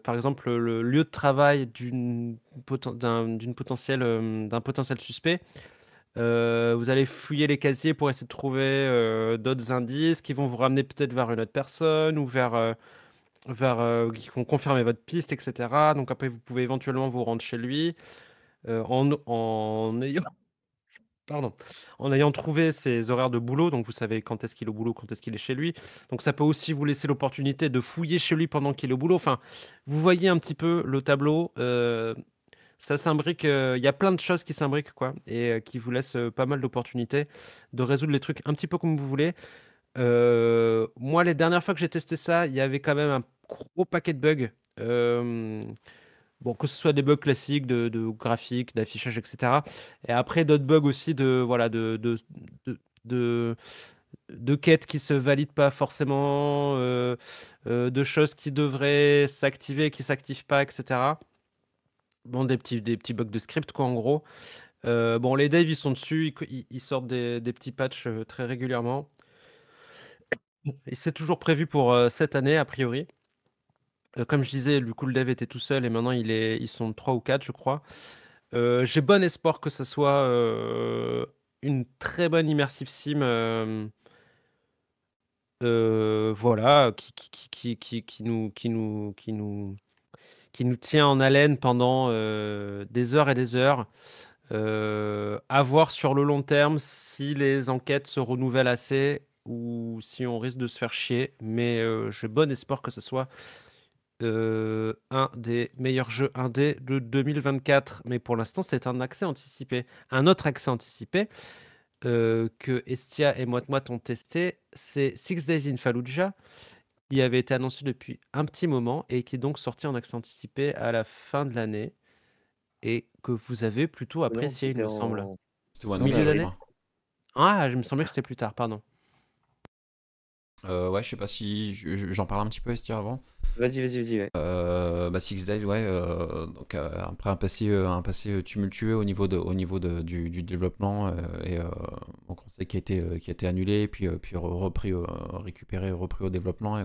[SPEAKER 2] par exemple, le lieu de travail d'une d'un potentiel suspect, euh, vous allez fouiller les casiers pour essayer de trouver euh, d'autres indices qui vont vous ramener peut-être vers une autre personne ou vers, euh, vers qui vont confirmer votre piste, etc. Donc après, vous pouvez éventuellement vous rendre chez lui en, en, ayant Pardon. En ayant trouvé ses horaires de boulot, donc vous savez quand est-ce qu'il est au boulot, quand est-ce qu'il est chez lui. Donc ça peut aussi vous laisser l'opportunité de fouiller chez lui pendant qu'il est au boulot. Enfin, vous voyez un petit peu le tableau s'imbrique. Euh, il y a plein de choses qui s'imbriquent, quoi, et euh, qui vous laissent euh, pas mal d'opportunités de résoudre les trucs un petit peu comme vous voulez. moi, les dernières fois que j'ai testé ça, il y avait quand même un gros paquet de bugs. bon, que ce soit des bugs classiques de, graphique, d'affichage, etc. Et après, d'autres bugs aussi de, voilà, de, de, de, quêtes qui se valident pas forcément, de choses qui devraient s'activer et qui s'activent pas, etc bon, des, petits, des petits bugs de script, quoi, en gros. Euh, bon, les devs, ils sont dessus, ils, sortent des, petits patchs euh, très régulièrement. Et c'est toujours prévu pour euh, cette année, a priori. comme je disais, du coup, le dev était tout seul et maintenant, il est, ils sont trois ou quatre, je crois. J'ai bon espoir que ça soit une très bonne immersive sim. voilà, qui, qui, qui, qui, nous, qui, nous, qui, nous, qui nous tient en haleine pendant euh, des heures et des heures. Euh, à voir sur le long terme si les enquêtes se renouvellent assez ou si on risque de se faire chier. Mais euh, j'ai bon espoir que ce soit un des meilleurs jeux indé de 2024. Mais pour l'instant, c'est un accès anticipé. Un autre accès anticipé que Estia et moi-même ont testé, c'est Six Days in Fallujah. Il avait été annoncé depuis un petit moment et qui est donc sorti en accès anticipé à la fin de l'année et que vous avez plutôt apprécié, il me semble. C'était au milieu Ah, je me semblais que c'est plus tard, pardon. Euh, ouais,
[SPEAKER 6] je sais pas si j'en parle un petit peu, Estir, avant. Vas-y, vas-y, vas-y. Euh, bah, Six Days, ouais. Euh, donc après un passé, un passé tumultueux au niveau de, au niveau du, développement et on sait qui a été, qui annulé, puis puis repris, récupéré, repris au développement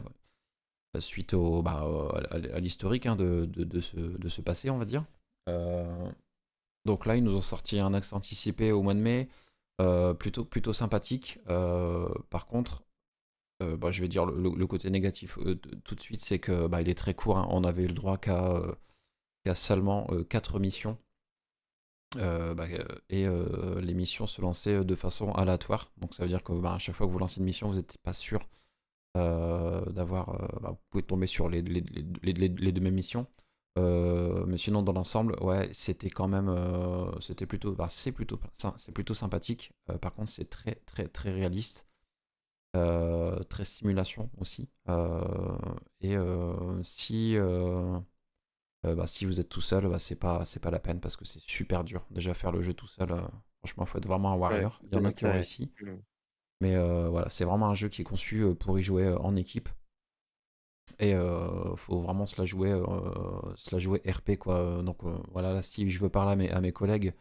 [SPEAKER 6] suite au, bah, à l'historique hein, de, ce, passé, on va dire. donc là, ils nous ont sorti un axe anticipé au mois de mai. plutôt, plutôt sympathique. par contre, euh, bah, je vais dire le, côté négatif euh, tout de suite, c'est que bah, il est très court. Hein. On avait le droit qu'à euh, seulement 4 missions. Bah, et les missions se lançaient de façon aléatoire. Donc ça veut dire que bah, à chaque fois que vous lancez une mission, vous n'êtes pas sûr d'avoir. vous pouvez tomber sur les, deux mêmes missions. mais sinon, dans l'ensemble, ouais, c'était quand même, c'était plutôt, c'est plutôt, plutôt sympathique. par contre, c'est très, très, très réaliste. Euh, très simulation aussi. Euh, et euh, si, bah, si vous êtes tout seul, bah, c'est pas, c'est pas la peine parce que c'est super dur. Déjà, faire le jeu tout seul, franchement, il faut être vraiment un warrior. Il y en a qui ont réussi. Mmh. Mais voilà, c'est vraiment un jeu qui est conçu pour y jouer en équipe. Et faut vraiment se la jouer, se la jouer RP quoi. Donc voilà, si je veux parler à mes, à mes collègues,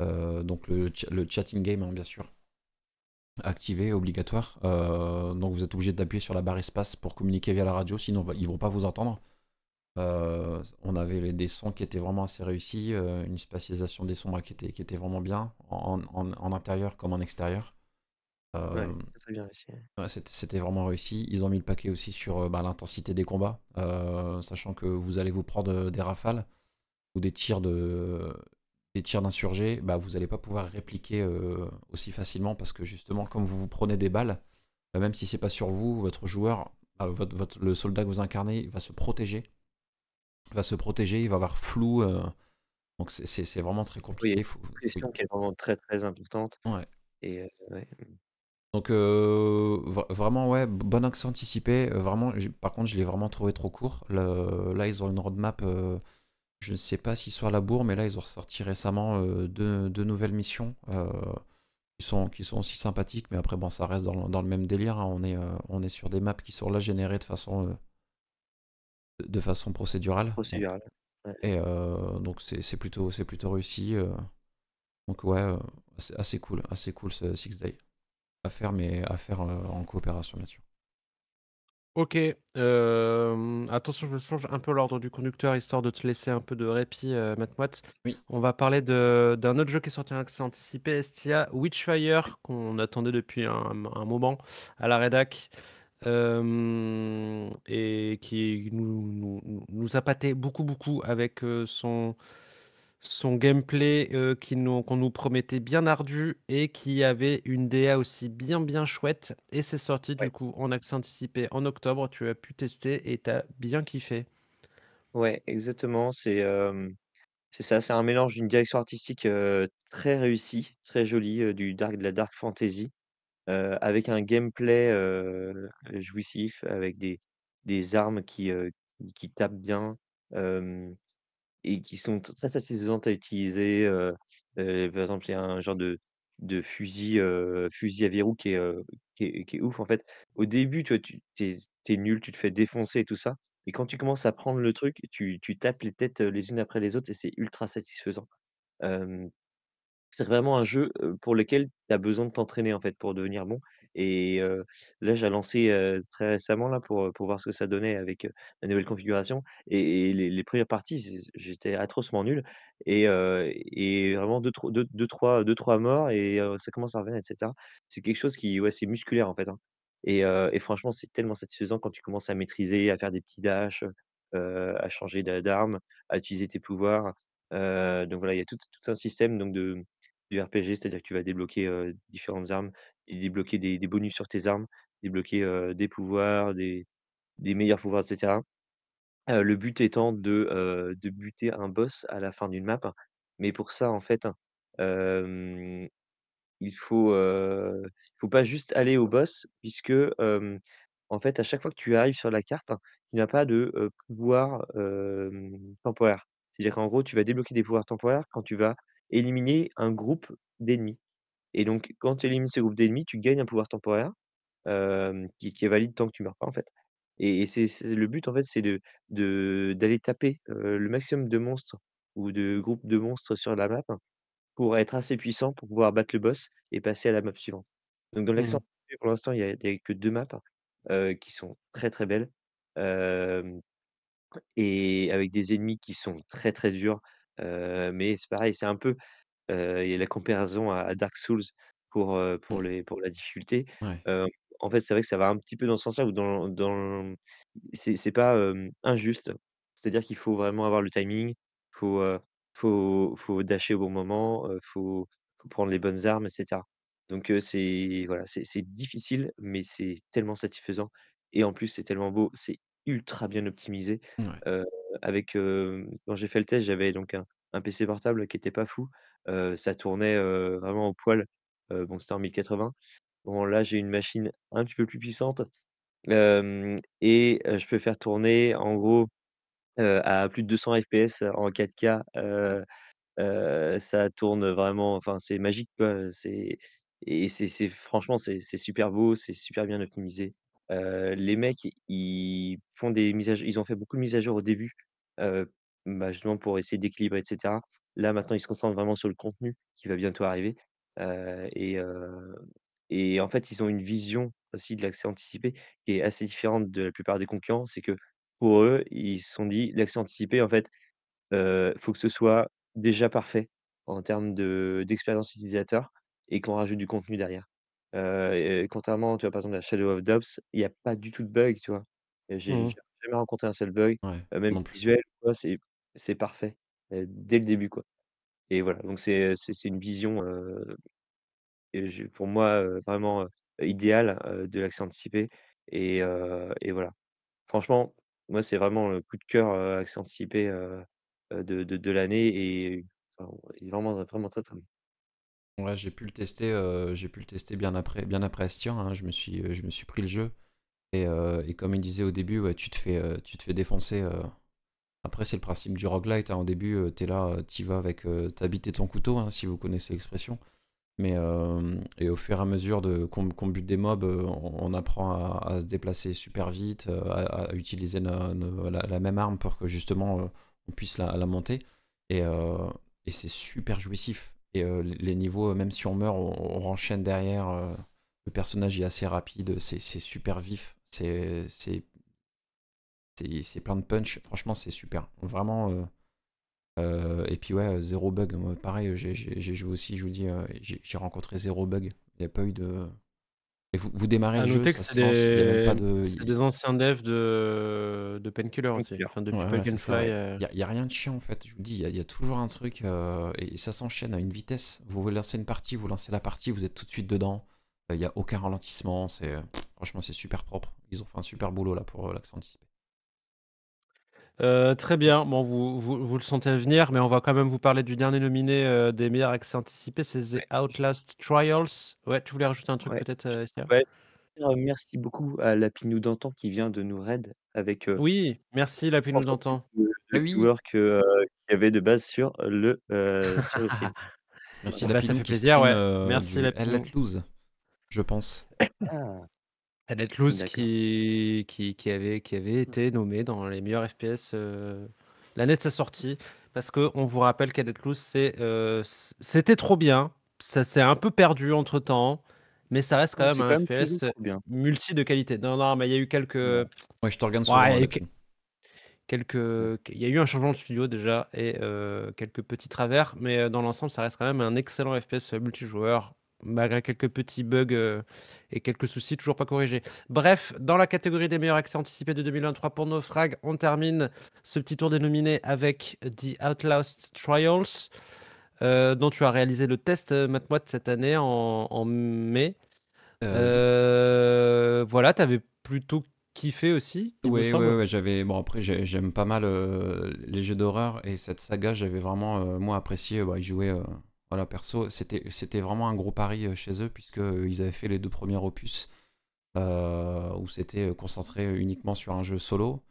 [SPEAKER 6] donc le, chat le chatting game hein, bien sûr, activé, obligatoire. Euh, donc vous êtes obligé d'appuyer sur la barre espace pour communiquer via la radio, sinon ils ne vont pas vous entendre. Euh, on avait des sons qui étaient vraiment assez réussis, euh, une spatialisation des sons qui, était, qui était vraiment bien, en, intérieur comme en extérieur. Ouais, ouais, C'était vraiment réussi. Ils ont mis le paquet aussi sur bah, l'intensité des combats, sachant que vous allez vous prendre des rafales ou des tirs de, des tirs d'insurgés, bah, vous n'allez pas pouvoir répliquer euh, aussi facilement parce que justement, comme vous vous prenez des balles, bah, même si c'est pas sur vous, votre joueur, bah, votre, le soldat que vous incarnez, il va se protéger. Il va se protéger, il va avoir flou. Euh, donc c'est vraiment très compliqué.
[SPEAKER 3] une question qui est vraiment très très importante. Ouais. Et euh,
[SPEAKER 6] Donc vraiment ouais, bon axe anticipé. Vraiment, par contre, je l'ai vraiment trouvé trop court. là, ils ont une roadmap je ne sais pas s'ils sont à la bourre, mais là, ils ont ressorti récemment euh, deux, nouvelles missions euh, qui, sont, qui sont aussi sympathiques. Mais après, bon, ça reste dans, le même délire. Hein. On, est, euh, on est sur des maps qui sont là générées de façon, de façon procédurale. Procédurale. Et donc, c'est plutôt, plutôt réussi. Donc, ouais, c'est assez cool. Assez cool ce Six Day. À faire, mais à faire en coopération, bien sûr.
[SPEAKER 2] OK, euh, attention, je change un peu l'ordre du conducteur, histoire de te laisser un peu de répit, euh, Matt Oui. On va parler d'un autre jeu qui est sorti en accès anticipé, STA, Witchfire, qu'on attendait depuis un moment à la rédac, euh, et qui nous a pâté beaucoup, beaucoup avec, son son gameplay euh, qu'on nous promettait bien ardu et qui avait une DA aussi bien bien chouette. Et c'est sorti du coup en accès anticipé en octobre. Tu as pu tester et tu as bien kiffé.
[SPEAKER 3] Ouais, exactement. C'est c'est ça, c'est un mélange d'une direction artistique très réussie, très jolie, du dark, de la dark fantasy, avec un gameplay jouissif, avec des, des armes qui, qui tapent bien et qui sont très satisfaisantes à utiliser. par exemple, il y a un genre de fusil, fusil à verrou qui est, ouf, en fait. Au début, tu es nul, tu te fais défoncer et tout ça et quand tu commences à prendre le truc, tu tapes les têtes, les unes après les autres et c'est ultra satisfaisant. c'est vraiment un jeu, pour lequel tu as besoin de t'entraîner, en fait, pour devenir bon et là, j'ai lancé très récemment là pour, pour voir ce que ça donnait avec, la nouvelle configuration et les premières parties, j'étais atrocement nul et et vraiment 2-3 deux trois deux trois morts et ça commence à revenir etc C'est quelque chose qui est c'est musculaire en fait, hein et et franchement, c'est tellement satisfaisant quand tu commences à maîtriser, à faire des petits dashs, à changer d'arme, à utiliser tes pouvoirs. donc voilà, il y a tout tout un système donc de du RPG, c'est-à-dire que tu vas débloquer, différentes armes débloquer des, bonus sur tes armes, débloquer des pouvoirs, des, meilleurs pouvoirs, etc. le but étant de, buter un boss à la fin d'une map. Mais pour ça, en fait, il faut, faut pas juste aller au boss, puisque en fait, à chaque fois que tu arrives sur la carte, tu n'as pas de pouvoir temporaire. C'est-à-dire qu'en gros, tu vas débloquer des pouvoirs temporaires quand tu vas éliminer un groupe d'ennemis. Et donc, quand tu élimines ces groupe d'ennemis, tu gagnes un pouvoir temporaire qui, est valide tant que tu meurs pas, en fait. Et, c'est le but, en fait, c'est de, d'aller taper le maximum de monstres ou de groupes de monstres sur la map pour être assez puissant pour pouvoir battre le boss et passer à la map suivante. Donc, dans mmh. l'accent, pour l'instant, il n'y a, a que deux maps qui sont très très belles et avec des ennemis qui sont très très durs. mais c'est pareil, c'est un peu. Euh, et la comparaison à Dark Souls pour, euh, pour les pour la difficulté. Euh, en fait, c'est vrai que ça va un petit peu dans ce sens-là ou dans c'est pas, injuste. C'est-à-dire qu'il faut vraiment avoir le timing, faut, faut faut dasher au bon moment, faut prendre les bonnes armes etc Donc c'est voilà, c'est difficile, mais c'est tellement satisfaisant et en plus, c'est tellement beau, c'est ultra bien optimisé. avec, quand j'ai fait le test, j'avais donc un un PC portable qui était pas fou ça tournait vraiment au poil. bon, c'était en 1080. Bon, là, j'ai une machine un petit peu plus puissante et je peux faire tourner en gros à plus de 200 FPS en 4K. ça tourne vraiment, enfin, c'est magique et c'est franchement, c'est super beau, c'est super bien optimisé. les mecs, ils font des mises ils ont fait beaucoup de mises à jour au début bah, justement pour essayer d'équilibrer, etc. Là, maintenant, ils se concentrent vraiment sur le contenu qui va bientôt arriver. et, en fait, ils ont une vision aussi de l'accès anticipé qui est assez différente de la plupart des concurrents. C'est que pour eux, ils se sont dit, l'accès anticipé, en fait, il faut que ce soit déjà parfait en termes d'expérience utilisateur et qu'on rajoute du contenu derrière. contrairement, tu par exemple, à Shadow of Dops, il n'y a pas du tout de bug, tu vois. J'ai mmh jamais rencontré un seul bug, même en visuel, c'est parfait dès le début, quoi et voilà, donc c'est c'est une vision, et pour moi, vraiment, idéale, de l'accès anticipé et voilà. Franchement, moi, c'est vraiment le coup de cœur, anticipé, de l'année et vraiment vraiment très, très
[SPEAKER 6] bien j'ai pu le tester, j'ai pu le tester bien après bien après Astian, hein, Je me suis, je me suis pris le jeu et comme il disait au début, tu te fais, tu te fais défoncer, après, c'est le principe du roguelite. Hein. Au début, euh, tu es là, euh, tu vas avec euh, ta bite et ton couteau, hein, si vous connaissez l'expression. Mais et au fur et à mesure qu'on bute des mobs, on, apprend à, se déplacer super vite, à, utiliser la, même arme pour que justement on puisse la, monter. Et, c'est super jouissif. Et les niveaux, même si on meurt, on, on renchaîne derrière. le personnage est assez rapide, c'est super vif. C'est c'est plein de punch. Franchement, c'est super. Vraiment. Euh, euh, et puis ouais, euh, zéro bug. pareil, j'ai joué aussi, je vous dis, j'ai rencontré zéro bug. Il n'y a pas eu de. Et vous, vous démarrez le jeu, c'est des...
[SPEAKER 2] anciens devs de, de aussi, Il n'y a, rien de chiant en fait,
[SPEAKER 6] je vous dis, il y, a toujours un truc et ça s'enchaîne à une vitesse. Vous lancez une partie, vous lancez la partie, vous êtes tout de suite dedans. Il n'y a aucun ralentissement, franchement c'est super propre. Ils ont fait un super
[SPEAKER 2] boulot là pour l'accent euh, très bien. Bon, vous, vous, le sentez venir, mais on va quand même vous parler du dernier nominé euh, des meilleurs accès anticipés, c'est The Outlast Trials. Ouais, tu voulais rajouter un truc peut-être, euh,
[SPEAKER 3] Merci beaucoup à Lapinou Dantan qui vient de nous raid avec.
[SPEAKER 2] oui, merci Lapinou Dantan.
[SPEAKER 3] Le, le joueur qu'il y avait de base sur le, site.
[SPEAKER 6] merci bah, ça fait plaisir,
[SPEAKER 3] ouais. Merci la
[SPEAKER 6] je pense. Ah.
[SPEAKER 2] Planète qui, avait, mmh. été nommé dans les meilleurs FPS euh, l'année de sa sortie. Parce qu'on vous rappelle qu'Adette euh, c'était trop bien. Ça s'est un peu perdu entre temps. Mais ça reste quand même un FPS multi de qualité. Non, non, mais il y a eu quelques. Ouais, je te regarde il, quelques... il y a eu un changement de studio déjà et euh, quelques petits travers. Mais dans l'ensemble, ça reste quand même un excellent FPS multijoueur malgré quelques petits bugs euh, et quelques soucis toujours pas corrigés. Bref, dans la catégorie des meilleurs accès anticipés de 2023 pour Naufrag, on termine ce petit tour dénominé avec The Outlast Trials, euh, dont tu as réalisé le test, euh, Matt cette année en, mai. voilà, tu avais plutôt kiffé aussi. Oui, ouais,
[SPEAKER 6] j'avais. Bon, après, j'aime pas mal les jeux d'horreur et cette saga, j'avais vraiment, moi, apprécié. Bah, y jouer voilà, perso, c'était vraiment un gros pari euh, chez eux, puisqu'ils euh, avaient fait les deux premiers opus euh, où c'était concentré uniquement sur un jeu solo,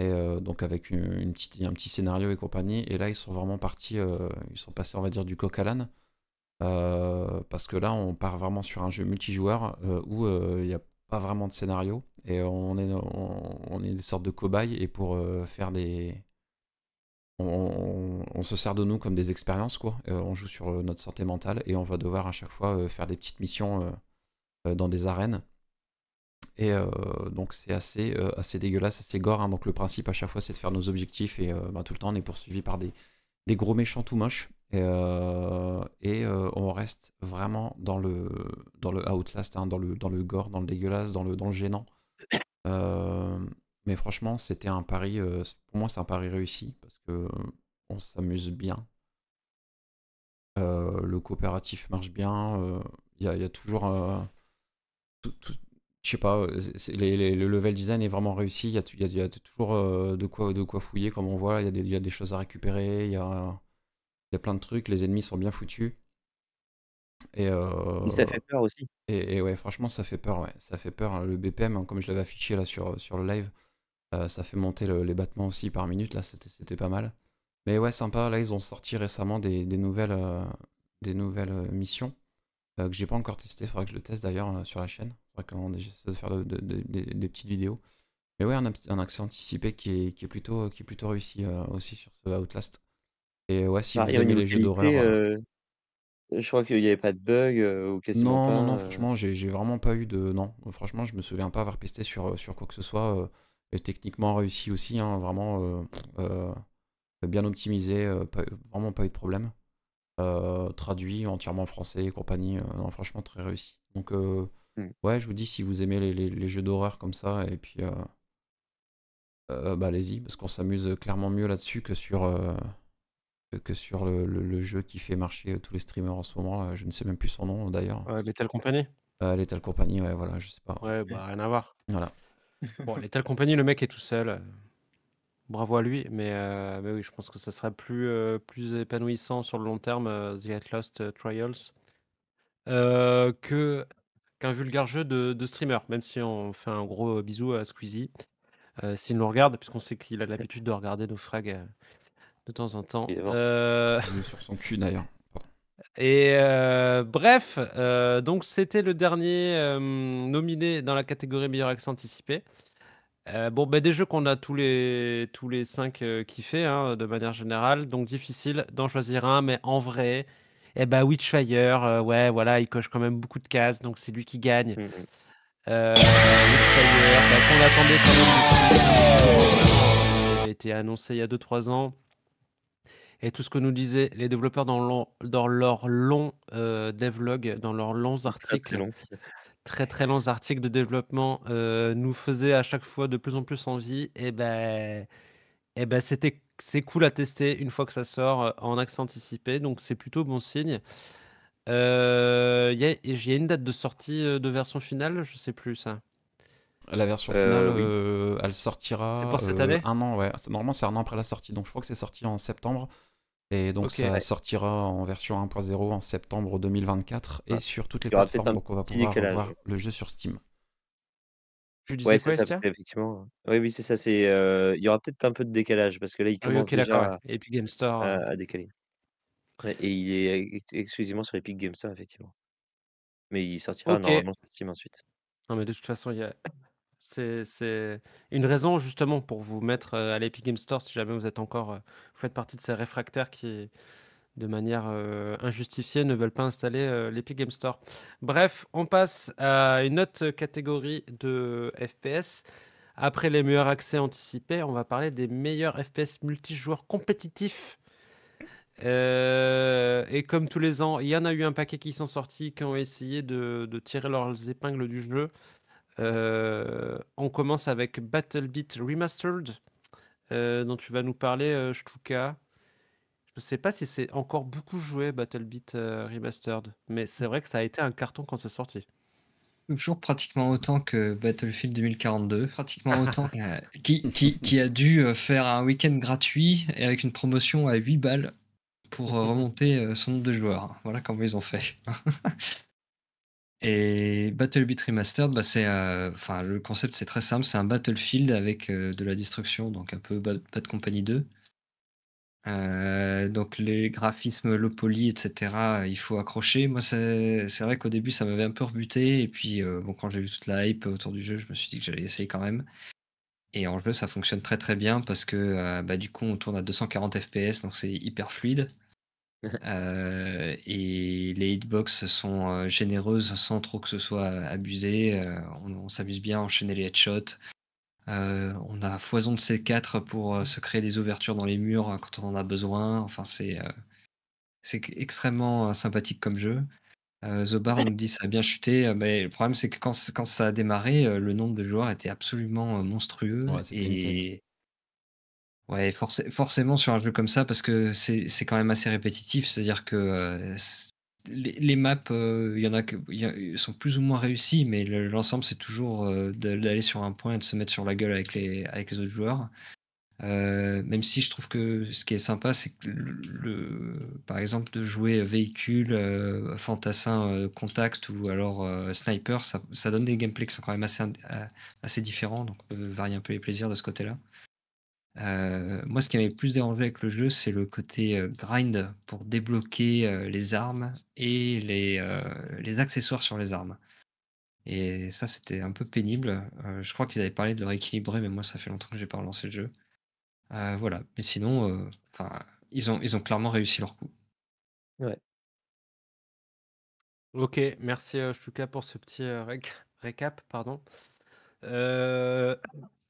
[SPEAKER 6] et donc avec une, petite, un petit scénario et compagnie. Et là, ils sont vraiment partis, ils sont passés, on va dire, du coq à l'âne, parce que là, on part vraiment sur un jeu multijoueur où il n'y a pas vraiment de scénario, et on est, on, on est des sortes de cobayes, et pour faire des on, se sert de nous comme des expériences, quoi. Euh, on joue sur euh, notre santé mentale et on va devoir à chaque fois euh, faire des petites missions dans des arènes. Et donc c'est assez, assez dégueulasse, assez gore. Hein. Donc le principe à chaque fois c'est de faire nos objectifs et bah, tout le temps on est poursuivi par des, gros méchants tout moches. Et, on reste vraiment dans le, dans le Outlast, hein, dans, le, dans le gore, dans le dégueulasse, dans le, dans le gênant. Mais franchement, c'était un pari. Euh, pour moi, c'est un pari réussi parce que euh, on s'amuse bien. Euh, le coopératif marche bien. Il y a, toujours. je sais pas, le level design est vraiment réussi. Il y a, toujours de, quoi, de quoi fouiller, comme on voit. Il y, a des choses à récupérer. Il y a, plein de trucs. Les ennemis sont bien foutus. Et, ça fait peur aussi. Et, ouais, franchement, ça fait peur. Ça fait peur. Hein. Le BPM, hein, comme je l'avais affiché là sur, sur le live, euh, ça fait monter les battements aussi par minute, là c'était pas mal. Mais ouais, sympa, là ils ont sorti récemment des, nouvelles, des nouvelles euh, euh, missions que j'ai pas encore testé faudra que je le teste d'ailleurs sur la chaîne. Faudra que essaie de faire des petites vidéos. Mais ouais, un, un accès anticipé qui est, plutôt, qui est plutôt réussi aussi sur ce Outlast.
[SPEAKER 3] Et ouais, si ah, vous aimez les jeux d'horreur. Je crois qu'il n'y avait pas de bug ou quest non, pas. Non, non, franchement,
[SPEAKER 6] j'ai vraiment pas eu de. Non, franchement, je me souviens pas avoir pesté sur, sur quoi que ce soit. Et techniquement réussi aussi, hein, vraiment euh, euh, euh, bien optimisé, vraiment pas eu de problème. traduit entièrement en français et compagnie, franchement très réussi. Donc mm. ouais, je vous dis si vous aimez les, jeux d'horreur comme ça, et puis bah, allez-y, parce qu'on s'amuse clairement mieux là-dessus que sur que sur le, le, jeu qui fait marcher tous les streamers en ce moment. Je ne sais même plus son nom d'ailleurs.
[SPEAKER 2] Euh, Lethal Company
[SPEAKER 6] euh, Lethal Company, ouais, voilà, je sais
[SPEAKER 2] pas. Ouais, bah rien à voir. Voilà. Bon, telles compagnies, le mec est tout seul. Bravo à lui, mais, euh, mais oui, je pense que ça sera plus, euh, plus épanouissant sur le long terme, euh, The Atlas Trials, que, qu'un vulgaire jeu de, de, streamer, même si on fait un gros bisou à Squeezie, s'il nous regarde, puisqu'on sait qu'il a l'habitude de regarder nos frags de temps en temps. sur
[SPEAKER 6] son cul d'ailleurs.
[SPEAKER 2] Et euh, bref, euh, donc c'était le dernier euh, nominé dans la catégorie meilleur accès anticipé. bon, ben des jeux qu'on a tous les, tous les cinq kiffés hein, de manière générale, donc difficile d'en choisir un, mais en vrai, eh ben Witchfire, ouais, voilà, il coche quand même beaucoup de cases, donc c'est lui qui gagne. Mm, mm. Witchfire, ben, qu'on attendait quand même. Il a été annoncé il y a 2-3 ans et tout ce que nous disaient les développeurs dans, long, dans leurs longs euh, dans leurs longs articles. Très, très, très, longs articles de développement euh, nous faisaient à chaque fois de plus en plus envie. Et ben, et ben c'était c'est cool à tester une fois que ça sort euh, en accès anticipé, donc c'est plutôt bon signe. Il y, a une date de sortie de version finale, je sais plus ça. La version finale, oui. elle sortira. C'est pour cette année
[SPEAKER 6] Un an, ouais. Normalement, c'est un an après la sortie, donc je crois que c'est sorti en septembre. Et donc ça sortira en version 1.0 en septembre 2024 et ah, sur toutes les plateformes. Donc on va pouvoir voir le jeu sur Steam.
[SPEAKER 1] Tu disais ça,
[SPEAKER 3] effectivement. Oui, oui, c'est ça. C'est, euh, il y aura peut-être un peu de décalage parce que là, il ah commence déjà à... Epic euh. Store décaler. et il est exclusivement sur Epic Game Store, effectivement. Mais il sortira normalement sur Steam ensuite.
[SPEAKER 2] Non, mais de toute façon, il y a c'est une raison justement pour vous mettre à l'Epic Game Store si jamais vous êtes encore, faites partie de ces réfractaires qui, de manière injustifiée, ne veulent pas installer l'Epic Game Store. Bref, on passe à une autre catégorie de FPS. Après les meilleurs accès anticipés, on va parler des meilleurs FPS multijoueurs compétitifs. et comme tous les ans, il y en a eu un paquet qui sont sortis, qui ont essayé de tirer leurs épingles du jeu. Euh, on commence avec Battle Beat Remastered, euh, dont tu vas nous parler, euh, Stuka. Je ne sais pas si c'est encore beaucoup joué Battle Beat Remastered, mais c'est vrai que ça a été un
[SPEAKER 4] carton quand c'est sorti.
[SPEAKER 5] Toujours pratiquement autant que Battlefield 2042, pratiquement autant qui, a dû faire un week-end gratuit et avec une promotion à 8 balles pour remonter son nombre de joueurs. Voilà comment ils ont fait. Et Battle Beat Remastered, bah, euh, le concept c'est très simple, c'est un Battlefield avec euh, de la destruction, donc un peu Bad, de Company 2. Euh, donc les graphismes, le poly, etc. Il faut accrocher. Moi, c'est vrai qu'au début, ça m'avait un peu rebuté. Et puis, bon, quand j'ai vu toute la hype autour du jeu, je me suis dit que j'allais essayer quand même. Et en jeu, ça fonctionne très très bien parce que bah, du coup, on tourne à 240 fps, donc c'est hyper fluide. Euh, et les hitbox sont euh, généreuses sans trop que ce soit euh, abusé. on, s'amuse bien à enchaîner les headshots. on a foison de C4 pour se créer des ouvertures dans les murs quand on en a besoin. Enfin, c'est extrêmement sympathique comme jeu. Zobar, Bar nous dit ça a bien chuté, mais le problème c'est que quand, quand, ça a démarré, le nombre de joueurs était absolument monstrueux. et, Ouais, forcément sur un jeu comme ça, parce que c'est, quand même assez répétitif, c'est-à-dire que euh, les, maps, euh, il y en a qui sont plus ou moins réussies, mais l'ensemble c'est toujours euh, d'aller sur un point et de se mettre sur la gueule avec les, avec les autres joueurs. même si je trouve que ce qui est sympa, c'est que le, par exemple de jouer véhicule, fantassin, contact ou alors sniper, ça, donne des gameplays qui sont quand même assez, assez différents, donc on peut varier un peu les plaisirs de ce côté-là. Euh, moi, ce qui m'avait plus dérangé avec le jeu, c'est le côté euh, grind pour débloquer euh, les armes et les, les, accessoires sur les armes. Et ça, c'était un peu pénible. je crois qu'ils avaient parlé de le rééquilibrer, mais moi, ça fait longtemps que j'ai pas relancé le jeu. voilà. Mais sinon, ils, ont, ils ont clairement réussi leur coup.
[SPEAKER 2] Ouais. Ok, merci Stuka pour ce petit récap. Pardon.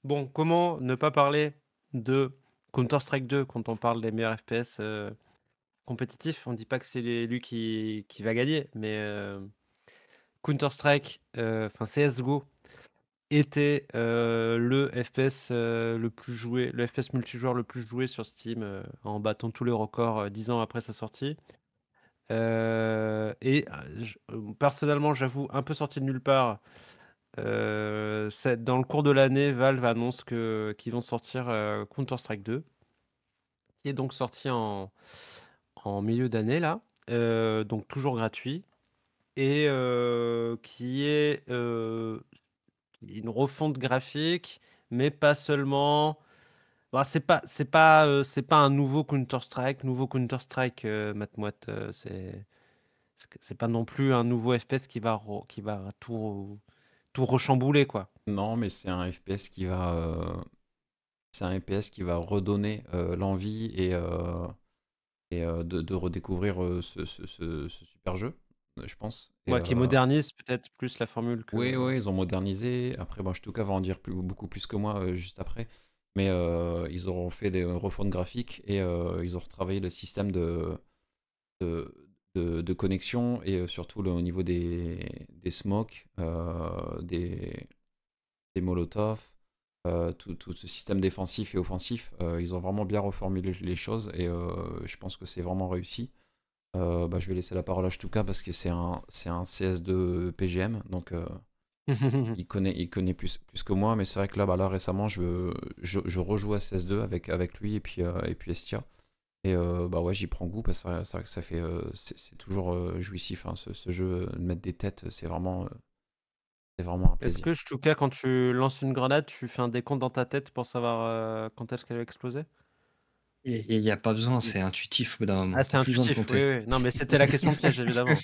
[SPEAKER 2] Bon, comment ne pas parler de Counter-Strike 2, quand on parle des meilleurs FPS euh, compétitifs, on ne dit pas que c'est lui qui, qui, va gagner, mais euh, Counter-Strike, euh, enfin CSGO, était le FPS le plus joué, le FPS multijoueur le plus joué sur Steam, en battant tous les records dix ans après sa sortie. et personnellement, j'avoue, un peu sorti de nulle part, euh, dans le cours de l'année, Valve annonce que, qu'ils vont sortir euh, Counter-Strike 2, qui est donc sorti en, en milieu d'année, là, euh, donc toujours gratuit, et qui est une refonte graphique, mais pas seulement. Bah, c'est pas, c'est pas, c'est pas un nouveau Counter-Strike, nouveau Counter-Strike, c'est, c'est pas non plus un nouveau FPS qui va, qui va tout,
[SPEAKER 6] tout rechambouler, quoi. Non, mais c'est un FPS qui va. Euh, c'est un FPS qui va redonner euh, l'envie et, euh, et de, redécouvrir ce, super jeu, je pense. moi qui modernise
[SPEAKER 2] peut-être plus la formule. Que... Oui,
[SPEAKER 6] oui, ils ont modernisé. Après, bon, je va en dire beaucoup plus que moi juste après. Mais ils auront fait des refontes graphiques et ils ont retravaillé le système de de, connexion et euh, surtout au niveau des, des smokes, euh, des, des molotovs, euh, tout, ce système défensif et offensif, ils ont vraiment bien reformulé les choses et je pense que c'est vraiment réussi. Bah, je vais laisser la parole à Shtuka parce que c'est un, c'est un CS2 PGM, donc il connaît, il connaît plus, plus que moi, mais c'est vrai que là, bah, là récemment, je, je, rejoue à CS2 avec, avec lui et puis, et puis Estia. Et euh, bah ouais, j'y prends goût parce que c'est vrai que ça fait. Euh, c'est toujours euh, jouissif. Hein, ce, jeu, de mettre des têtes, c'est vraiment. c'est vraiment un plaisir.
[SPEAKER 2] Est-ce que, quand tu lances une grenade, tu fais un décompte dans ta tête pour savoir quand est-ce qu'elle va exploser
[SPEAKER 5] Il n'y a pas besoin, c'est intuitif d'un Ah, c'est intuitif, oui,
[SPEAKER 1] Non, mais c'était la question de piège, évidemment.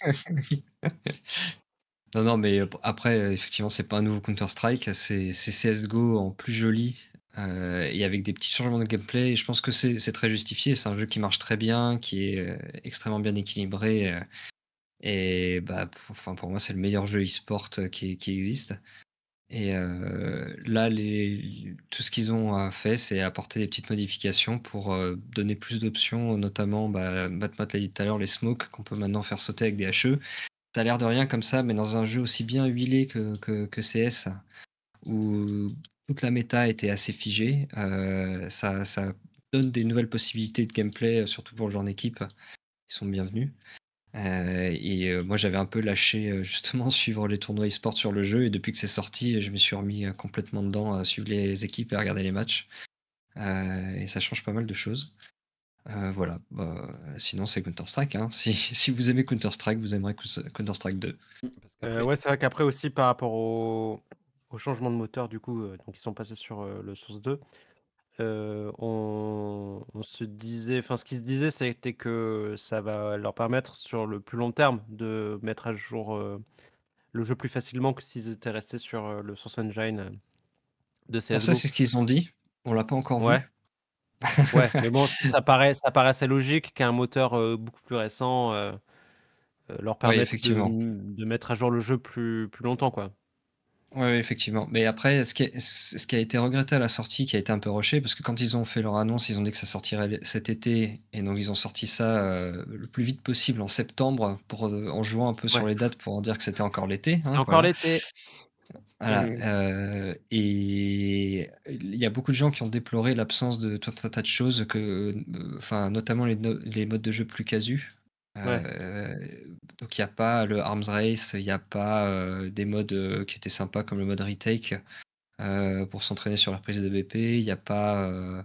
[SPEAKER 5] non, non, mais après, effectivement, c'est pas un nouveau Counter-Strike. C'est CSGO en plus joli euh, et avec des petits changements de gameplay. Et je pense que c'est très justifié. C'est un jeu qui marche très bien, qui est euh, extrêmement bien équilibré. Euh, et bah, pour, enfin, pour moi, c'est le meilleur jeu e-sport qui, existe. Et là, les, tout ce qu'ils ont fait, c'est apporter des petites modifications pour donner plus d'options, notamment, bah, l'a dit tout à l'heure, les smokes qu'on peut maintenant faire sauter avec des HE. Ça a l'air de rien comme ça, mais dans un jeu aussi bien huilé que, que CS, où toute la méta était assez figée. Euh, ça, donne des nouvelles possibilités de gameplay, euh, surtout pour le genre équipe, euh, qui sont bienvenus. et moi, j'avais un peu lâché justement suivre les tournois e-sport sur le jeu. Et depuis que c'est sorti, je me suis remis complètement dedans à suivre les équipes et à regarder les matchs. et ça change pas mal de choses. voilà. Bah, sinon, c'est Counter-Strike. Hein. Si, si, vous aimez Counter-Strike, vous aimerez Counter-Strike 2.
[SPEAKER 2] ouais, c'est vrai qu'après aussi, par rapport au, changement de moteur, du coup, euh, donc ils sont passés sur, euh, le Source 2. Euh, on se disait enfin ce qu'ils disaient, c'était que ça va leur permettre sur le plus long terme de mettre à jour, le jeu plus facilement que s'ils étaient restés sur, le Source Engine, de CS ah, ça, c'est ce
[SPEAKER 5] qu'ils ont dit. On l'a pas encore vu. Ouais,
[SPEAKER 2] mais bon, ça paraît ça paraît assez logique qu'un moteur, beaucoup plus récent, leur permet de
[SPEAKER 5] mettre à jour le jeu plus plus longtemps, quoi. Oui, effectivement. Mais après, ce qui, ce qui a été regretté à la sortie, qui a été un peu rushé, parce que quand ils ont fait leur annonce, ils ont dit que ça sortirait cet été, et donc ils ont sorti ça euh, le plus vite possible en septembre, pour, euh, en jouant un peu sur les dates pour en dire que c'était encore l'été. Hein, c'était encore l'été. Voilà. Euh, et il y a beaucoup de gens qui ont déploré l'absence de tout un tas de choses, que, enfin, notamment les, les, modes de jeu plus casus euh, donc il n'y a pas le Arms Race, il n'y a pas des modes qui étaient sympas comme le mode Retake pour s'entraîner sur la prise de BP, il n'y a pas...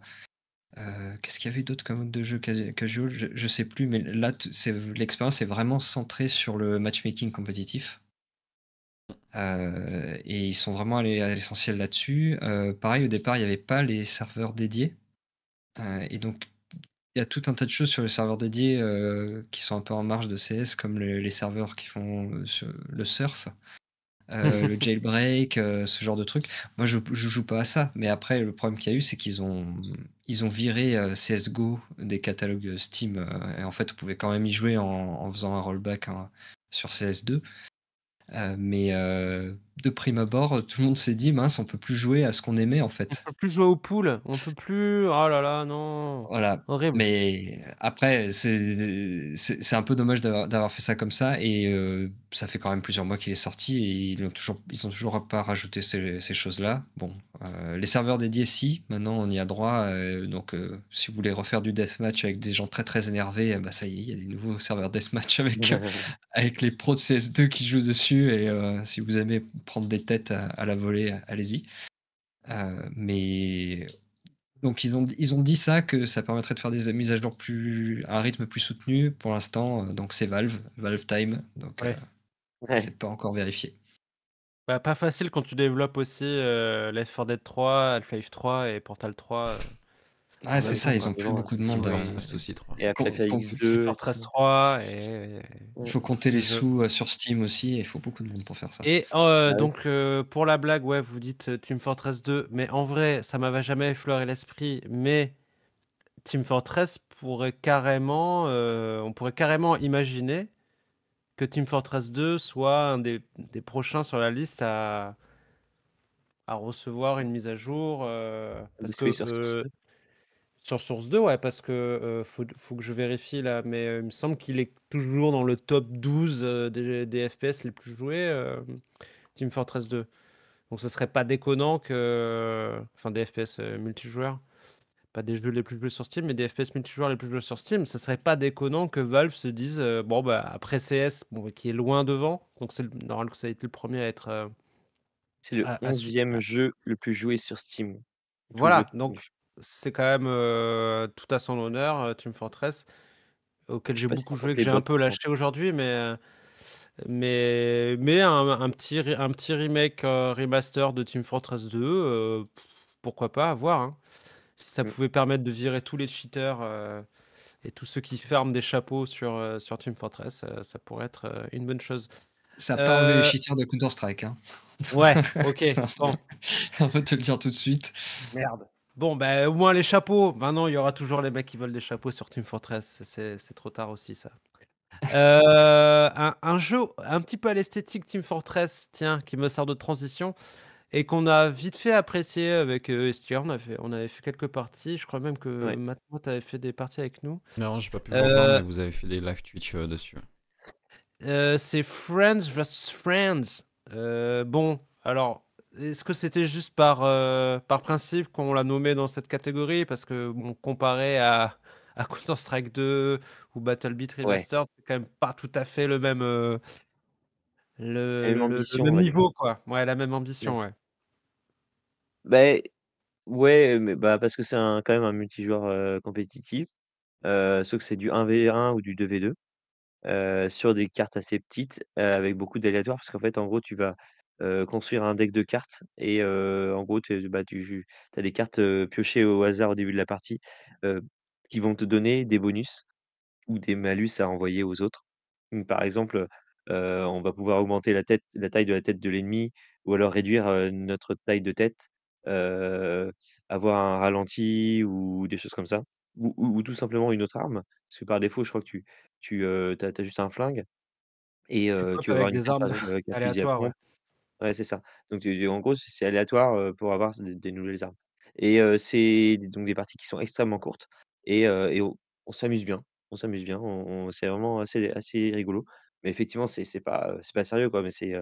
[SPEAKER 5] Qu'est-ce qu'il y avait d'autre comme mode de jeu casual je, ne sais plus, mais là l'expérience est vraiment centrée sur le matchmaking compétitif. et ils sont vraiment allés à l'essentiel là-dessus. pareil, au départ, il n'y avait pas les serveurs dédiés. et donc il y a tout un tas de choses sur les serveurs dédiés euh, qui sont un peu en marge de CS, comme les serveurs qui font euh, le surf, euh, le jailbreak, ce genre de trucs. Moi, je, je joue pas à ça. Mais après, le problème qu'il y a eu, c'est qu'ils ont, ils ont viré CSGO des catalogues Steam. et en fait, on pouvait quand même y jouer en, faisant un rollback hein, sur CS2. mais de prime abord, euh, tout le monde s'est dit, mince, on peut plus jouer à ce qu'on aimait en fait. On
[SPEAKER 2] peut plus jouer aux poules, on peut plus. Oh là là, non.
[SPEAKER 5] Voilà. Horrible. Mais après, c'est un peu dommage d'avoir fait ça comme ça. Et euh, ça fait quand même plusieurs mois qu'il est sorti et ils n'ont toujours, ont toujours pas rajouté ces, choses-là. Bon, euh, les serveurs dédiés, si, maintenant on y a droit. donc si vous voulez refaire du deathmatch avec des gens très très énervés, bah ça y est, il y a des nouveaux serveurs deathmatch avec, avec les pros de CS2 qui jouent dessus. Et si vous aimez prendre des têtes à, la volée, allez-y. Euh, mais donc ils ont, ils ont dit ça, que ça permettrait de faire des mises à jour plus, à un rythme plus soutenu. Pour l'instant, euh, donc c'est Valve, Valve Time. Donc euh, c'est pas encore vérifié.
[SPEAKER 2] Bah, pas facile quand tu développes aussi Left 4 Dead 3, Half-Life 3 et Portal 3. Ah, bah c'est ça, ils ont plus beaucoup de monde. Warcraft aussi 3. Et après, 2 Fortress 3.
[SPEAKER 5] Il faut compter les sous euh, sur Steam aussi, il faut beaucoup de monde pour faire ça. Et euh, donc,
[SPEAKER 2] euh, pour la blague, ouais, vous dites Team Fortress 2, mais en vrai, ça m'avait jamais effleuré l'esprit, mais Team Fortress pourrait carrément, on pourrait carrément imaginer que Team Fortress 2 soit un des, prochains sur la liste à, à recevoir une mise à jour. parce que, Source 2, ouais, parce que euh, faut, que je vérifie là, mais euh, il me semble qu'il est toujours dans le top 12 euh, des, FPS les plus joués, Team Fortress 2. Donc ce serait pas déconnant que. Enfin, des FPS multijoueurs. Pas des jeux les plus joués sur Steam, mais des FPS multijoueurs les plus joués sur Steam. Ce serait pas déconnant que Valve se dise bon, bah, après CS, bon, qui est loin devant, donc c'est normal que ça ait été le premier à être. c'est le 11e
[SPEAKER 3] jeu le plus joué sur Steam. Voilà,
[SPEAKER 2] donc c'est quand même tout à son honneur, Team Fortress, auquel j'ai beaucoup joué, que j'ai un peu lâché aujourd'hui, mais, mais, mais un, petit, un petit remake, remaster de Team Fortress 2, pourquoi pas, à voir. Hein. Si ça mmh. pouvait permettre de virer tous les cheaters et tous ceux qui ferment des chapeaux sur, sur Team Fortress, ça pourrait être une bonne chose. Ça parle des cheaters
[SPEAKER 5] de Counter-Strike. Hein. ouais, ok, On peut te le dire tout de suite.
[SPEAKER 2] merde. Bon, ben, au moins les chapeaux. Maintenant, il y aura toujours les mecs qui veulent des chapeaux sur Team Fortress. C'est trop tard aussi, ça. Euh, un, jeu un petit peu à l'esthétique Team Fortress, tiens, qui me sert de transition et qu'on a vite fait apprécier avec euh, On, on avait fait quelques parties. Je crois même que maintenant tu avais fait des parties avec nous. Non, je pas pu euh,
[SPEAKER 6] vous avez fait des live Twitch euh, dessus.
[SPEAKER 2] c'est Friends vs Friends. bon, alors est-ce que c'était juste par, euh, par principe qu'on l'a nommé dans cette catégorie Parce que on comparé à, à Counter-Strike 2 ou Battle Beat Remastered, c'est quand même pas tout à fait le même, euh, le, même niveau. Quoi. Ouais, la même ambition, ouais.
[SPEAKER 3] ouais. bah, bah parce que c'est quand même un multijoueur euh, compétitif. sauf que c'est du 1v1 ou du 2v2. sur des cartes assez petites avec beaucoup d'aléatoires parce qu'en fait en gros tu vas euh, construire un deck de cartes. Et euh, en gros, bah, tu as des cartes euh, piochées au hasard au début de la partie qui vont te donner des bonus ou des malus à envoyer aux autres. par exemple, on va pouvoir augmenter la, tête, la taille de la tête de l'ennemi ou alors réduire notre taille de tête, avoir un ralenti ou des choses comme ça. Ou, tout simplement une autre arme. Parce que par défaut, je crois que tu, tu as, juste un flingue et Tu vas avoir une des armes aléatoires, Ouais, c'est ça. Donc en gros, c'est aléatoire, pour avoir des nouvelles armes et c'est donc des parties qui sont extrêmement courtes et on s'amuse bien, on s'amuse bien, c'est vraiment assez assez rigolo. Mais effectivement, c'est c'est pas, c'est pas sérieux, quoi, mais c'est,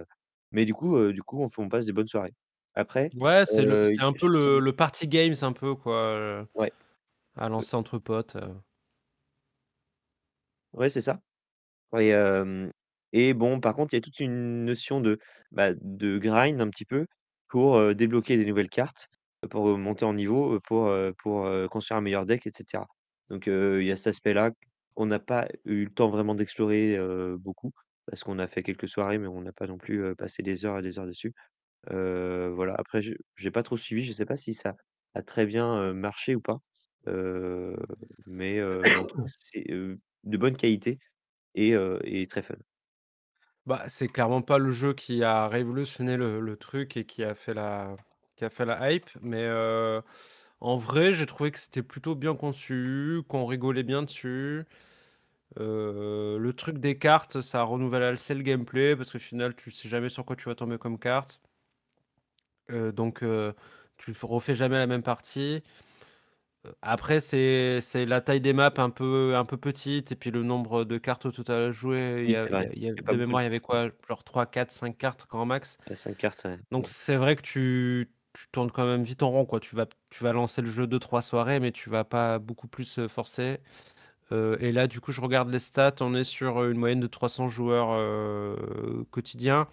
[SPEAKER 3] mais du coup, du coup, on on passe des bonnes soirées. Après, Ouais, c'est un peu
[SPEAKER 2] le le party games un peu, quoi, Ouais. à lancer entre potes,
[SPEAKER 3] Ouais, c'est ça. Et et bon, par contre, il y a toute une notion de, bah, de grind un petit peu pour débloquer des nouvelles cartes, pour monter en niveau, pour, pour construire un meilleur deck, etc. Donc il y a cet aspect-là qu'on n'a pas eu le temps vraiment d'explorer beaucoup, parce qu'on a fait quelques soirées, mais on n'a pas non plus passé des heures et des heures dessus. voilà, après, je n'ai pas trop suivi, je ne sais pas si ça a très bien marché ou pas, mais c'est de bonne qualité et très fun.
[SPEAKER 2] Bah, c'est clairement pas le jeu qui a révolutionné le, truc et qui a fait la, qui a fait la hype, mais en vrai, j'ai trouvé que c'était plutôt bien conçu, qu'on rigolait bien dessus. le truc des cartes, ça renouvelle assez le gameplay parce que final, tu sais jamais sur quoi tu vas tomber comme carte. donc, tu refais jamais la même partie. Après, c'est la taille des maps un peu, un peu petite et puis le nombre de cartes au total à jouer. il y a, y de mémoire, il y avait quoi Genre 3, 4, 5
[SPEAKER 3] cartes quand max 5 cartes,
[SPEAKER 2] Donc c'est vrai que tu, tu, tournes quand même vite en rond. Quoi. Tu, vas, tu vas lancer le jeu 2-3 soirées, mais tu vas pas beaucoup plus euh, forcer. Euh, et là, du coup, je regarde les stats. On est sur euh, une moyenne de 300 joueurs euh, quotidiens.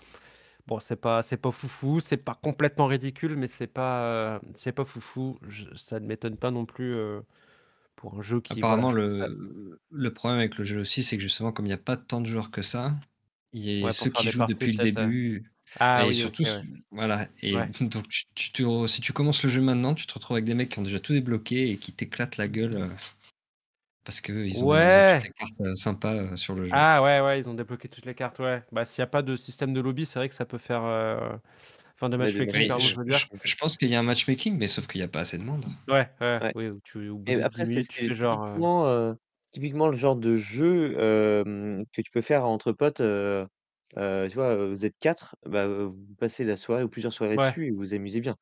[SPEAKER 2] Bon, c'est pas, c'est pas foufou, c'est pas complètement ridicule, mais c'est pas, euh, c'est pas foufou. Je- ça ne m'étonne pas non plus euh, pour un jeu qui, voilà, Apparemment,
[SPEAKER 1] le,
[SPEAKER 5] le problème avec le jeu aussi, c'est que justement, comme il n'y a pas tant de joueurs que ça, il y a ceux qui jouent depuis le début, Ah et surtout, voilà. Et donc, si tu commences le jeu maintenant, tu te retrouves avec des mecs qui ont déjà tout débloqué et qui t'éclatent la gueule. Euh, parce qu'ils ont, ouais. ils ont toutes les cartes euh, sympas euh, sur le jeu.
[SPEAKER 2] Ah ouais, ouais, ils ont débloqué toutes les cartes, ouais. Bah, s'il n'y a pas de système de lobby, c'est vrai que ça peut faire. Euh, enfin, de matchmaking, je,
[SPEAKER 5] pense qu'il y a un matchmaking, mais sauf qu'il n'y a pas
[SPEAKER 3] assez de monde.
[SPEAKER 2] Ouais, ouais, ouais. Oui, tu, Et après, c'est ce genre.
[SPEAKER 3] Typiquement, le genre de jeu que tu peux faire entre potes. tu vois, vous êtes quatre, bah, vous passez la soirée ou plusieurs soirées dessus et vous amusez bien.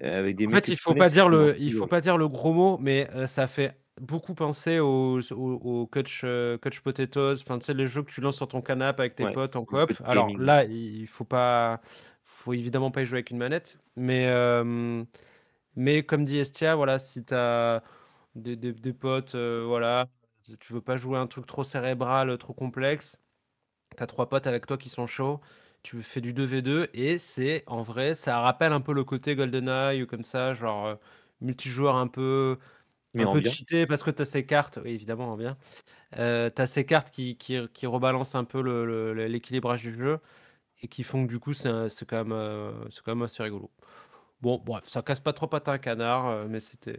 [SPEAKER 3] avec des en fait, il faut pas dire le, il faut pas
[SPEAKER 2] dire le gros mot, mais ça fait beaucoup pensé aux, coach, euh, coach potatoes, enfin, tu les jeux que tu lances sur ton canapé avec tes potes en coop. Alors là,
[SPEAKER 5] il faut
[SPEAKER 2] pas, faut évidemment pas y jouer avec une manette, mais, euh, mais comme dit Estia, voilà, si tu as des, potes, tu euh, voilà, tu veux pas jouer un truc trop cérébral, trop complexe, tu as trois potes avec toi qui sont chauds. Tu fais du 2v2 et c'est en vrai, ça rappelle un peu le côté GoldenEye ou comme ça, genre multijoueur un peu un peu cheaté parce que tu as ces cartes, oui, évidemment, bien. Euh, tu as ces cartes qui, qui, qui rebalancent un peu l'équilibrage du jeu et qui font que du coup, c'est quand, même, euh, quand même assez rigolo. Bon, bref, ça casse pas trop patin à canard, euh, mais c'était.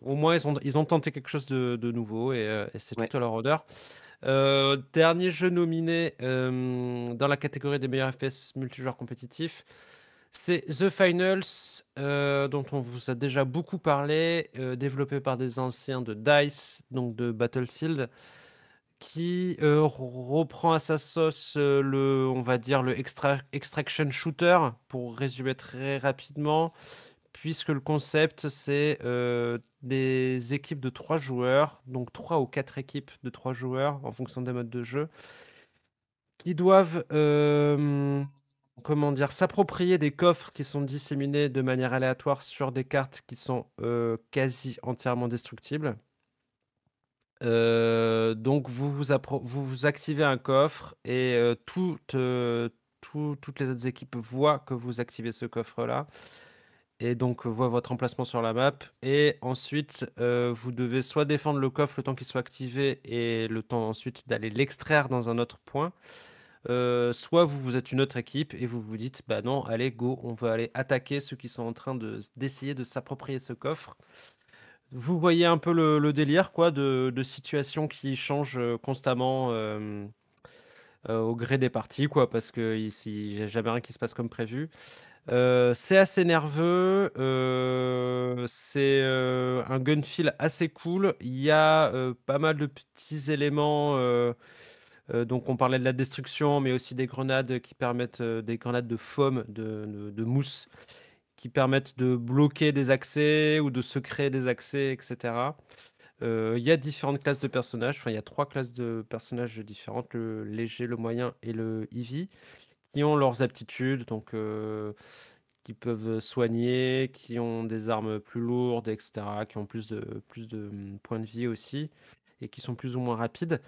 [SPEAKER 2] Au moins, ils ont, ils ont tenté quelque chose de, nouveau et, c'est tout à leur odeur dernier jeu nominé dans la catégorie des meilleurs FPS multijoueurs compétitifs. C'est The Finals, euh, dont on vous a déjà beaucoup parlé, euh, développé par des anciens de DICE, donc de Battlefield, qui euh, reprend à sa sauce le, on va dire, le extraction shooter, pour résumer très rapidement, puisque le concept, c'est des équipes de trois joueurs, donc trois ou quatre équipes de trois joueurs, en fonction des modes de jeu, qui doivent comment dire, s'approprier des coffres qui sont disséminés de manière aléatoire sur des cartes qui sont euh, quasi entièrement destructibles. Euh, donc vous vous, activez un coffre et euh, toutes les autres équipes voient que vous activez ce coffre-là et donc voient votre emplacement sur la map. Et ensuite, vous devez soit défendre le coffre le temps qu'il soit activé et le temps ensuite d'aller l'extraire dans un autre point. Euh, soit vous, vous êtes une autre équipe et vous vous dites, bah non, allez, go, on va aller attaquer ceux qui sont en train d'essayer de, s'approprier ce coffre. Vous voyez un peu le, délire, quoi, de, situations qui changent euh, constamment euh, au gré des parties, quoi, parce que ici, j'ai jamais rien qui se passe comme prévu. c'est assez nerveux, c'est un gunfield assez cool. Il y a pas mal de petits éléments euh, donc on parlait de la destruction, mais aussi des grenades qui permettent, euh, des grenades de foam, de, mousse, qui permettent de bloquer des accès ou de se créer des accès, etc. Euh, il y a différentes classes de personnages, enfin il y a trois classes de personnages différentes, le léger, le moyen et le heavy, qui ont leurs aptitudes. Donc qui peuvent soigner, qui ont des armes plus lourdes, etc., qui ont plus de, plus de hum, points de vie aussi et qui sont plus ou moins rapides.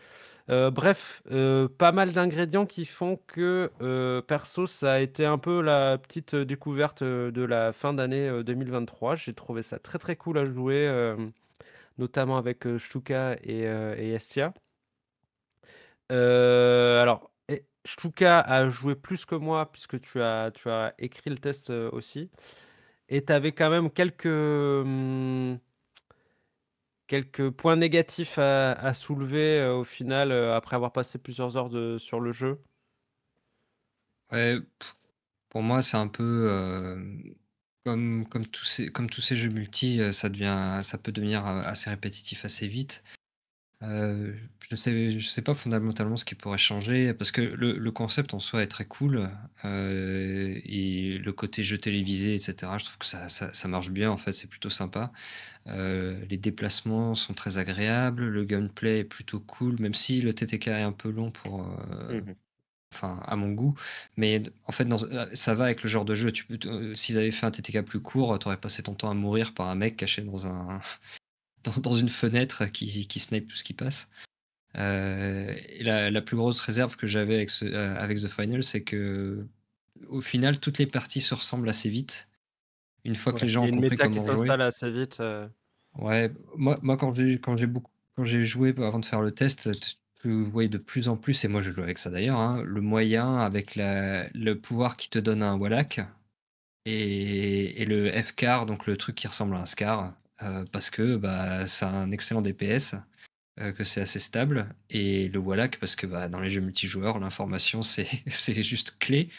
[SPEAKER 2] Euh, bref, euh, pas mal d'ingrédients qui font que euh, perso, ça a été un peu la petite découverte de la fin d'année 2023. J'ai trouvé ça très très cool à jouer, notamment avec Stuka et, Estia. alors, Stuka a joué plus que moi puisque tu as, tu as écrit le test aussi. Et tu avais quand même quelques... Hum, quelques points négatifs à, soulever euh, au final euh, après avoir passé plusieurs heures sur le jeu
[SPEAKER 5] pour moi, c'est un peu euh, comme, tous ces, jeux multi, ça, devient, ça peut devenir assez répétitif assez vite. Euh, je ne sais, pas fondamentalement ce qui pourrait changer, parce que le, concept en soi est très cool, euh, et le côté jeu télévisé, etc., je trouve que ça, marche bien, en fait, c'est plutôt sympa. Euh, les déplacements sont très agréables, le gameplay est plutôt cool, même si le TTK est un peu long pour... Mmh enfin à mon goût mais en fait ça va avec le genre de jeu tu s'ils avaient fait un TTK plus court tu aurais passé ton temps à mourir par un mec caché dans un dans, une fenêtre qui, qui snipe tout ce qui passe. Euh, la, plus grosse réserve que j'avais avec, euh, avec The Final, c'est que au final, toutes les parties se ressemblent assez vite. Une fois que les gens ont compris comment jouer. Une méta qui s'installe assez vite. Euh. Ouais, moi, moi quand j'ai quand j'ai beaucoup quand j'ai joué avant de faire le test, tu voyais de plus en plus, et moi je joue avec ça d'ailleurs, hein, le moyen avec le pouvoir qui te donne un Wallach et, le f 4 donc le truc qui ressemble à un Scar, euh, parce que bah, ça un excellent DPS, euh, que c'est assez stable, et le Wallach parce que bah, dans les jeux multijoueurs, l'information c'est, c'est juste clé.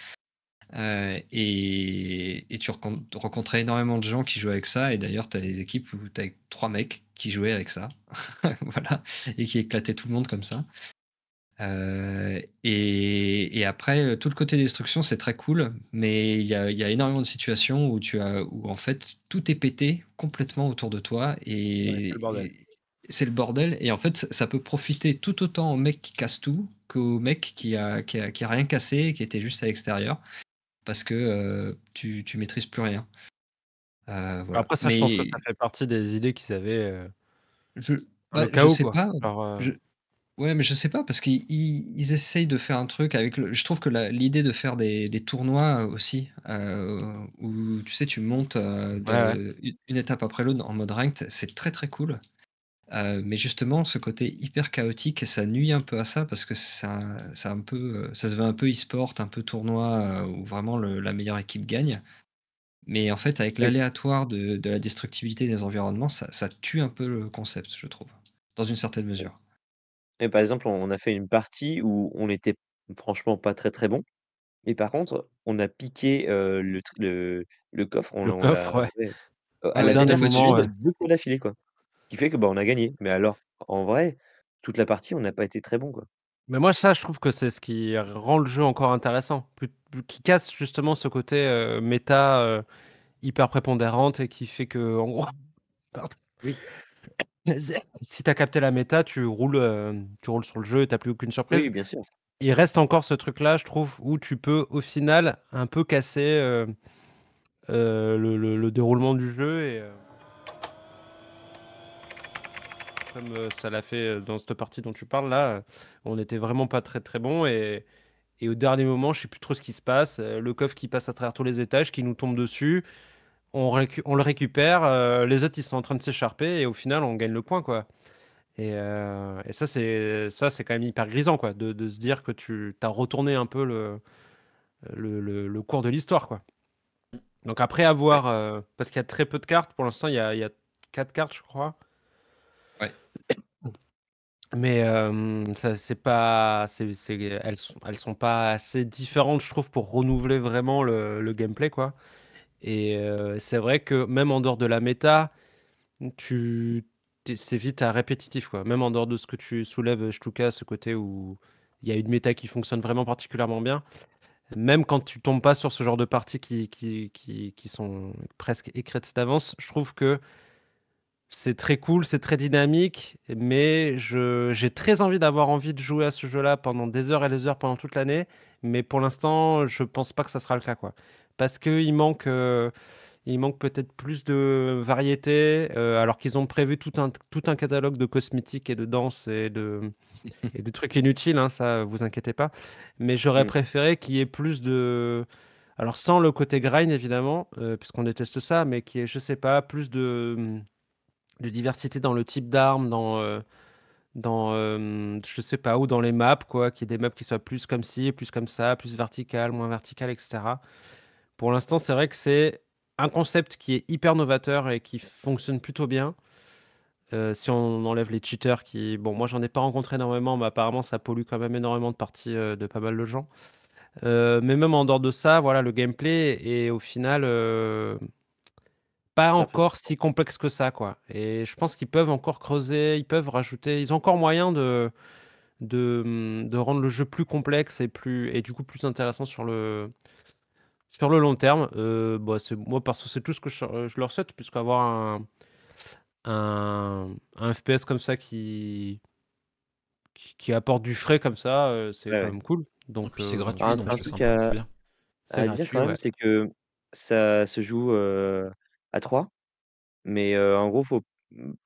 [SPEAKER 5] Euh, et, et, tu rencontrais énormément de gens qui jouaient avec ça, et d'ailleurs, tu as des équipes où tu as trois mecs qui jouaient avec ça, voilà, et qui éclataient tout le monde comme ça. Euh, et, après, euh, tout le côté destruction, c'est très cool, mais il y a, énormément de situations où, tu as, où en fait tout est pété complètement autour de toi et c'est le, bordel. Et en fait, ça peut profiter tout autant au mec qui casse tout qu'au mec qui a, qui a, qui a, rien cassé qui était juste à l'extérieur parce que euh, tu, tu maîtrises plus rien. Après, ça, je pense que ça
[SPEAKER 2] fait partie des idées qu'ils avaient. Je... Bah, chaos, sais pas.
[SPEAKER 5] Ouais, mais je sais pas, parce qu'ils essayent de faire un truc avec. Je trouve que l'idée de faire des, tournois euh, aussi, euh, où tu sais, tu montes euh, une étape après l'autre en mode ranked, c'est très très cool. mais justement, ce côté hyper chaotique, ça nuit un peu à ça parce que ça, un peu, ça devient un peu e-sport, un peu tournoi où vraiment la meilleure équipe gagne. Mais en fait, avec l'aléatoire de, la destructibilité des environnements, ça tue un peu le concept, je trouve, dans une certaine mesure
[SPEAKER 3] par exemple, on a fait une partie où on était franchement pas très, très bon. Mais par contre, on a piqué le, le, coffre, on, Le coffre, à ah la dernière minute, d'affilée, quoi. Ce qui fait que bah, on a gagné. Mais alors, en vrai, toute la partie, on n'a pas été très bon, quoi.
[SPEAKER 2] Mais moi, ça, je trouve que c'est ce qui rend le jeu encore intéressant, qui casse justement ce côté méta hyper prépondérante et qui fait que, en gros, pardon, Oui si tu as capté la méta, tu roules, euh, tu roules sur le jeu et tu plus aucune surprise. Oui, bien sûr. Il reste encore ce truc-là, je trouve, où tu peux au final un peu casser euh, euh, le, déroulement du jeu. Et, Comme ça l'a fait dans cette partie dont tu parles, là, on n'était vraiment pas très très bon. Et, et au dernier moment, je sais plus trop ce qui se passe. Le coffre qui passe à travers tous les étages, qui nous tombe dessus on, le récupère, euh, les autres ils sont en train de s'écharper et au final on gagne le point quoi. Et, euh, ça c'est ça c'est quand même hyper grisant quoi, de, se dire que tu as retourné un peu le, le, cours de l'histoire quoi. Donc après avoir euh, parce qu'il y a très peu de cartes pour l'instant il y a, il quatre cartes je crois. Mais ça, c'est pas, elles, sont, elles sont pas assez différentes, je trouve, pour renouveler vraiment le, le gameplay, quoi. Et euh, c'est vrai que même en dehors de la méta, tu c'est vite à répétitif quoi. Même en dehors de ce que tu soulèves, à euh, ce côté où il y a une méta qui fonctionne vraiment particulièrement bien. Même quand tu tombes pas sur ce genre de parties qui, qui, qui, qui sont presque écrites d'avance, je trouve que c'est très cool, c'est très dynamique, mais j'ai très envie d'avoir envie de jouer à ce jeu-là pendant des heures et des heures pendant toute l'année, mais pour l'instant, je pense pas que ça sera le cas. quoi parce qu'il manque, euh, manque peut-être plus de variété, euh, alors qu'ils ont prévu tout un, tout un catalogue de cosmétiques et de danse et de, de trucs inutiles, hein, ça, vous inquiétez pas. Mais j'aurais mm. préféré qu'il y ait plus de. Alors, sans le côté grind, évidemment, euh, puisqu'on déteste ça, mais qu'il y ait, je sais pas, plus de, de diversité dans le type d'armes, dans dans je sais pas où dans les maps quoi qu'il y ait des maps qui soient plus comme ci plus comme ça plus verticales moins verticales etc pour l'instant, c'est vrai que c'est un concept qui est hyper novateur et qui fonctionne plutôt bien. Euh, si on enlève les cheaters qui, bon, moi j'en ai pas rencontré énormément, mais apparemment ça pollue quand même énormément de parties euh, de pas mal de gens. Euh, mais même en dehors de ça, voilà, le gameplay est au final pas encore si complexe que ça, quoi. Et je pense qu'ils peuvent encore creuser, ils peuvent rajouter, ils ont encore moyen de, de, hum, rendre le jeu plus complexe et plus, et du coup plus intéressant sur le, sur le long terme, euh, bah, moi, parce que c'est tout ce que je, leur souhaite, puisqu'avoir un, un, FPS comme ça qui, qui, apporte du frais comme ça, c'est quand même cool. Donc, c'est gratuit. donc un bien.
[SPEAKER 3] c'est que ça se joue euh, à 3, mais euh, en gros, faut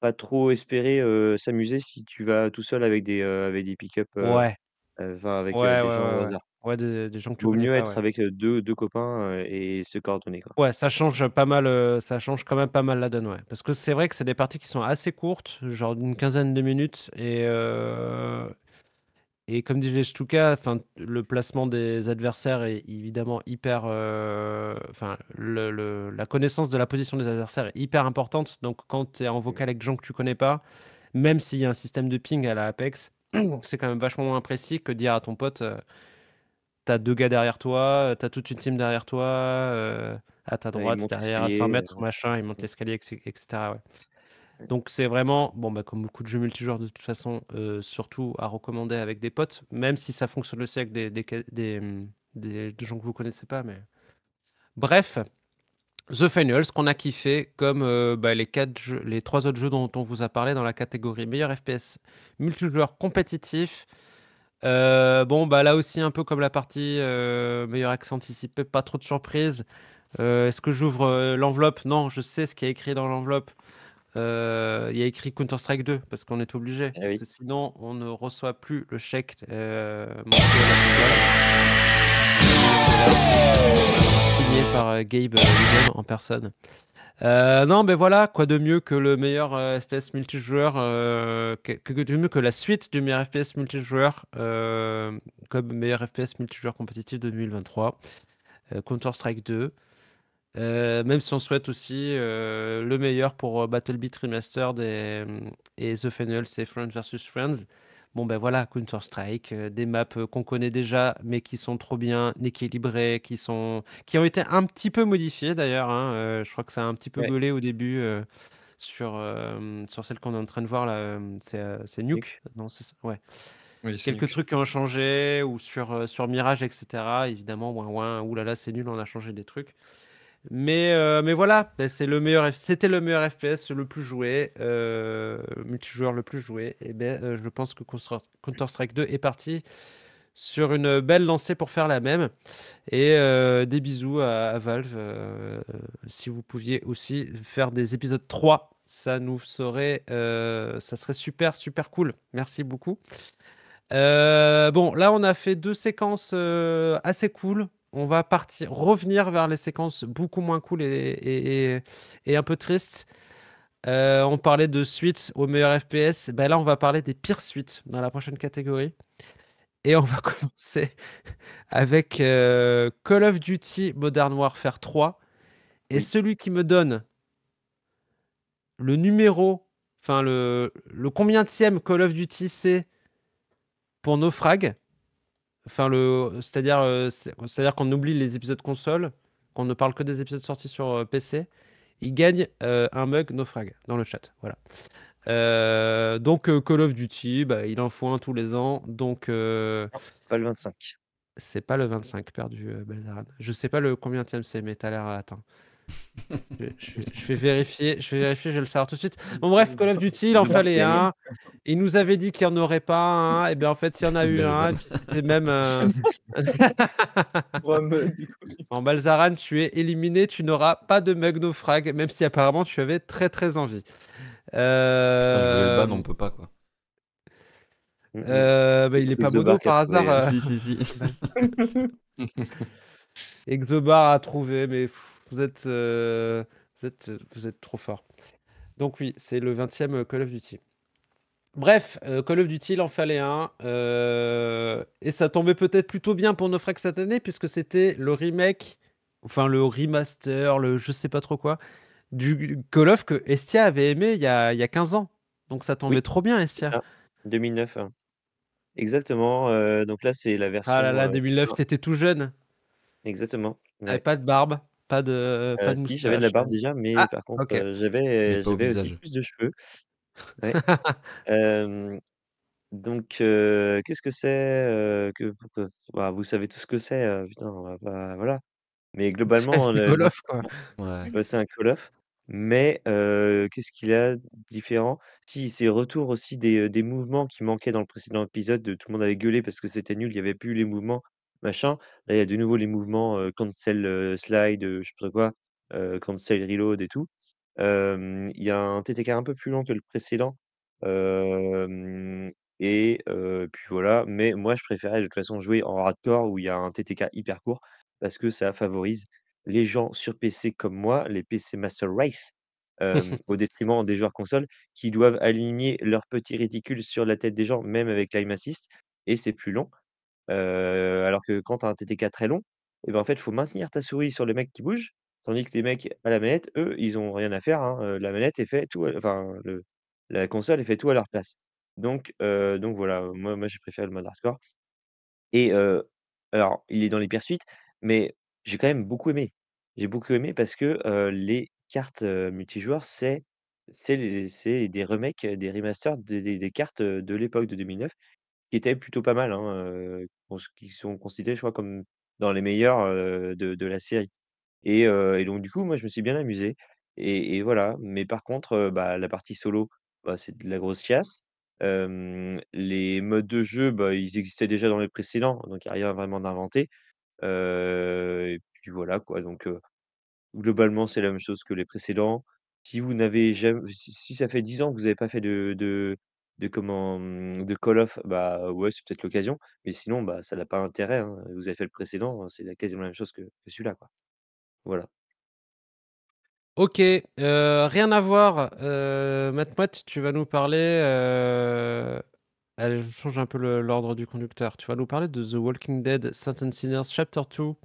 [SPEAKER 3] pas trop espérer euh, s'amuser si tu vas tout seul avec des, des pick-up. Ouais, Enfin, avec, des gens ouais, des gens que tu Vaut mieux être avec, deux deux copains, et se coordonner, quoi.
[SPEAKER 2] Ouais, ça change pas mal, ça change quand même pas mal la donne, ouais. Parce que c'est vrai que c'est des parties qui sont assez courtes, genre d'une quinzaine de minutes et et comme disait Stuka, enfin, le placement des adversaires est évidemment hyper, enfin, le la connaissance de la position des adversaires est hyper importante. Donc quand tu es en mmh. vocal avec des gens que tu connais pas, même s'il y a un système de ping à la Apex c'est quand même vachement moins précis que dire à ton pote euh, T'as deux gars derrière toi, euh, t'as toute une team derrière toi, euh, à ta droite, derrière, à 100 mètres, machin, ils montent l'escalier, etc. Donc c'est vraiment, bon, bah, comme beaucoup de jeux multijoueurs de toute façon, surtout à recommander avec des potes, même si ça fonctionne aussi avec des, des hum, gens que vous connaissez pas. Mais... Bref, The ce qu'on a kiffé, comme euh, bah, les, quatre les trois autres jeux dont on vous a parlé dans la catégorie meilleur FPS multijoueur compétitif. Euh, bon, bah là aussi, un peu comme la partie euh, meilleur accent anticipé, pas trop de surprises. Est-ce que j'ouvre l'enveloppe Non, je sais ce qu'il y a écrit dans l'enveloppe. il y a écrit Counter-Strike 2 parce qu'on est obligé. Eh sinon, on ne reçoit plus le chèque. Signé par euh, Gabe euh, en personne. Euh, non, mais voilà, quoi de mieux que le meilleur FPS multijoueur, que, que, que la suite du meilleur FPS multijoueur comme meilleur FPS multijoueur compétitif de 2023, Counter-Strike 2. même si on souhaite aussi le meilleur pour Battle Beat Remastered et, mm, et The Final, c'est Friends vs Friends bon ben voilà, Counter-Strike, euh, des maps euh, qu'on connaît déjà, mais qui sont trop bien équilibrées, qui, sont... qui ont été un petit peu modifiées d'ailleurs. Hein, euh, je crois que ça a un petit peu ouais. au début sur, sur celle qu'on est en train de voir là, c'est, Nuke. Non, c'est ça. Ouais. Quelques trucs ont changé, ou sur, sur Mirage, etc. Évidemment, ouin ouin, là, c'est nul, on a changé des trucs. Mais, euh, mais voilà, ben, c'est le meilleur, c'était le meilleur FPS le plus joué, euh, multijoueur le plus joué. Et ben, euh, je pense que Counter Strike 2 est parti sur une belle lancée pour faire la même. Et des bisous à, Valve. si vous pouviez aussi faire des épisodes 3, ça nous serait, ça serait super super cool. Merci beaucoup. bon, là on a fait deux séquences assez cool on va partir, revenir vers les séquences beaucoup moins cool et, un peu tristes. Euh, on parlait de suites au meilleur FPS. Ben là, on va parler des pires suites dans la prochaine catégorie. Et on va commencer avec euh, Call of Duty Modern Warfare 3. Et celui qui me donne le numéro, enfin le, le de Call of Duty c'est pour frags, Enfin, le, c'est-à-dire, euh, c'est-à-dire qu'on oublie les épisodes console, qu'on ne parle que des épisodes sortis sur euh, PC. Il gagne euh, un mug naufrag dans le chat. Voilà. donc Call of Duty, bah, il en faut un tous les ans. Donc c'est pas le 25. C'est pas le 25 perdu Belzaran. Je sais pas le combien c'est, mais t'as l'air atteint je, vais vérifier, je vais vérifier, je le savoir tout de suite. Bon bref, Call of Duty, il en fallait un. Il nous avait dit qu'il n'y en aurait pas un. Et eh bien en fait, il y en a eu un. c'était même. Euh, en Balzaran, tu es éliminé. Tu n'auras pas de mug frag même si apparemment tu avais très très envie. Euh... Putain, le ban, euh, on peut pas quoi. Euh, bah, il est pas bon par hasard. Euh. Si si si.
[SPEAKER 1] Exobar
[SPEAKER 2] a trouvé, mais. Vous êtes, euh, euh, vous êtes, trop fort. Donc oui, c'est le 20e euh, Call of Duty. Bref, Call of Duty, il en fallait un. et ça tombait peut-être plutôt bien pour Nofrag cette année, puisque c'était le remake, enfin le remaster, le je sais pas trop quoi, du Call of que Estia avait aimé il y a, 15 ans. Donc ça tombait trop bien, Estia. 2009. Hein.
[SPEAKER 3] Exactement. donc là, c'est la ah version. Ah là là, t'étais tout jeune, exactement. t'avais
[SPEAKER 2] pas de barbe. Pas de, pas euh, de j'avais de la barbe déjà, mais ah, par contre, euh, euh, j'avais aussi
[SPEAKER 3] plus de cheveux. donc qu'est-ce que c'est, que bah, vous savez tout ce que c'est, putain, voilà. Mais globalement, c'est bah, un Call mais qu'est-ce qu'il a de différent? Si, c'est retour aussi des, des mouvements qui manquaient dans le précédent épisode, de tout le monde avait gueulé parce que c'était nul, il y avait plus les mouvements machin. Là, il y a de nouveau les mouvements cancel slide, je sais pas quoi, cancel reload et tout. Il y a un TTK un peu plus long que le précédent. et puis voilà. Mais moi, je préférais de toute façon jouer en hardcore où il y a un TTK hyper court parce que ça favorise les gens sur PC comme moi, les PC Master Race, au détriment des joueurs consoles qui doivent aligner leur petits réticules sur la tête des gens, même avec Time Assist, et c'est plus long alors que quand tu as un TTK très long, et eh ben, en fait, faut maintenir ta souris sur le mec qui bouge tandis que les mecs à la manette, eux, ils ont rien à faire, hein, la manette, fait tout enfin, la console, est fait tout à leur place. Donc donc voilà, moi moi, j'ai préféré le mode hardcore et alors il est dans les Pursuit, mais j'ai quand même beaucoup aimé. J'ai beaucoup aimé parce que, les cartes, multijoueurs, c'est des remakes, des remasters des cartes, de l'époque de 2009 qui étaient plutôt pas mal, hein, qui sont considérés, je crois, comme dans les meilleurs, de la série et donc du coup, moi, je me suis bien amusé et voilà, mais par contre, bah, la partie solo, bah, c'est de la grosse chiasse. les modes de jeu, bah, ils existaient déjà dans les précédents, donc il n'y a rien vraiment d'inventé. et puis voilà, quoi, donc globalement, c'est la même chose que les précédents. Si vous n'avez jamais si ça fait 10 ans que vous n'avez pas fait de de comment, mmh, de Call off bah, ouais, c'est peut-être l'occasion, mais sinon, bah, ça n'a pas intérêt, hein, Vous avez fait le précédent, hein, c'est quasiment la même chose que, celui-là, quoi. Voilà.
[SPEAKER 2] OK, euh, rien à voir, euh, Matt tu vas nous parler, allez, euh, je change un peu l'ordre du conducteur. Tu vas nous parler de The Walking Dead: Saint and Sinners Chapter 2.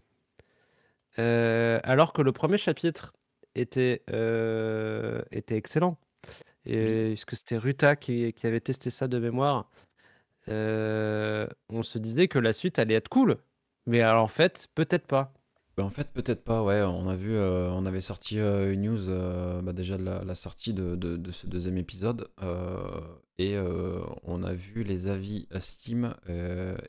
[SPEAKER 2] alors que le premier chapitre était, était excellent. Et puisque c'était Ruta qui, avait testé ça de mémoire, on se disait que la suite allait être cool. Mais alors, en fait, peut-être pas. Bah, en fait,
[SPEAKER 6] peut-être pas, ouais. On a vu, on avait sorti une news bah, déjà de la, sortie de, de, ce deuxième épisode. et on a vu les avis euh, Steam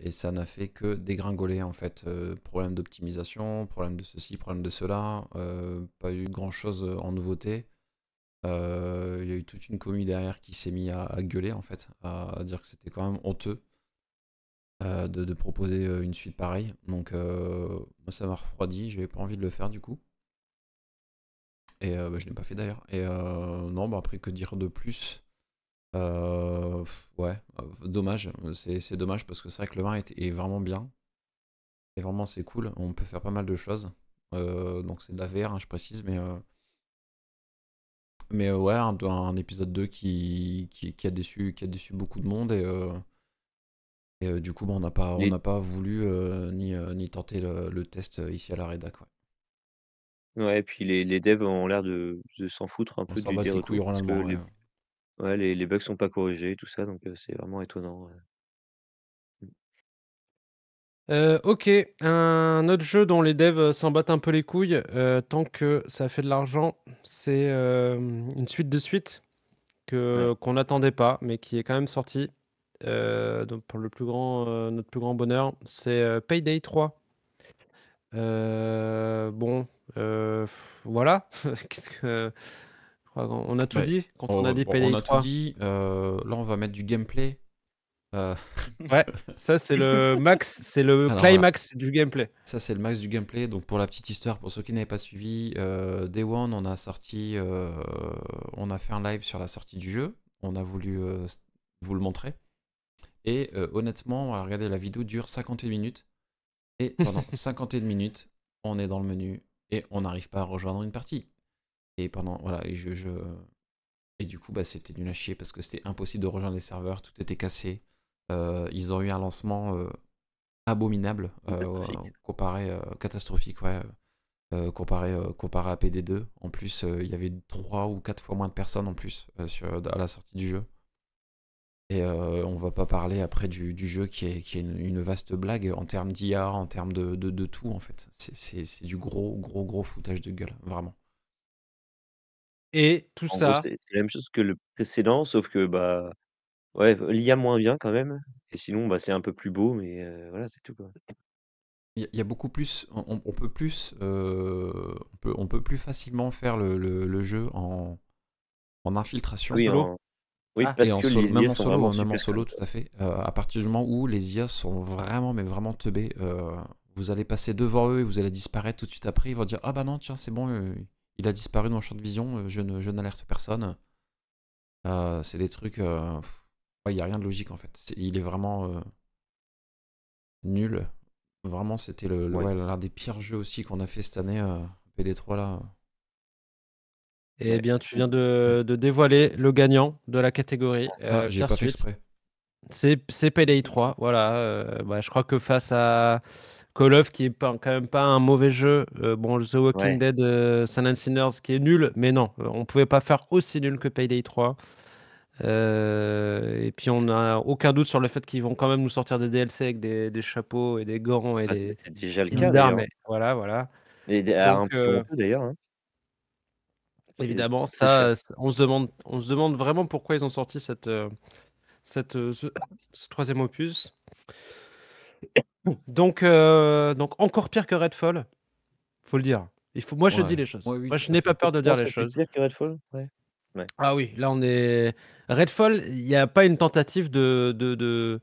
[SPEAKER 6] et ça n'a fait que dégringoler en fait. problème d'optimisation, problème de ceci, problème de cela. pas eu grand chose en nouveauté. Euh, il y a eu toute une commu derrière qui s'est mis à, gueuler en fait, à, dire que c'était quand même honteux euh, de, proposer euh, une suite pareille. Donc ça m'a refroidi, j'avais pas envie de le faire du coup. Et bah, je l'ai pas fait d'ailleurs. Et non, bah après que dire de plus Ouais, dommage. C'est dommage parce que c'est vrai que le vin est, vraiment bien. Et vraiment c'est cool, on peut faire pas mal de choses. donc c'est de la VR, hein, je précise, mais mais euh, ouais, un, épisode 2 qui, qui, a déçu, qui a déçu beaucoup de monde et, euh, euh, du coup, bah, on n'a pas, on pas voulu ni, ni tenter le, test ici à la rédac.
[SPEAKER 3] Ouais. et puis les, devs ont l'air de, s'en foutre un ah, peu du des ouais. Les, les, bugs sont pas corrigés, tout ça, donc c'est vraiment étonnant.
[SPEAKER 2] Euh, ok, un autre jeu dont les devs euh, s'en battent un peu les couilles, euh, tant que ça fait de l'argent, c'est une suite de suite que, qu'on n'attendait pas, mais qui est quand même sortie. donc pour le plus grand, notre plus grand bonheur, c'est Payday 3. bon, voilà. que on a tout bah, dit quand on, a dit Payday 3. Tout dit, là,
[SPEAKER 6] on va mettre du gameplay. Euh.
[SPEAKER 2] ouais, ça c'est le max, c'est le climax
[SPEAKER 6] du gameplay. Ça c'est le max du gameplay. Donc pour la petite histoire, pour ceux qui n'avaient pas suivi, euh, Day One, on a sorti, euh, on a fait un live sur la sortie du jeu. On a voulu vous le montrer. Et honnêtement, regardez, la vidéo dure 51 minutes. Et pendant 51 minutes, on est dans le menu et on n'arrive pas à rejoindre une partie. Et pendant, voilà, et je, Et du coup, bah, c'était nul à chier parce que c'était impossible de rejoindre les serveurs, tout était cassé. Euh, ils ont eu un lancement euh, abominable euh, catastrophique. comparé catastrophique ouais comparé comparé à PD2 en plus il y avait trois ou quatre fois moins de personnes en plus sur, à la sortie du jeu et on on va pas parler après du, du jeu qui est, qui est une, vaste blague en termes d'IA, en termes de, de, tout en fait. C'est du gros,
[SPEAKER 3] gros, gros foutage de gueule, vraiment.
[SPEAKER 2] Et tout ça. C'est
[SPEAKER 3] la même chose que le précédent, sauf que bah, Ouais, l'IA moins bien quand même et sinon, bah, c'est un peu plus beau mais voilà, c'est tout,
[SPEAKER 6] Il y a beaucoup plus on peut plus, on peut on peut plus facilement faire le le jeu en en infiltration solo? oui, en les en solo, en ah. solo, tout à fait. à partir du moment où les IA sont vraiment, mais vraiment teubés, vous allez passer devant eux et vous allez disparaître tout de suite après, ils vont dire: «Ah bah non, tiens, c'est bon, il a disparu dans mon champ de vision, je ne je n'alerte personne». c'est des trucs, il n'y a rien de logique en fait. il est vraiment euh, nul. Vraiment, c'était l'un des pires jeux aussi qu'on a fait cette année, euh, PD3 là. Eh
[SPEAKER 2] bien, tu viens de, de, dévoiler le gagnant de la catégorie. Ah, euh, j'ai pas fait exprès. C'est Payday 3, voilà. Bah, je crois que face à Call of, qui est quand même pas un mauvais jeu, bon, The Walking Dead, Silent Sinners, qui est nul, mais non, on pouvait pas faire aussi nul que Payday 3. Euh, et puis on n'a aucun doute sur le fait qu'ils vont quand même nous sortir des DLC avec des, chapeaux et des gants et ah, des déjà le Voilà, voilà.
[SPEAKER 3] d'ailleurs. Évidemment, ça,
[SPEAKER 2] on se demande, on se demande vraiment pourquoi ils ont sorti cette, euh, cette euh, ce, troisième opus. Donc, donc encore pire que Redfall, faut le dire. Il faut, moi, je dis les choses. moi, je n'ai pas peur de dire les choses.
[SPEAKER 3] Pire que Redfall, ouais. Ah oui, là
[SPEAKER 2] on est. Redfall, il n'y a pas une tentative de,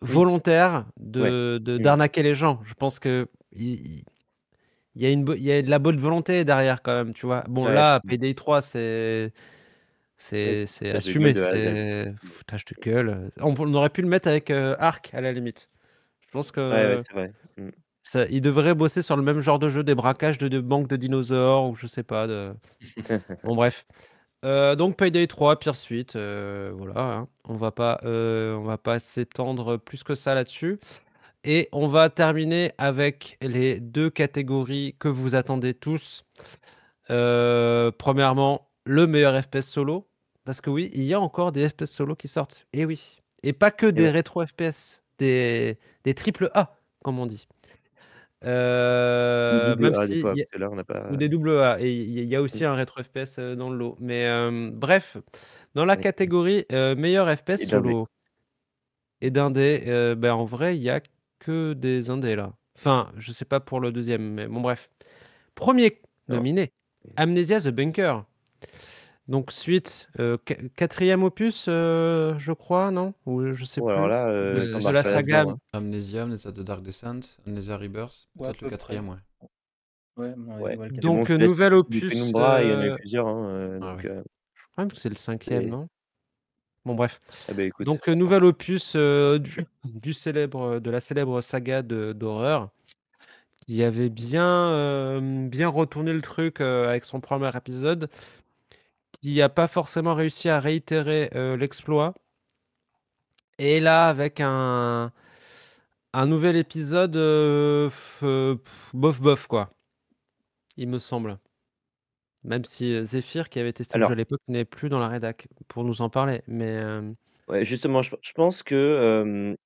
[SPEAKER 2] volontaire de, mm. d'arnaquer les gens. Je pense que. Il, y, a a de la bonne volonté derrière quand même, tu vois. Bon, là, PDI 3, c'est, c'est, assumé. C'est... de gueule. On, aurait pu le mettre avec euh, Ark Arc à la limite. Je pense que. Mm. il devrait bosser sur le même genre de jeu, des braquages de, banques de dinosaures ou je sais pas. bon, bref. Euh, donc Payday 3, Pire Suite, euh, voilà. Hein. On va pas, euh, on va pas s'étendre plus que ça là-dessus. Et on va terminer avec les deux catégories que vous attendez tous. premièrement, le meilleur FPS solo. Parce que oui, il y a encore des FPS solo qui sortent. Et oui. Et pas que des rétro FPS, des, des triple A, comme on dit même si ou des euh, double A et il y, a aussi mmh. un rétro FPS euh, dans le lot mais euh, bref dans la catégorie meilleur FPS solo et d'indé ben, en vrai il y a que des indés là enfin je sais pas pour le deuxième mais bon bref premier nominé Amnesia the Bunker donc suite, euh, quatrième opus, euh, je crois, non Ou je sais plus. Alors là, euh, bah, la saga. Hein.
[SPEAKER 6] Amnesia, de Dark Descent, Amnesia Rebirth, peut-être le quatrième,
[SPEAKER 2] ouais.
[SPEAKER 4] ouais. Donc nouvel opus. Il y a euh, plusieurs.
[SPEAKER 2] Hein, ah je crois que c'est le cinquième, non Bon bref. Eh ben, donc nouvel opus du, célèbre, de la célèbre saga d'horreur. Il y avait bien, bien retourné le truc avec son premier épisode qui n'a pas forcément réussi à réitérer euh, l'exploit. Et là, avec un, un nouvel épisode euh, euh, bof bof, quoi. Il me semble. Même si Zephyr, qui avait testé à l'époque, n'est plus dans la rédac pour nous en parler. Mais
[SPEAKER 3] justement, je, pense que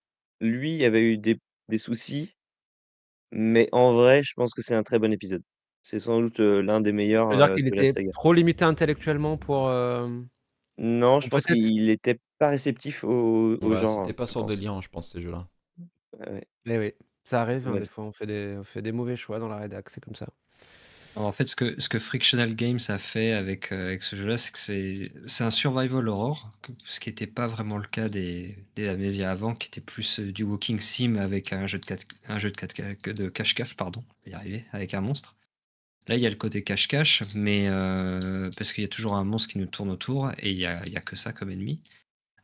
[SPEAKER 3] lui avait eu des, des soucis, mais en vrai, je pense que c'est un très bon épisode. C'est sans doute euh, l'un des meilleurs. C'est-à-dire euh, qu'il était trop
[SPEAKER 2] limité intellectuellement pour. Euh,
[SPEAKER 3] non, je pense qu'il était pas réceptif aux gens C'était pas hein, sur des liens, je pense, ces jeux-là.
[SPEAKER 2] Mais eh oui, ça arrive, hein, des fois on fait des, on fait des mauvais choix dans la rédac, c'est comme ça.
[SPEAKER 5] en fait, ce que, ce que Frictional Games a fait avec, avec ce jeu-là, c'est que c'est un survival horror, ce qui n'était pas vraiment le cas des, des Amnesia avant, qui était plus du walking sim avec un jeu de un jeu de de cache-cache, pardon, y arriver, avec un monstre. Là, il y a le côté cache-cache, mais euh, parce qu'il y a toujours un monstre qui nous tourne autour et il n'y a, que ça comme ennemi.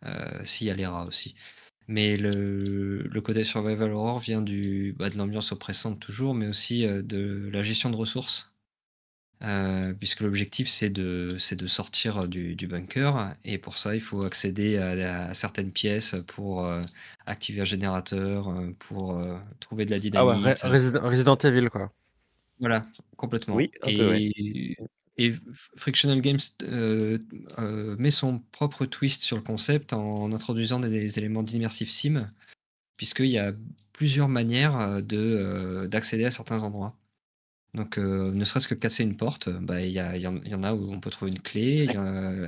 [SPEAKER 5] Euh, s'il y a les rats aussi. Mais le, côté survival horror vient du, bah, de l'ambiance oppressante toujours, mais aussi euh, de la gestion de ressources. puisque l'objectif c'est de, de sortir du, bunker et pour ça il faut accéder à, certaines pièces pour activer un générateur, pour trouver de la dynamique. Ah ouais, Resident Evil quoi. Voilà, complètement.
[SPEAKER 1] et,
[SPEAKER 5] Frictional Games euh, euh, met son propre twist sur le concept en introduisant des, éléments d'immersive sim, puisqu'il y a plusieurs manières euh, d'accéder à certains endroits. Donc, ne serait-ce que casser une porte, bah, il y, en a où on peut trouver une clé.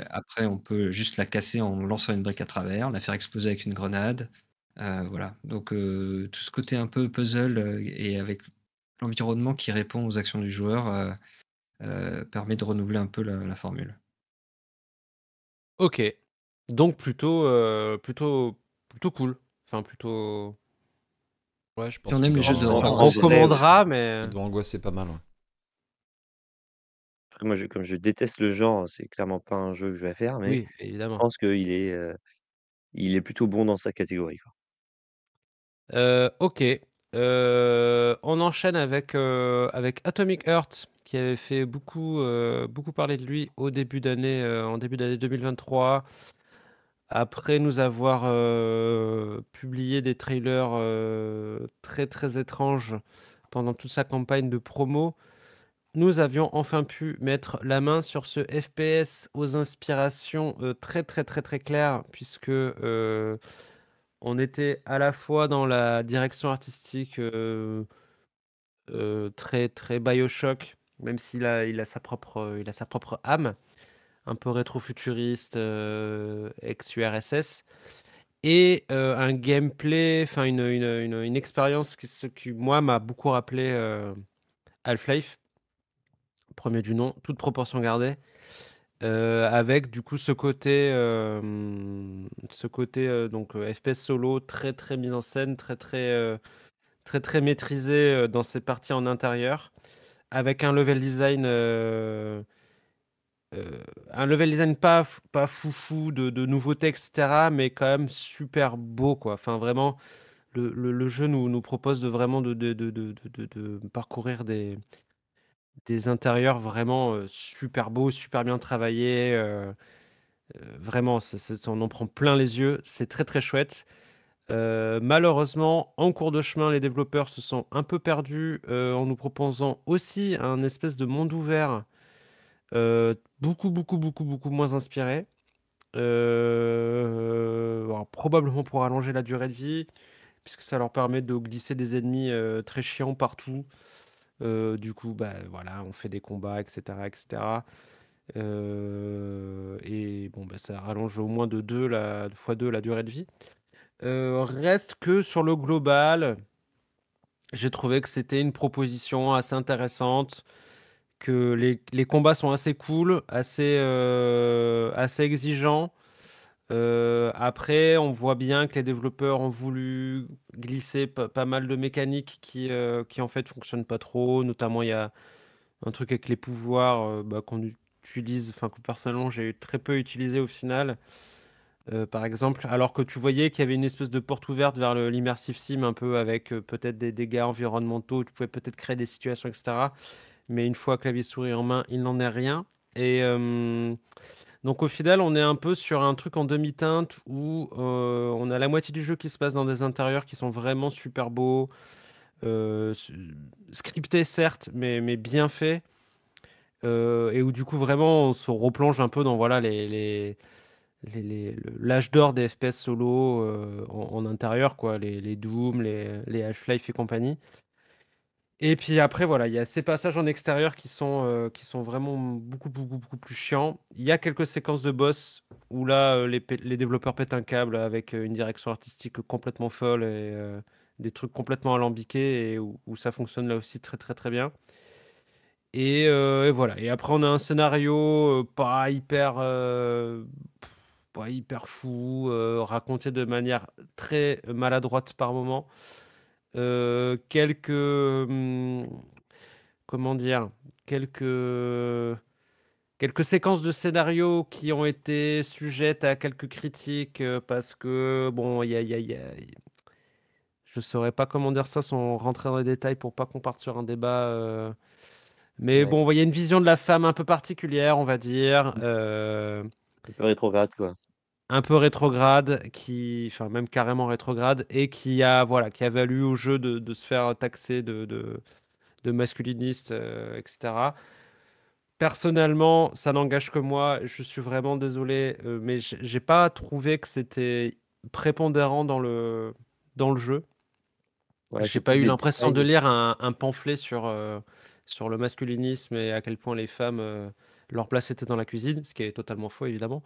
[SPEAKER 5] après, on peut juste la casser en lançant une brique à travers, la faire exploser avec une grenade. voilà. Donc, tout ce côté un peu puzzle et avec l'environnement qui répond aux actions du joueur euh, euh, permet de renouveler un peu la, formule.
[SPEAKER 2] Ok, donc plutôt, euh, plutôt, plutôt cool. Enfin, plutôt. Ouais, je pense.
[SPEAKER 6] on On recommandera,
[SPEAKER 2] mais. De l'angoisse, c'est pas mal.
[SPEAKER 3] moi, comme je déteste le genre, c'est clairement pas un jeu que je vais faire, mais je pense qu'il est, il est plutôt bon dans sa catégorie.
[SPEAKER 2] Quoi. ok. Euh, on enchaîne euh, avec, Atomic Heart, qui avait fait beaucoup, euh, beaucoup parler de lui au début d'année, en début d'année 2023. Après nous avoir publié des trailers très très étranges pendant toute sa campagne de promo, nous avions enfin pu mettre la main sur ce FPS aux inspirations très très très très claires, puisque on était à la fois dans la direction artistique euh, euh, très très Bioshock, même s'il a, il a, sa propre, âme, un peu rétrofuturiste futuriste euh, ex-URSS, et un gameplay, enfin une, expérience qui, ce qui moi m'a beaucoup rappelé Half-Life, premier du nom, toute proportion gardée. Euh, avec du coup ce côté, euh, ce côté euh, donc FPS solo très très mise en scène, très très très très maîtrisé dans ses parties en intérieur, avec un level design, un level design pas pas foufou de, de nouveautés etc, mais quand même super beau quoi. Enfin vraiment. Le, le, jeu nous, nous propose de vraiment de, de, de parcourir des, des intérieurs vraiment super beaux, super bien travaillés. vraiment, on en prend plein les yeux. C'est très très chouette. malheureusement, en cours de chemin, les développeurs se sont un peu perdus en nous proposant aussi un espèce de monde ouvert beaucoup beaucoup beaucoup beaucoup moins inspiré. probablement pour allonger la durée de vie, puisque ça leur permet de glisser des ennemis très chiants partout. Euh, du coup, bah, voilà, on fait des combats, etc. etc. Euh, et bon, bah, ça rallonge au moins de deux fois 2 la durée de vie. Euh, reste que sur le global, j'ai trouvé que c'était une proposition assez intéressante, que les, combats sont assez cool, assez exigeants. Euh, après, on voit bien que les développeurs ont voulu glisser pas mal de mécaniques qui, euh, qui en fait fonctionnent pas trop. Notamment, il y a un truc avec les pouvoirs euh, bah, qu'on utilise, enfin que personnellement j'ai très peu utilisé au final. par exemple, alors que tu voyais qu'il y avait une espèce de porte ouverte vers l'immersive sim, un peu avec peut-être des dégâts environnementaux, tu pouvais peut-être créer des situations, etc. Mais une fois clavier souris en main, il n'en est rien. Et donc au final, on est un peu sur un truc en demi-teinte où euh, on a la moitié du jeu qui se passe dans des intérieurs qui sont vraiment super beaux, euh, scriptés certes, mais, mais bien faits. Euh, et où du coup vraiment on se replonge un peu dans voilà les, les l'âge d'or des FPS solo en, intérieur, quoi, les, les Doom, les, les Half-Life et compagnie. Et puis après, voilà, il y a ces passages en extérieur qui sont, euh, qui sont vraiment beaucoup, beaucoup, beaucoup plus chiants. Il y a quelques séquences de boss où là, euh, les, les, développeurs pètent un câble avec euh, une direction artistique complètement folle et des trucs complètement alambiqués et où, ça fonctionne là aussi très, très, très bien. Et, voilà. Et après, on a un scénario pas hyper, pas hyper fou, raconté de manière très maladroite par moment. Euh, quelques hum, comment dire quelques quelques séquences de scénarios qui ont été sujettes à quelques critiques euh, parce que bon il y a, y a je saurais pas comment dire ça sans rentrer dans les détails pour pas qu'on parte sur un débat. Euh, mais bon, il y a une vision de la femme un peu particulière, on va dire. Euh...
[SPEAKER 3] Un peu rétrograde, quoi
[SPEAKER 2] un peu rétrograde, qui, enfin même carrément rétrograde, et qui a, voilà, qui a valu au jeu de, se faire taxer de, de, masculiniste, euh, etc. Personnellement, ça n'engage que moi. Je suis vraiment désolé, euh, mais j'ai pas trouvé que c'était prépondérant dans le, jeu.
[SPEAKER 1] j'ai pas eu l'impression de lire
[SPEAKER 2] un, pamphlet euh, sur le masculinisme et à quel point les femmes leur place était dans la cuisine, ce qui est totalement faux évidemment.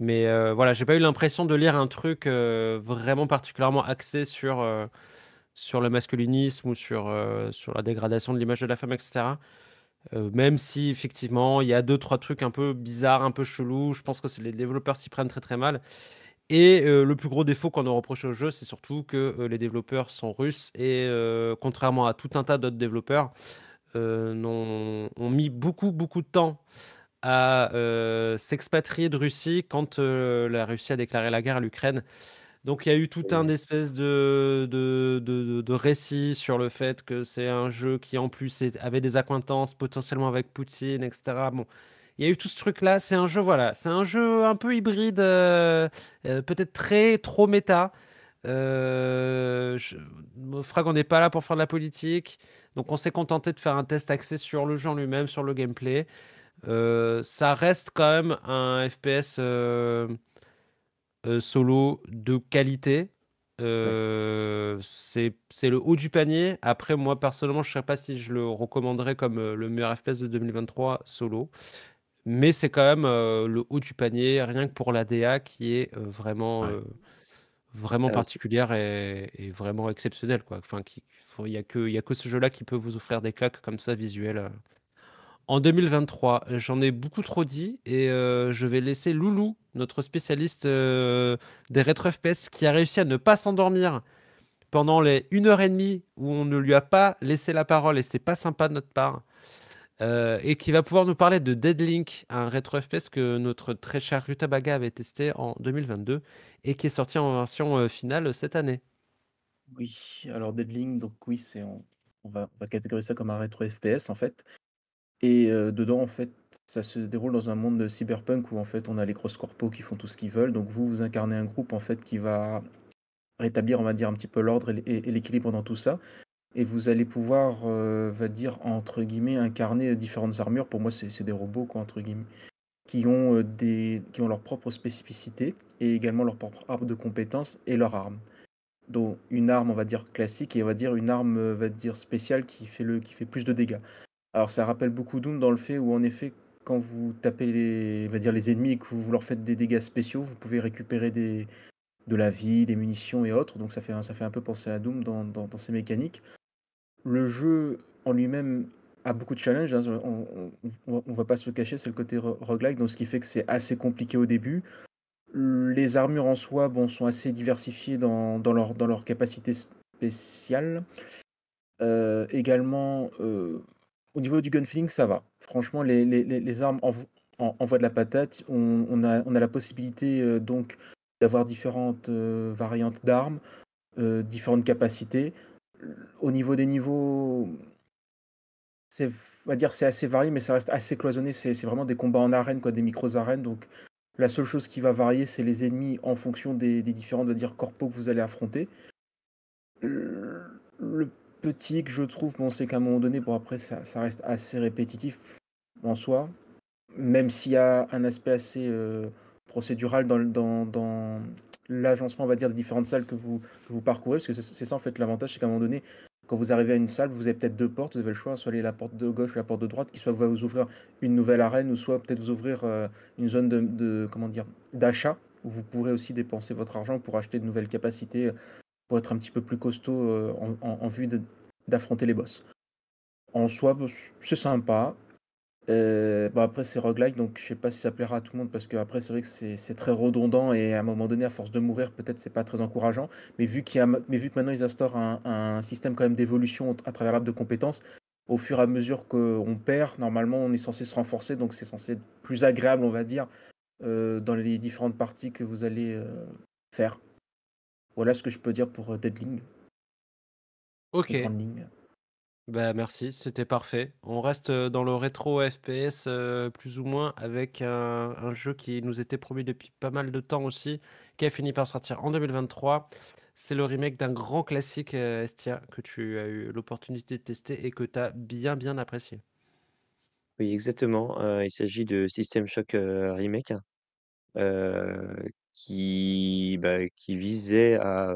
[SPEAKER 2] Mais euh, voilà, j'ai pas eu l'impression de lire un truc euh, vraiment particulièrement axé sur, euh, sur le masculinisme ou sur, sur la dégradation de l'image de la femme, etc. même si effectivement il y a deux trois trucs un peu bizarres, un peu chelous, je pense que les développeurs s'y prennent très très mal. Et le plus gros défaut qu'on a reproché au jeu, c'est surtout que les développeurs sont russes et contrairement à tout un tas d'autres développeurs, ont, ont mis beaucoup beaucoup de temps à euh, s'expatrier de Russie quand euh, la Russie a déclaré la guerre à l'Ukraine. Donc il y a eu tout un espèce de, de, de, récit sur le fait que c'est un jeu qui en plus avait des acquaintances potentiellement avec Poutine, etc. Bon, il y a eu tout ce truc-là. C'est un jeu, voilà, c'est un jeu un peu hybride, euh, peut-être très trop méta. Euh, Frag, on n'est pas là pour faire de la politique, donc on s'est contenté de faire un test axé sur le jeu en lui-même, sur le gameplay. Euh, ça reste quand même un FPS euh, euh, solo de qualité. C'est le haut du panier. Après, moi personnellement, je ne sais pas si je le recommanderais comme le meilleur FPS de 2023 solo. Mais c'est quand même le haut du panier, rien que pour la DA qui est vraiment, vraiment particulière et, vraiment exceptionnelle. Il n'y y a, que, y a que ce jeu-là qui peut vous offrir des claques comme ça visuelles. En 2023, j'en ai beaucoup trop dit et euh, je vais laisser Loulou, notre spécialiste euh, des rétro FPS, qui a réussi à ne pas s'endormir pendant les 1 h et demie où on ne lui a pas laissé la parole et c'est pas sympa de notre part. Euh, et qui va pouvoir nous parler de Deadlink, un rétro FPS que notre très cher Rutabaga avait testé en 2022 et qui est sorti en version finale cette année.
[SPEAKER 4] Oui, alors Deadlink, donc oui, c'est on, va, on va catégoriser ça comme un rétro FPS en fait. Et euh, dedans, en fait, ça se déroule dans un monde de cyberpunk où en fait on a les grosses corpos qui font tout ce qu'ils veulent. Donc vous, vous incarnez un groupe en fait qui va rétablir, on va dire, un petit peu l'ordre et l'équilibre dans tout ça. Et vous allez pouvoir, euh, va dire, entre guillemets, incarner euh, différentes armures. Pour moi, c'est des robots, quoi, entre guillemets, qui ont, euh, des, qui ont leurs propres spécificités et également leur propre arbre de compétences et leurs armes. Donc une arme, on va dire, classique et on va dire une arme, va dire, spéciale qui fait, le, qui fait plus de dégâts. Alors ça rappelle beaucoup Doom dans le fait où en effet quand vous tapez les, va dire les ennemis et que vous leur faites des dégâts spéciaux, vous pouvez récupérer des, de la vie, des munitions et autres. Donc ça fait, ça fait un peu penser à Doom dans, dans, ses mécaniques. Le jeu en lui-même a beaucoup de challenges. Hein. On, on, va pas se le cacher, c'est le côté roguelike, donc ce qui fait que c'est assez compliqué au début. Les armures en soi bon, sont assez diversifiées dans, dans leur, dans leur capacité spéciale. Euh, également, euh, au niveau du gunfling, ça va. Franchement, les, armes envoient de la patate. On, a, la possibilité euh, donc d'avoir différentes euh, variantes d'armes, euh, différentes capacités. Au niveau des niveaux, c'est va dire c'est assez varié, mais ça reste assez cloisonné. C'est vraiment des combats en arène, quoi, des micros arènes. Donc la seule chose qui va varier, c'est les ennemis en fonction des, des différents, on dire, corpos que vous allez affronter. Le petit je trouve, bon, c'est qu'à un moment donné, pour après, ça, reste assez répétitif en soi, même s'il y a un aspect assez euh, procédural dans, dans, l'agencement, on va dire, des différentes salles que vous, que vous parcourez, parce que c'est ça, en fait, l'avantage, c'est qu'à un moment donné, quand vous arrivez à une salle, vous avez peut-être deux portes, vous avez le choix, soit aller la porte de gauche ou la porte de droite, qui soit va vous ouvrir une nouvelle arène, ou soit peut-être vous ouvrir euh, une zone de, de comment dire d'achat, où vous pourrez aussi dépenser votre argent pour acheter de nouvelles capacités être un petit peu plus costaud euh, en, vue d'affronter les boss. En soi, c'est sympa. Euh, bah, après, c'est roguelike, donc je sais pas si ça plaira à tout le monde parce que après, c'est vrai que c'est très redondant et à un moment donné, à force de mourir, peut-être c'est pas très encourageant. Mais vu, qu'il mais vu que maintenant ils instaurent un, système quand même d'évolution à travers l'arbre de compétences, au fur et à mesure qu'on perd, normalement, on est censé se renforcer, donc c'est censé être plus agréable, on va dire, euh, dans les différentes parties que vous allez faire. Voilà ce que je peux dire pour euh, Deadling.
[SPEAKER 2] Ok. Bah merci, c'était parfait. On reste euh, dans le rétro FPS euh, plus ou moins avec un, jeu qui nous était promis depuis pas mal de temps aussi, qui a fini par sortir en 2023. C'est le remake d'un grand classique euh, que tu as eu l'opportunité de tester et que tu as bien bien apprécié.
[SPEAKER 3] Oui, exactement. il s'agit de System Shock Remake, hein qui, bah, qui visait à,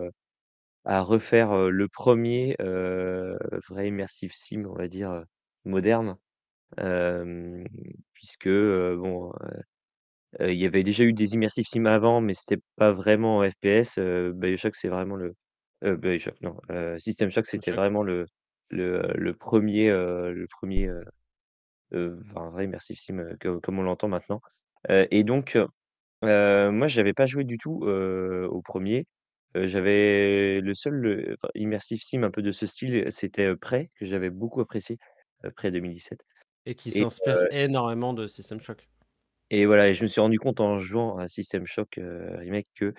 [SPEAKER 3] refaire, le premier vrai immersive sim, on va dire, moderne. puisque, bon, il y avait déjà eu des immersive sim avant, mais c'était pas vraiment FPS, BioShock c'est vraiment le BioShock non, System Shock c'était vraiment le premier le premier euh, vrai immersive sim, comme on l'entend maintenant. et donc moi je j'avais pas joué du tout, au premier j'avais le seul, immersif immersive sim un peu de ce style, c'était, Prey, que j'avais beaucoup apprécié, près 2017 Et qui s'inspire
[SPEAKER 2] énormément de System Shock.
[SPEAKER 3] et voilà je me suis rendu compte en jouant à System Shock, remake que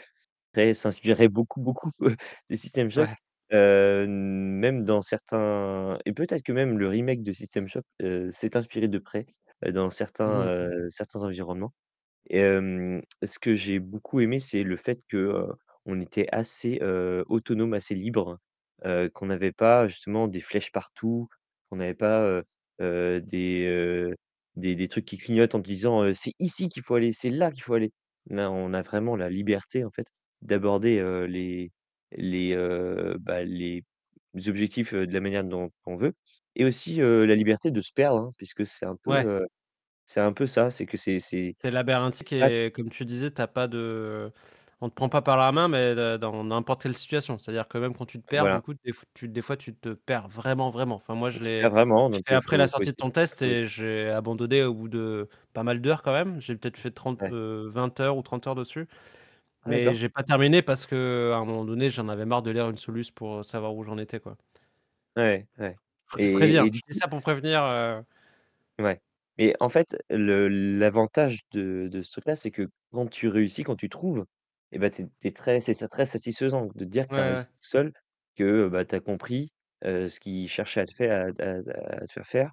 [SPEAKER 3] Prey s'inspirait beaucoup, beaucoup, de System Shock. même dans certains et peut-être que même le remake de System Shock, s'est inspiré de Prey, dans mmh certains, certains environnements. Et, ce que j'ai beaucoup aimé, c'est le fait que, on était assez, autonome, assez libre, qu'on n'avait pas justement des flèches partout, qu'on n'avait pas, des, des trucs qui clignotent en te disant, «C'est ici qu'il faut aller, c'est là qu'il faut aller». Là, on a vraiment la liberté en fait d'aborder, les les, bah, les objectifs, de la manière dont on veut et aussi, la liberté de se perdre, hein, puisque c'est un peu, c'est un peu ça, c'est que c'est. C'est
[SPEAKER 2] C'est labyrinthique et comme tu disais, t'as pas de on te prend pas par la main, mais dans n'importe quelle situation. C'est-à-dire que même quand tu te perds, du coup, des, fois- tu, te perds vraiment, vraiment. Enfin, moi, je l'ai fait après la sortie de ton test et j'ai abandonné au bout de pas mal d'heures quand même. J'ai peut-être fait 30, 20 euh, heures ou 30 heures dessus, ah, mais j'ai pas terminé parce que à un moment donné, j'en avais marre de lire une soluce pour savoir où j'en étais, quoi. Ouais, ouais. ça pour prévenir. Euh,
[SPEAKER 3] ouais. Mais en fait, l'avantage de de ce truc-là, c'est que quand tu réussis, quand tu trouves, et eh ben es très c'est très satisfaisant de dire que tu as tout seul, que, bah, tu as compris, ce qu'il cherchait à te faire à te faire faire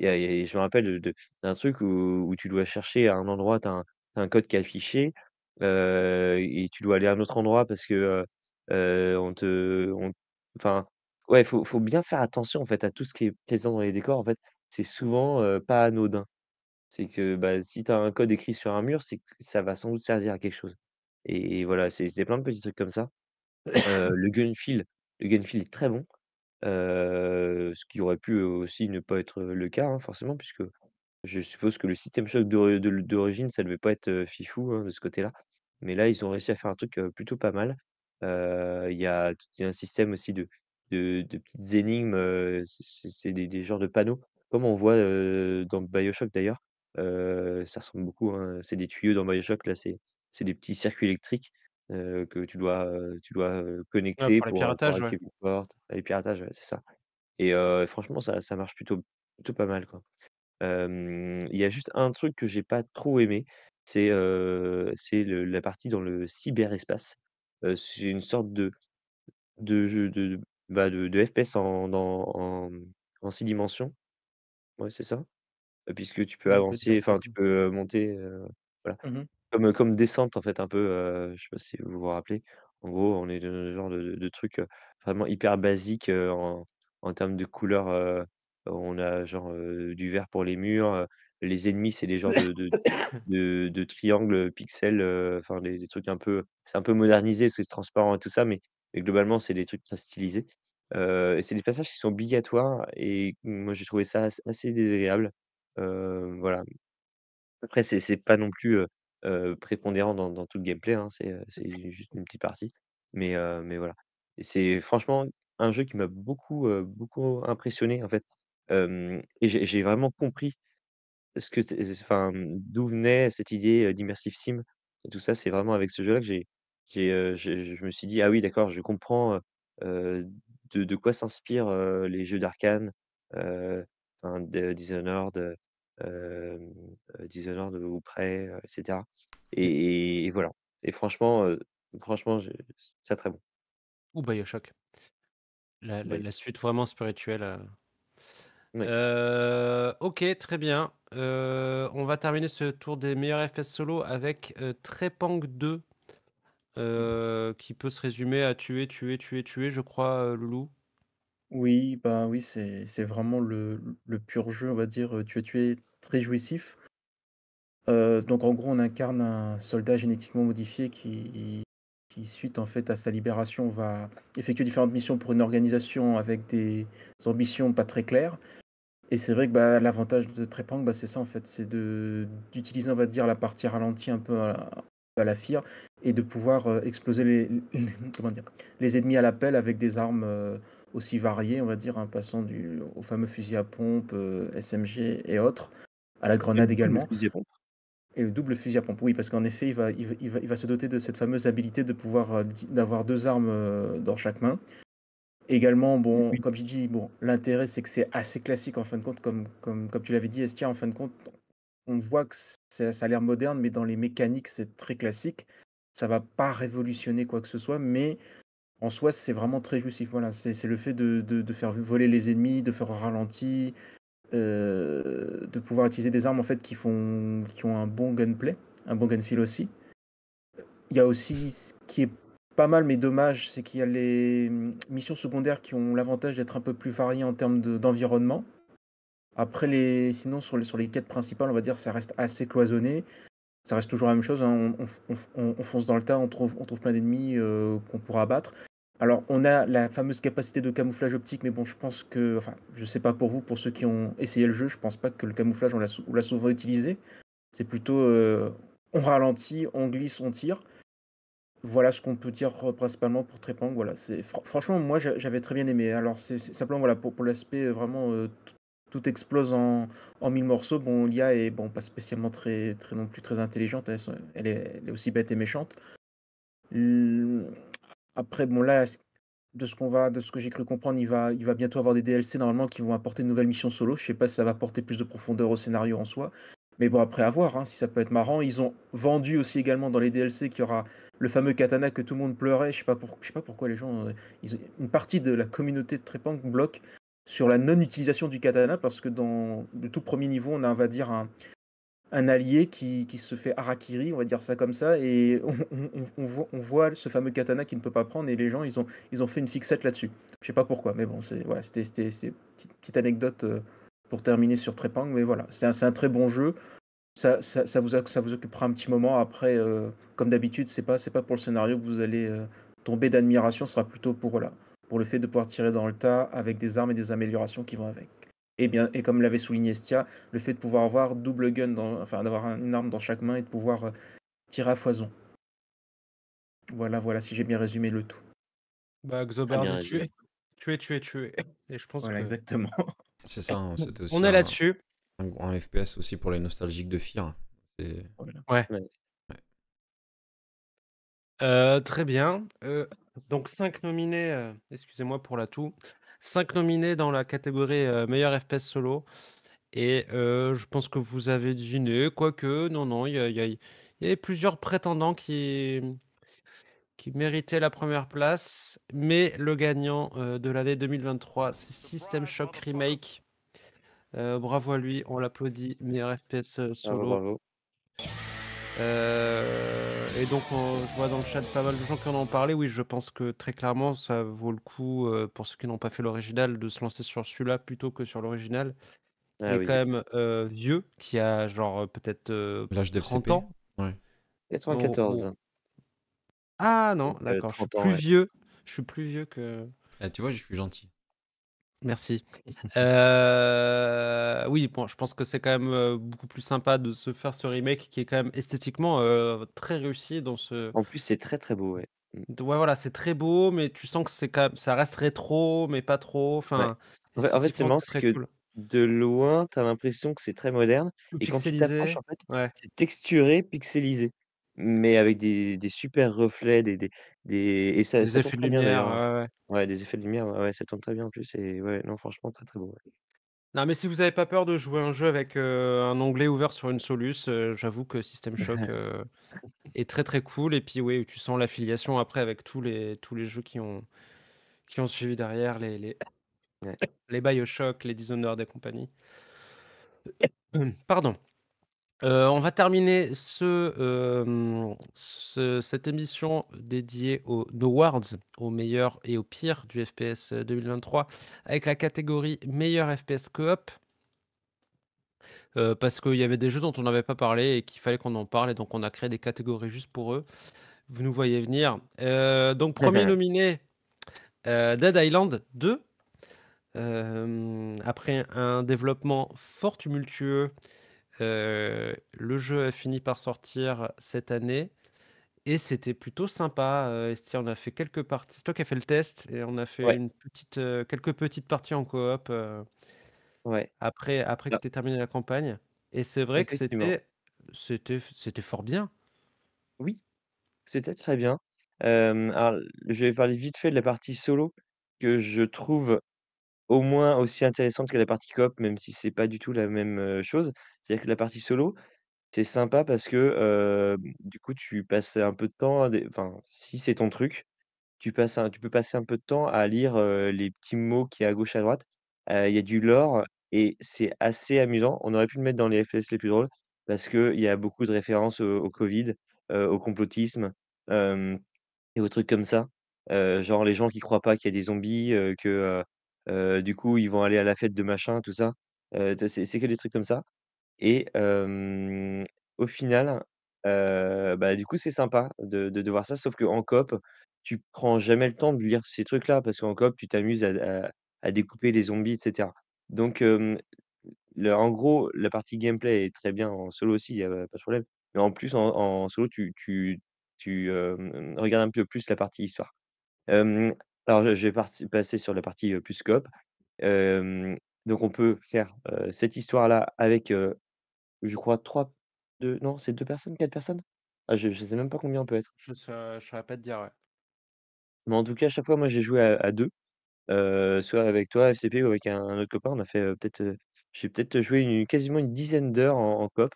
[SPEAKER 3] et je me rappelle d'un truc où où tu dois chercher à un endroit, tu as un code qui est affiché, et tu dois aller à un autre endroit parce que, on te enfin, ouais, faut faut bien faire attention en fait à tout ce qui est présent dans les décors en fait c'est souvent, pas anodin. C'est que, bah, si tu as un code écrit sur un mur, c'est que ça va sans doute servir à quelque chose et voilà, c'est plein de petits trucs comme ça. le gunfield le gunfield est très bon, ce qui aurait pu aussi ne pas être le cas, hein, forcément, puisque je suppose que le système choc d'origine, ça ne devait pas être, fifou, hein, de ce côté-là. Mais là, ils ont réussi à faire un truc, plutôt pas mal. il y a un système aussi de de petites énigmes, c'est des genres de panneaux comme on voit, dans BioShock d'ailleurs, ça ressemble beaucoup, hein, c'est des tuyaux dans BioShock, là, c'est des petits circuits électriques, que tu dois, tu dois, ah, connecter pour les les piratages, c'est ça et franchement, ça marche plutôt plutôt pas mal, quoi. il y a juste un truc que j'ai pas trop aimé, c'est, la partie dans le cyberespace. c'est une sorte de de jeu de, bah, de FPS en six en en dimensions. Ouais, c'est ça. puisque tu peux avancer, enfin tu peux, monter, voilà. Mmh comme, comme descente en fait un peu, je je sais pas si vous vous rappelez? En gros, on est dans le genre de de truc, vraiment hyper basique, en en termes de couleurs, on a genre, du vert pour les murs, les ennemis c'est des genres de de triangles, pixels, enfin des trucs un peu c'est un peu modernisé parce que c'est transparent et tout ça, mais mais globalement c'est des trucs très stylisés et c'est des passages qui sont obligatoires et moi, j'ai trouvé ça assez désagréable, voilà. Après c'est pas non plus, prépondérant dans tout le gameplay, hein, c'est, juste une petite partie mais mais voilà c'est franchement un jeu qui m'a beaucoup, beaucoup impressionné, en fait, et j'ai vraiment compris ce que enfin, d'où venait cette idée, d'immersive sim et tout ça. C'est vraiment avec ce jeu-là que j'ai je me suis dit: «Ah oui, d'accord, je comprends, de, quoi s'inspirent les jeux d'arcane, euh, de- Dishonored, euh, Dishonored ou Prey, etc. Mmh. Et, voilà. Et franchement, c'est franchement, très bon.
[SPEAKER 1] Ou Bioshock.
[SPEAKER 2] Bah, la, suite vraiment spirituelle. ok, très bien. on va terminer ce tour des meilleurs FPS solo avec euh, Trepang 2. Euh, qui peut se résumer à tuer, tuer, tuer, tuer, je crois, euh,
[SPEAKER 4] Loulou. Oui, bah oui, c'est c'est vraiment le, le pur jeu, on va dire, euh, tuer, tuer, très jouissif. donc en gros, on incarne un soldat génétiquement modifié qui, qui, suite en fait à sa libération, va effectuer différentes missions pour une organisation avec des ambitions pas très claires. Et c'est vrai que bah, l'avantage de Trepang, bah, c'est ça en fait, c'est d'utiliser, on va dire, la partie ralentie un peu à, à la fire et de pouvoir euh, exploser les, comment dire, les ennemis à l'appel avec des armes euh, aussi variées, on va dire, en hein, passant du, au fameux fusil à pompe, euh, SMG et autres, à la grenade également. Et le double fusil à pompe, oui, parce qu'en effet, il va, il, va, se doter de cette fameuse habilité de pouvoir d'avoir deux armes dans chaque main. Également, bon, comme je dis, bon, l'intérêt c'est que c'est assez classique en fin de compte, comme, comme, comme tu l'avais dit, Estia, en fin de compte, on voit que ça a l'air moderne, mais dans les mécaniques, c'est très classique. Ça va pas révolutionner quoi que ce soit, mais en soi, c'est vraiment très jouissif. Voilà, c'est le fait de, faire voler les ennemis, de faire ralentir, ralenti, euh, de pouvoir utiliser des armes en fait qui font qui ont un bon gunplay, un bon gunfeel aussi. Il y a aussi ce qui est pas mal mais dommage, c'est qu'il y a les missions secondaires qui ont l'avantage d'être un peu plus variées en termes d'environnement. Après, les... sinon, sur les, sur les quêtes principales, on va dire, ça reste assez cloisonné. Ça reste toujours la même chose. Hein. On, on, fonce dans le tas, on trouve, on trouve plein d'ennemis euh, qu'on pourra abattre. Alors, on a la fameuse capacité de camouflage optique, mais bon, je pense que, enfin, je sais pas pour vous, pour ceux qui ont essayé le jeu, je pense pas que le camouflage, on l'a, souvent utilisé. C'est plutôt, euh, on ralentit, on glisse, on tire. Voilà ce qu'on peut dire euh, principalement pour Trépang. Voilà, c'est franchement, moi, j'avais très bien aimé. Alors, c'est, simplement voilà pour, l'aspect vraiment tout explose en, mille morceaux. Bon, l'IA est bon, pas spécialement très, très non plus très intelligente, elle, est, aussi bête et méchante. Après, bon, là, de ce qu'on va, de ce que j'ai cru comprendre, il va, il va bientôt avoir des DLC normalement qui vont apporter de nouvelles missions solo. Je sais pas si ça va apporter plus de profondeur au scénario en soi. Mais bon, après, à voir hein, si ça peut être marrant. Ils ont vendu aussi également dans les DLC qu'il y aura le fameux katana que tout le monde pleurait. Je sais pas, pour, je sais pas pourquoi les gens. Euh, ils ont, une partie de la communauté de Trepang bloque sur la non-utilisation du katana, parce que dans le tout premier niveau, on a, va dire, un, allié qui, qui, se fait harakiri, on va dire ça comme ça, et on, voit, ce fameux katana qui ne peut pas prendre, et les gens, ils ont, ils ont fait une fixette là-dessus. Je sais pas pourquoi, mais bon, c'est voilà, c'était petite, petite anecdote euh, pour terminer sur Trepang, mais voilà, c'est un, un, très bon jeu. Ça, ça, vous, ça vous occupera un petit moment après, euh, comme d'habitude, c'est pas, c'est pas pour le scénario que vous allez euh, tomber d'admiration, ce sera plutôt pour voilà, pour le fait de pouvoir tirer dans le tas avec des armes et des améliorations qui vont avec. Et eh bien, et comme l'avait souligné Stia, le fait de pouvoir avoir double gun, dans, enfin d'avoir une arme dans chaque main et de pouvoir euh, tirer à foison. Voilà, voilà, si j'ai bien résumé le tout. Bah, Xobar dit tuer,
[SPEAKER 2] tuer, tuer, tuer. Et je pense voilà, que... exactement. C'est ça, hein, on, aussi on est là-dessus.
[SPEAKER 6] Un, FPS aussi pour les nostalgiques de F.I.R. Ouais
[SPEAKER 2] très bien, donc 5 nominés, excusez-moi pour la l'atout. 5 nominés dans la catégorie, meilleur FPS solo et je pense que vous avez deviné, quoique non, non, il y a plusieurs prétendants qui, mmh, qui méritaient la première place, mais le gagnant, de l'année 2023, c'est System Shock Remake. bravo à lui, on l'applaudit, meilleur FPS, solo. bravo. Euh, et donc, on, je vois dans le chat pas mal de gens qui en ont parlé. Oui, je pense que très clairement, ça vaut le coup, euh, pour ceux qui n'ont pas fait l'original, de se lancer sur celui-là plutôt que sur l'original, ah qui est quand même euh, vieux, qui a genre peut-être 30 ans. 94. Ah non, d'accord, je suis plus vieux. Je suis plus vieux que. Ah, tu vois, je suis gentil. Merci. Euh, oui, je pense que c'est quand même euh, beaucoup plus sympa de se faire ce remake qui est quand même esthétiquement euh, très réussi dans
[SPEAKER 3] ce. En plus, c'est très très beau, ouais.
[SPEAKER 2] Mm. Ouais, voilà, c'est très beau, mais tu sens que c'est quand même, ça reste rétro, mais pas trop. Enfin,
[SPEAKER 3] en fait, c'est marrant, c'est que de loin, tu as l'impression que c'est très moderne, et quand tu t'approches, en fait, c'est texturé, pixelisé, mais avec des, super reflets, des, des, effets de lumière. des effets de lumière, ça tombe très bien en plus. Et ouais, non, franchement, très très beau.
[SPEAKER 2] Non, mais si vous n'avez pas peur de jouer un jeu avec un onglet ouvert sur une Solus, j'avoue que System Shock est très très cool. Et puis, oui, tu sens l'affiliation après avec tous les, tous les jeux qui ont, qui ont suivi derrière, les, les, les Bioshock, les Dishonored et compagnie. Pardon on va terminer cette émission dédiée aux awards, aux meilleurs et aux pires du FPS 2023, avec la catégorie meilleur FPS coop. op parce qu'il y avait des jeux dont on n'avait pas parlé et qu'il fallait qu'on en parle, et donc on a créé des catégories juste pour eux. Vous nous voyez venir. donc, premier nominé, Dead Island 2. après un développement fort tumultueux euh, le jeu a fini par sortir cette année et c'était plutôt sympa. Euh, on a fait quelques parties. C'est toi qui as fait le test et on a fait une petite, euh, quelques petites parties en coop euh, ouais, après, après que ah. tu aies terminé la campagne. Et c'est vrai que c'était,
[SPEAKER 3] c'était, fort bien. Oui, c'était très bien. alors, je vais parler vite fait de la partie solo que je trouve. Au moins aussi intéressante que la partie coop, même si c'est pas du tout la même, chose. C'est-à-dire que la partie solo, c'est sympa parce que, du coup, tu passes un peu de temps enfin, si c'est ton truc, tu passes tu peux passer un peu de temps à lire, les petits mots qui y a à gauche, à droite. il y a du lore et c'est assez amusant. On aurait pu le mettre dans les FPS les plus drôles parce qu'il y a beaucoup de références au covid, au complotisme, et aux trucs comme ça. genre les gens qui croient pas qu'il y a des zombies, que, du coup, ils vont aller à la fête de machin, tout ça. c'est que des trucs comme ça et au final, bah, du coup, c'est sympa de de voir ça, sauf qu'en coop, tu prends jamais le temps de lire ces trucs-là parce qu'en coop, tu t'amuses à découper les zombies etc Donc en gros, la partie gameplay est très bien en solo aussi, il n'y a pas de problème. Mais en plus, en solo, tu tu regardes un peu plus la partie histoire. Alors, je vais passer sur la partie, plus coop. donc on peut faire, cette histoire-là avec, je crois trois, deux, non, c'est deux personnes, quatre personnes? Ah, je ne sais même pas combien on peut être. Je ne saurais pas te dire, ouais. Mais en tout cas, à chaque fois, moi, j'ai joué à deux, soit avec toi, FCP ou avec un autre copain. On a fait, peut-être, j'ai peut-être joué une quasiment une dizaine d'heures en coop,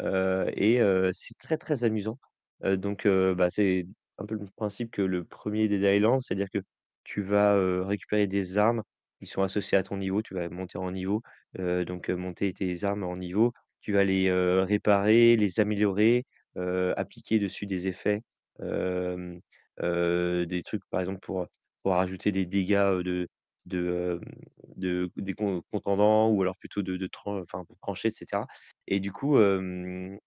[SPEAKER 3] et c'est très, très amusant. donc bah, c'est un peu le principe que le premier des Dead c'est-à-dire que tu vas, récupérer des armes qui sont associées à ton niveau. Tu vas monter en niveau, donc monter tes armes en niveau. Tu vas les, réparer, les améliorer, appliquer dessus des effets, des trucs par exemple pour, pour rajouter des dégâts, de des contendants ou alors plutôt de trancher etc. et du coup, donc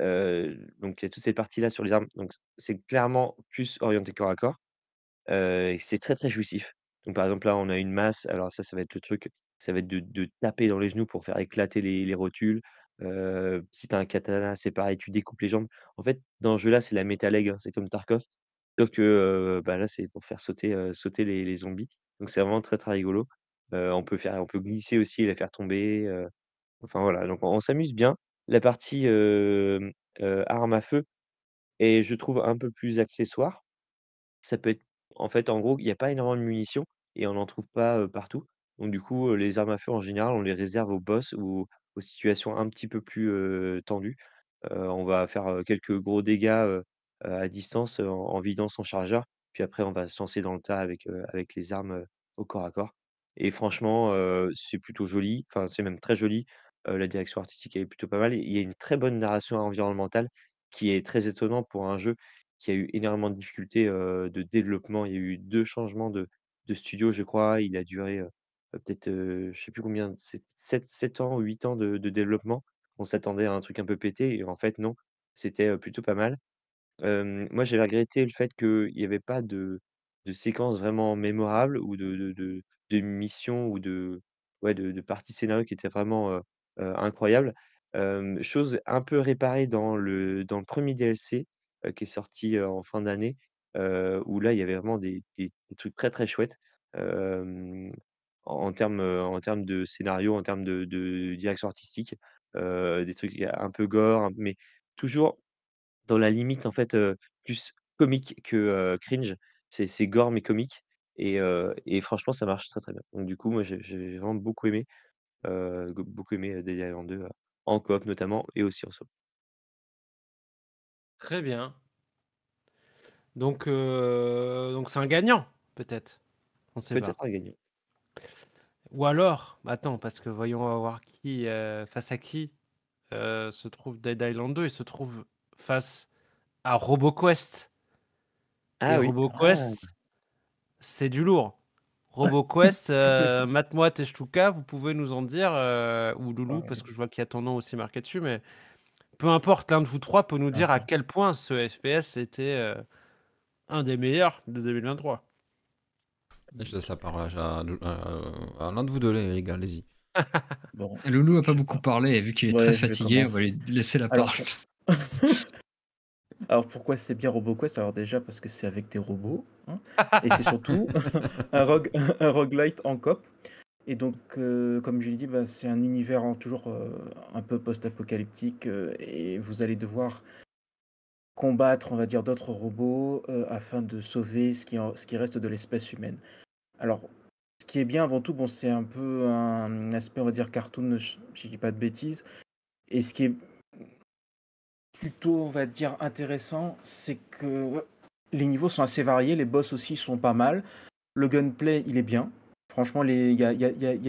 [SPEAKER 3] il y a toutes ces parties là sur les armes. Donc c'est clairement plus orienté corps à corps c'est très, très jouissif. Donc par exemple là, on a une masse, alors ça, ça va être le truc, ça va être de taper dans les genoux pour faire éclater les rotules. si tu as un katana, c'est pareil, tu découpes les jambes. En fait, dans ce jeu là, c'est la métalègue hein, c'est comme Tarkov, sauf que, bah, là, c'est pour faire sauter, sauter les zombies. Donc c'est vraiment très, très rigolo. on peut faire on peut glisser aussi et la faire tomber, enfin voilà, donc on s'amuse bien. La partie, arme à feu est je trouve un peu plus accessoire. Ça peut être en fait, en gros, il n'y a pas énormément de munitions et on n'en trouve pas, partout. Donc du coup, les armes à feu en général, on les réserve aux boss ou aux situations un petit peu plus, tendues. on va faire, quelques gros dégâts, à distance, en vidant son chargeur. Puis après, on va se lancer dans le tas avec, avec les armes, au corps à corps. Et franchement, c'est plutôt joli, enfin, c'est même très joli. la direction artistique, est plutôt pas mal. Il y a une très bonne narration environnementale qui est très étonnante pour un jeu qui a eu énormément de difficultés de développement. Il y a eu deux changements de, studio, je crois. Il a duré bah, peut-être, je sais plus combien, 7, ans ou 8 ans de, développement. On s'attendait à un truc un peu pété et en fait, non, c'était plutôt pas mal. moi, j'ai regretté le fait qu'il n'y avait pas de, de séquence vraiment mémorable ou de, de, mission ou de, de, partie scénario qui était vraiment incroyable. chose un peu réparée dans dans le premier DLC, euh, qui est sorti euh, en fin d'année, euh, où là, il y avait vraiment des, trucs très très chouettes en, termes, en termes de scénario, en termes de, direction artistique, des trucs un peu gore, mais toujours dans la limite en fait plus comique que cringe. C'est gore mais comique. Et, franchement, ça marche très très bien. Donc du coup, moi, j'ai vraiment beaucoup aimé, beaucoup aimé Dead Island 2 en coop notamment et aussi en solo.
[SPEAKER 2] Très bien. Donc, euh, donc c'est un gagnant, peut-être. On sait pas. Peut-être un gagnant. Ou alors, attends, parce que voyons voir qui, euh, face à qui euh, se trouve Dead Island 2. Il se trouve face à RoboQuest. Ah, RoboQuest, ah. c'est du lourd. RoboQuest, Matmoat et Shtuka, vous pouvez nous en dire, ou Loulou, parce que je vois qu'il y a ton nom aussi marqué dessus, mais peu importe, l'un de vous trois peut nous dire à quel point ce FPS était euh, un des meilleurs de 2023.
[SPEAKER 6] Je laisse la parole à, l'un de vous deux, les gars, allez-y.
[SPEAKER 5] Loulou a pas beaucoup parlé, et vu qu'il
[SPEAKER 4] est très fatigué, on va lui laisser la parole. Alors, pourquoi c'est bien RoboQuest Alors déjà parce que c'est avec des robots, hein, et c'est surtout un, un en cop. Et donc, euh, comme je l'ai dit, bah, c'est un univers toujours euh, un peu post-apocalyptique euh, et vous allez devoir combattre, on va dire, d'autres robots afin de sauver ce qui, reste de l'espèce humaine. Alors, ce qui est bien avant tout, bon, c'est un peu un aspect, on va dire, cartoon, je ne dis pas de bêtises. Et ce qui est plutôt, on va dire, intéressant, c'est que les niveaux sont assez variés, les boss aussi sont pas mal, le gunplay, il est bien Franchement, il y a,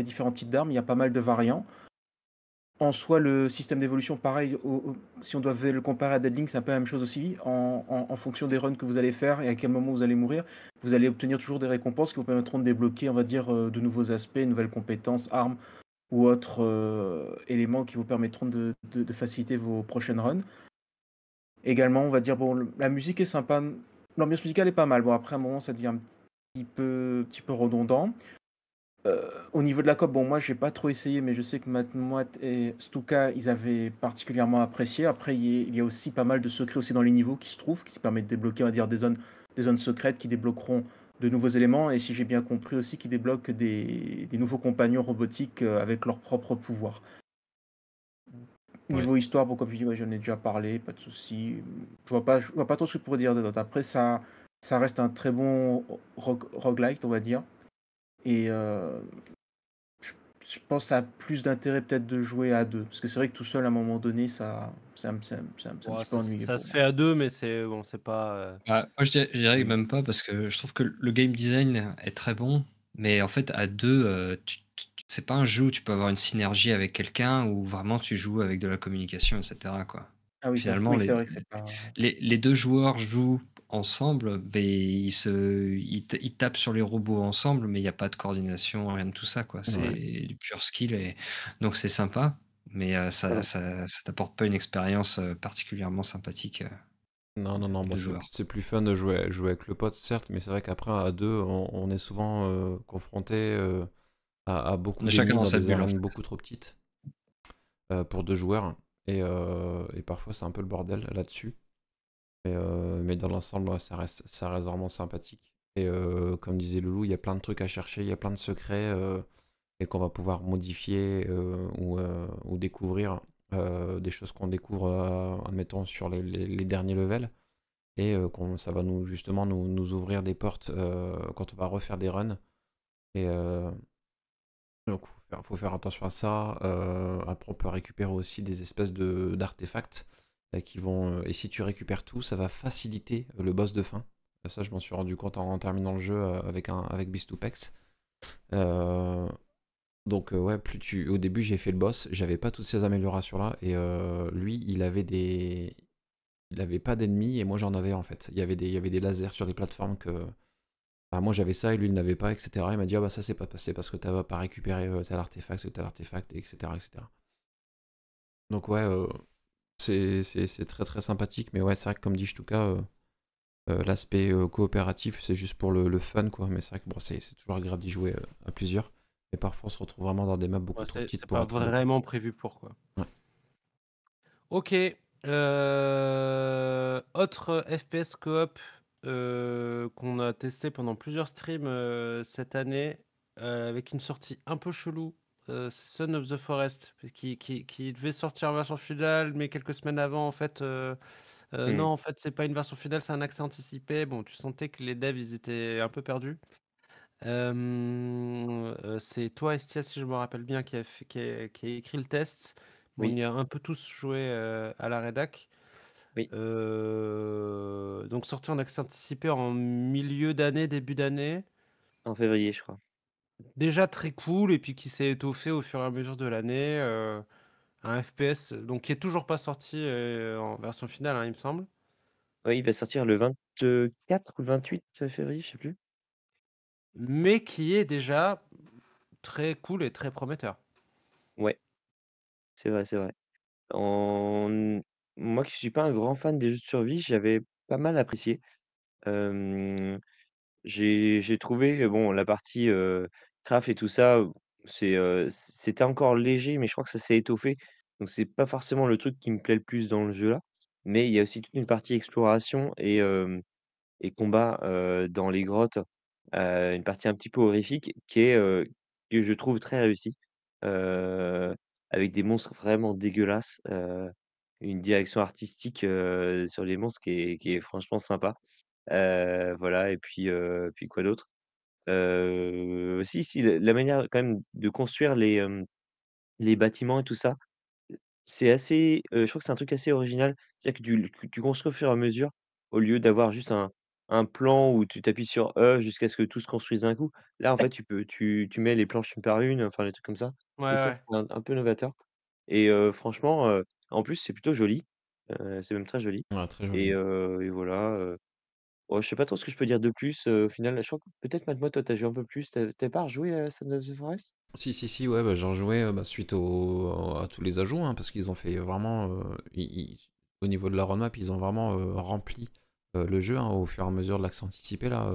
[SPEAKER 4] différents types d'armes, il y a pas mal de variants. En soi, le système d'évolution, pareil, si on doit le comparer à Dead c'est un peu la même chose aussi. En, fonction des runs que vous allez faire et à quel moment vous allez mourir, vous allez obtenir toujours des récompenses qui vous permettront de débloquer, on va dire, euh, de nouveaux aspects, nouvelles compétences, armes ou autres euh, éléments qui vous permettront de, faciliter vos prochaines runs. Également, on va dire, bon, la musique est sympa, l'ambiance musicale est pas mal. Bon, après, à un moment, ça devient un petit peu, petit peu redondant. Euh, au niveau de la COP, bon, moi, j'ai pas trop essayé, mais je sais que Matmoat et Stuka, ils avaient particulièrement apprécié. Après, il y, a, aussi pas mal de secrets aussi dans les niveaux qui se trouvent, qui permettent de débloquer, on dire, des zones, des zones secrètes qui débloqueront de nouveaux éléments, et si j'ai bien compris aussi, qui débloquent des, nouveaux compagnons robotiques euh, avec leur propre pouvoir. Niveau histoire, bon, comme je dis, j'en ai déjà parlé, pas de souci. Je vois pas, vois pas trop ce que je pourrais dire d'autre. Après, ça, ça reste un très bon roguelite, on va dire, et euh, je, pense que ça a plus d'intérêt peut-être de jouer à deux. Parce que c'est vrai que tout seul, à un moment donné, ça, ça, ça, ça Ça se fait
[SPEAKER 2] à deux, mais c'est bon, c'est pas.
[SPEAKER 5] Euh, ah, moi, je dirais, mm. même pas, parce que je trouve que le game design est très bon, mais en fait, à deux, euh, c'est pas un jeu où tu peux avoir une synergie avec quelqu'un, ou vraiment tu joues avec de la communication, etc. Quoi. Finalement, les, les deux joueurs jouent ensemble, mais ils, tapent sur les robots ensemble, mais il n'y a pas de coordination, rien de tout ça. quoi. C'est du pure skill. Donc c'est sympa, mais euh, ça ne t'apporte pas une expérience euh, particulièrement sympathique. Euh, non, non, non,
[SPEAKER 6] c'est plus fun de jouer, jouer avec le pote, certes, mais c'est vrai qu'après, à deux, on, est souvent confronté à, beaucoup de chacun dans des beaucoup trop petites pour deux joueurs. et parfois, c'est un peu le bordel là-dessus. Euh, mais, dans l'ensemble, ça reste, ça vraiment sympathique. Et euh, comme disait Loulou, il y a plein de trucs à chercher, il y a plein de secrets euh, et qu'on va pouvoir modifier ou, découvrir des choses qu'on découvre, admettons, sur les, derniers levels. Et ça va nous justement nous, ouvrir des portes quand on va refaire des runs. Et donc, il faut, faire, attention à ça. après, on peut récupérer aussi des espèces d'artefacts. Euh, qui vont. Euh, et si tu récupères tout, ça va faciliter le boss de fin. Euh, ça, je m'en suis rendu compte en, terminant le jeu avec, un, avec beast donc, ouais, plus tu... au début, j'ai fait le boss, j'avais pas toutes ces améliorations-là. Et lui, il avait des. Il avait pas d'ennemis et moi j'en avais en fait. Il y, avait des, il y avait des lasers sur les plateformes que. Enfin, moi j'avais ça et lui il n'avait pas, etc. Il m'a dit Ah bah ça c'est pas passé parce que t'as pas récupéré tel artefact, tel artefact, etc. etc. Donc ouais, c'est très très sympathique. Mais ouais, c'est vrai que comme dit cas euh, euh, l'aspect euh, coopératif, c'est juste pour le, fun, quoi. Mais c'est vrai que bon, c'est toujours agréable d'y jouer à plusieurs. mais parfois, on se retrouve vraiment dans des maps beaucoup trop petites. C'est vraiment
[SPEAKER 2] prévu pour, quoi. Ok. Autre FPS coop qu'on a testé pendant plusieurs streams cette année, avec une sortie un peu chelou euh, Son of the Forest, qui, devait sortir en version finale, mais quelques semaines avant, en fait, euh, euh, non, hmm. en fait, c'est pas une version finale, c'est un accès anticipé. Bon, tu sentais que les devs, ils étaient un peu perdus. c'est toi, Estia, si je me rappelle bien, qui a, qui écrit le test. On y a un peu tous joué à la rédac. Oui. donc sorti en accès anticipé en milieu d'année, début d'année.
[SPEAKER 3] En février, je crois
[SPEAKER 2] déjà très cool et puis qui s'est étoffé au fur et à mesure de l'année. Euh, un FPS euh, donc qui est toujours pas sorti euh, en version finale, hein, il me semble.
[SPEAKER 3] Oui, il va sortir le 24 ou 28 février, je sais plus.
[SPEAKER 2] Mais qui est déjà très cool et très prometteur.
[SPEAKER 3] Ouais, c'est vrai, c'est vrai. Moi qui suis pas un grand fan des jeux de survie, j'avais pas mal apprécié. J'ai trouvé, bon, la partie, craft et tout ça, c'est, c'était encore léger, mais je crois que ça s'est étoffé. Donc c'est pas forcément le truc qui me plaît le plus dans le jeu là, mais il y a aussi toute une partie exploration et et combat, dans les grottes, une partie un petit peu horrifique qui est, que je trouve très réussie, avec des monstres vraiment dégueulasses, une direction artistique, sur les monstres qui qui est franchement sympa voilà et puis, puis quoi d'autre? si, la manière quand même de construire les, les bâtiments et tout ça, c'est assez, je trouve que c'est un truc assez original. C'est-à-dire que tu tu construis au fur et à mesure, au lieu d'avoir juste un plan où tu t'appuies sur «E» jusqu'à ce que tout se construise d'un coup. Là, en fait, tu peux tu mets les planches une par une, enfin, les trucs comme ça c'est un peu novateur et franchement, en plus, c'est plutôt joli, c'est même très joli et et voilà, Oh, je sais pas trop ce que je peux dire de plus, au final, je crois que peut-être Mademoiselle toi, tu as joué un peu plus, tu pas rejoué à Sons of the Forest?
[SPEAKER 6] Si, si, si, ouais, bah, j'ai rejoué, bah, suite aux à tous les ajouts, hein, parce qu'ils ont fait vraiment, au niveau de la roadmap, ils ont vraiment, rempli, le jeu, hein, au fur et à mesure de l'accès anticipé là,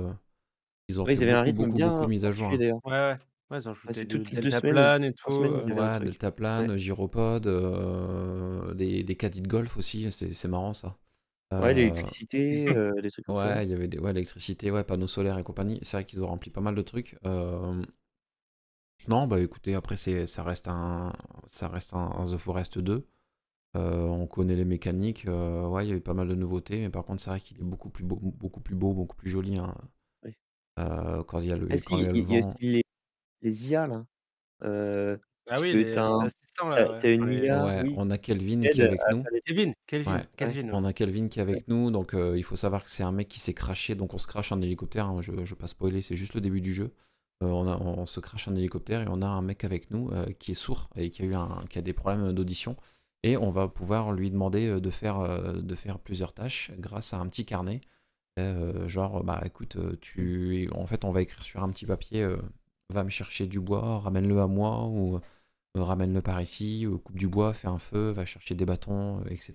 [SPEAKER 6] ils ont fait avaient un beaucoup, beaucoup, mis de mises à jour, hein.
[SPEAKER 1] Ouais, ouais.
[SPEAKER 2] Ouais, ils ont joué ajouté des, et tout, semaines, euh,
[SPEAKER 6] Ouais, euh, gyropode, euh, des des caddies de golf aussi, c'est c'est marrant ça. Ouais, euh, l'électricité, euh, trucs ouais, il y avait des, ouais, l'électricité, ouais, panneaux solaires et compagnie. C'est vrai qu'ils ont rempli pas mal de trucs. Euh, non, bah écoutez, après, c'est, ça reste un, ça reste un, The Forest 2. on connaît les mécaniques. ouais, il y a eu pas mal de nouveautés, mais par contre, c'est vrai qu'il est beaucoup plus beau, beaucoup plus beau, beaucoup plus joli hein, quand il y a le, aussi
[SPEAKER 3] les, les IA, là. Ah oui, un... Euh, là, euh, on a Kelvin qui est avec nous. Kelvin, Kelvin, On a
[SPEAKER 6] Kelvin qui est avec nous, donc euh, il faut savoir que c'est un mec qui s'est craché, donc on se crache en hélicoptère, hein, je ne vais pas spoiler, c'est juste le début du jeu. on, on, se crache en hélicoptère et on a un mec avec nous qui est sourd et qui a, eu un, des problèmes d'audition. Et on va pouvoir lui demander de faire, de faire plusieurs tâches grâce à un petit carnet. genre, bah écoute, tu... en fait, on va écrire sur un petit papier va me chercher du bois, ramène-le à moi, ou euh, ramène-le par ici, euh, coupe du bois, fait un feu, va chercher des bâtons, etc.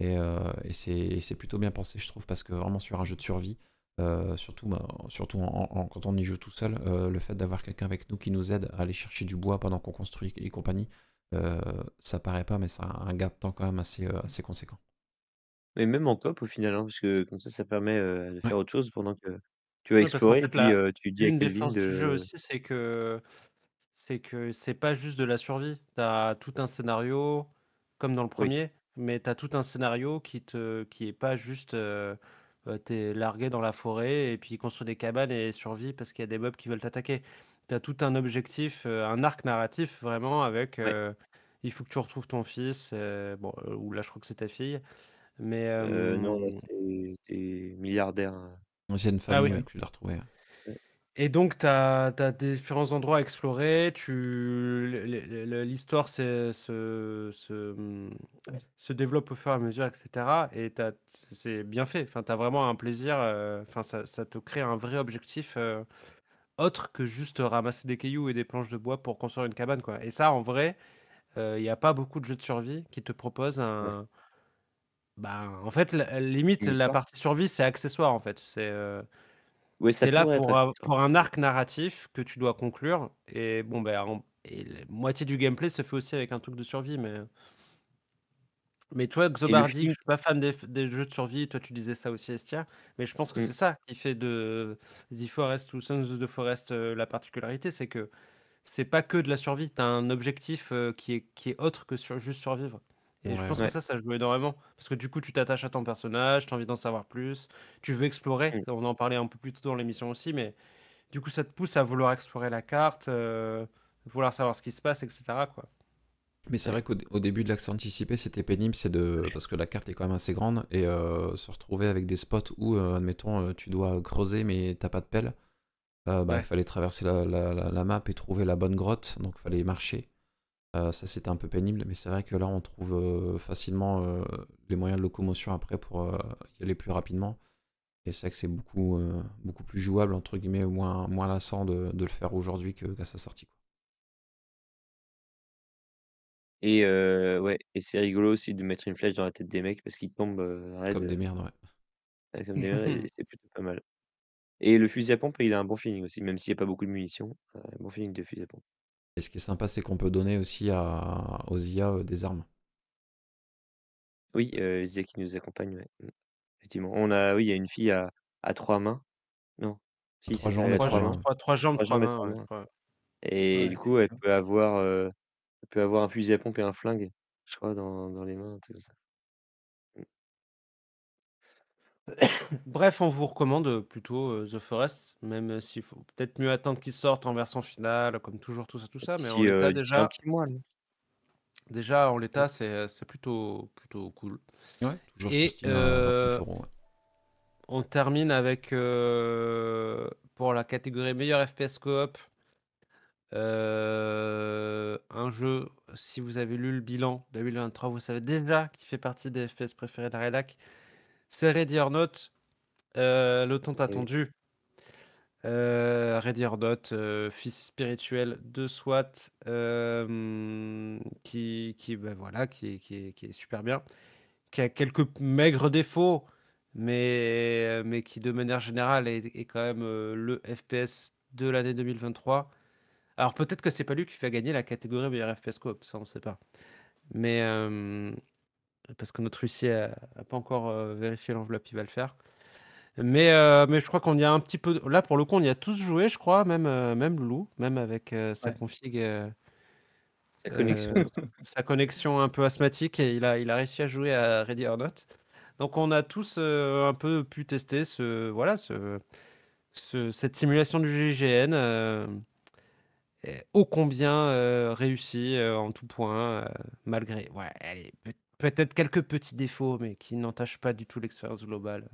[SPEAKER 6] Euh, etc. Et, c'est plutôt bien pensé, je trouve, parce que vraiment sur un jeu de survie, surtout, bah, surtout quand on y joue tout seul, le fait d'avoir quelqu'un avec nous qui nous aide à aller chercher du bois pendant qu'on construit et compagnie, ça paraît pas, mais c'est un gain de temps quand même assez, assez conséquent.
[SPEAKER 3] Et même en coop au final, hein, parce que comme ça, ça permet de faire autre chose pendant que tu vas explorer. et puis, tu dis Une défense du jeu aussi,
[SPEAKER 2] c'est que c'est que c'est pas juste de la survie. Tu as tout un scénario, comme dans le premier, mais tu as tout un scénario qui te qui est pas juste euh, euh, t'es largué dans la forêt et puis construit des cabanes et survie parce qu'il y a des mobs qui veulent t'attaquer. Tu as tout un objectif, euh, un arc narratif vraiment avec il faut que tu retrouves ton fils, bon, ou là je crois que c'est ta fille. Mais non,
[SPEAKER 3] c'est milliardaire. Hein. ancienne femme ah famille que tu dois retrouver.
[SPEAKER 2] Et donc, tu as, différents endroits à explorer. L'histoire se, se, se, développe au fur et à mesure, etc. Et c'est bien fait. Enfin, tu as vraiment un plaisir. Euh, enfin, ça, te crée un vrai objectif euh, autre que juste ramasser des cailloux et des planches de bois pour construire une cabane. Quoi. Et ça, en vrai, euh, il y n'y a pas beaucoup de jeux de survie qui te proposent un. Bah, en fait, limite, la partie survie, c'est accessoire. En fait. C'est c'est là pour, un- arc narratif que tu dois conclure. Et bon, ben, moitié du gameplay se fait aussi avec un truc de survie. Mais, mais tu vois, je suis pas fan des, jeux de survie. Toi, tu disais ça aussi, Estia. Mais je pense que mmh. c'est ça qui fait de The Forest ou Sons of the Forest la particularité. C'est que c'est pas que de la survie. Tu as un objectif qui, est, qui est autre que juste survivre. Et je pense que ça, ça joue énormément. Parce que du coup, tu t'attaches à ton personnage, tu as envie d'en savoir plus, tu veux explorer. Mm. On en parlait un peu plus tôt dans l'émission aussi, mais du coup, ça te pousse à vouloir explorer la carte, euh, vouloir savoir ce qui se passe, etc. quoi.
[SPEAKER 6] Mais c'est vrai qu'au début de l'accès anticipé, c'était pénible, c'est de parce que la carte est quand même assez grande et euh, se retrouver avec des spots où, euh, admettons, tu dois creuser mais t'as pas de pelle. bah, il fallait traverser la, la- la map et trouver la bonne grotte, donc il fallait marcher. Euh, ça, c'était un peu pénible, mais c'est vrai que là, on trouve euh, facilement euh, les moyens de locomotion après pour y aller plus rapidement. Et c'est vrai que c'est beaucoup, beaucoup plus jouable, entre guillemets, moins, moins lassant de, le faire aujourd'hui qu'à sa sortie.
[SPEAKER 1] Et ouais,
[SPEAKER 3] et c'est rigolo aussi de mettre une flèche dans la tête des mecs parce qu'ils tombent Comme des merdes, ouais. Comme des merdes, c'est plutôt pas mal. Et le fusil à pompe, il a un bon feeling aussi, même s'il n'y a pas beaucoup de munitions. Un bon feeling de fusil à pompe.
[SPEAKER 6] Et ce qui est sympa, c'est qu'on peut donner aussi aux IA euh, des armes.
[SPEAKER 3] Oui, euh, les qui nous accompagnent, mmh. Effectivement. On a, oui, il y a une fille à, trois mains. Non. trois, jambes, Trois mains. et du coup, euh, elle peut avoir, un fusil à pompe et un flingue, je crois, dans, les mains.
[SPEAKER 2] Bref, on vous recommande plutôt euh, The Forest, même euh, s'il faut peut-être mieux attendre qu'il sorte en version finale, comme toujours, tout ça, tout ça. Mais en l'état, euh, déjà, déjà, en l'état, c'est, c'est plutôt, plutôt cool. Et on termine avec, pour la catégorie meilleur FPS coop, euh, un jeu, si vous avez lu le bilan 2023, bah vous savez déjà qui fait partie des FPS préférés de c'est Ready or euh, le temps attendu. Euh, Ready or Not, euh, fils spirituel de SWAT, euh, qui, qui, ben voilà, qui, qui, est super bien, qui a quelques maigres défauts, mais, mais qui de manière générale est, quand même le FPS de l'année 2023. Alors peut-être que c'est pas lui qui fait gagner la catégorie meilleur FPS Coop, ça on ne sait pas. Mais, parce que notre huissier n'a pas encore euh, vérifié l'enveloppe, il va le faire. Mais, euh, mais je crois qu'on y a un petit peu. Là, pour le coup, on y a tous joué, je crois, même, euh, même Loulou, même avec sa config. sa connexion. sa connexion un peu asthmatique et il a, il a réussi à jouer à Ready or Not. Donc on a tous un peu pu tester ce, voilà, ce, cette simulation du GGN ô combien réussie en tout point, malgré ouais, peut-être quelques petits défauts, mais qui n'entachent pas du tout l'expérience globale.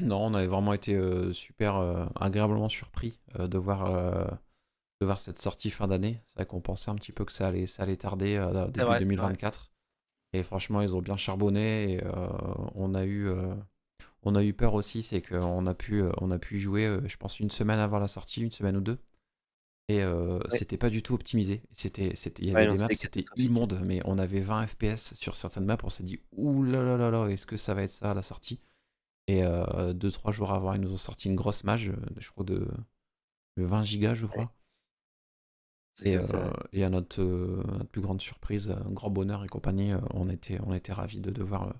[SPEAKER 6] Non, on avait vraiment été euh, super euh, agréablement surpris euh, de, voir, de voir cette sortie fin d'année. C'est vrai qu'on pensait un petit peu que ça allait, ça allait tarder début 2024. Et franchement, ils ont bien charbonné. on, a eu, on a eu peur aussi, c'est qu'on a, pu, on a pu jouer, je pense, une semaine avant la sortie, une semaine ou deux. Et c'était pas du tout optimisé. C'était, il y avait des maps, qui étaient immondes, mais on avait 20 FPS sur certaines maps. On s'est dit, ouh là là là est-ce que ça va être ça à la sortie Et deux, trois jours avant, ils nous ont sorti une grosse mage, je crois, de, 20 gigas, je crois. Et, euh, à notre, plus grande surprise, un grand bonheur et compagnie, on était, on était ravis de, de voir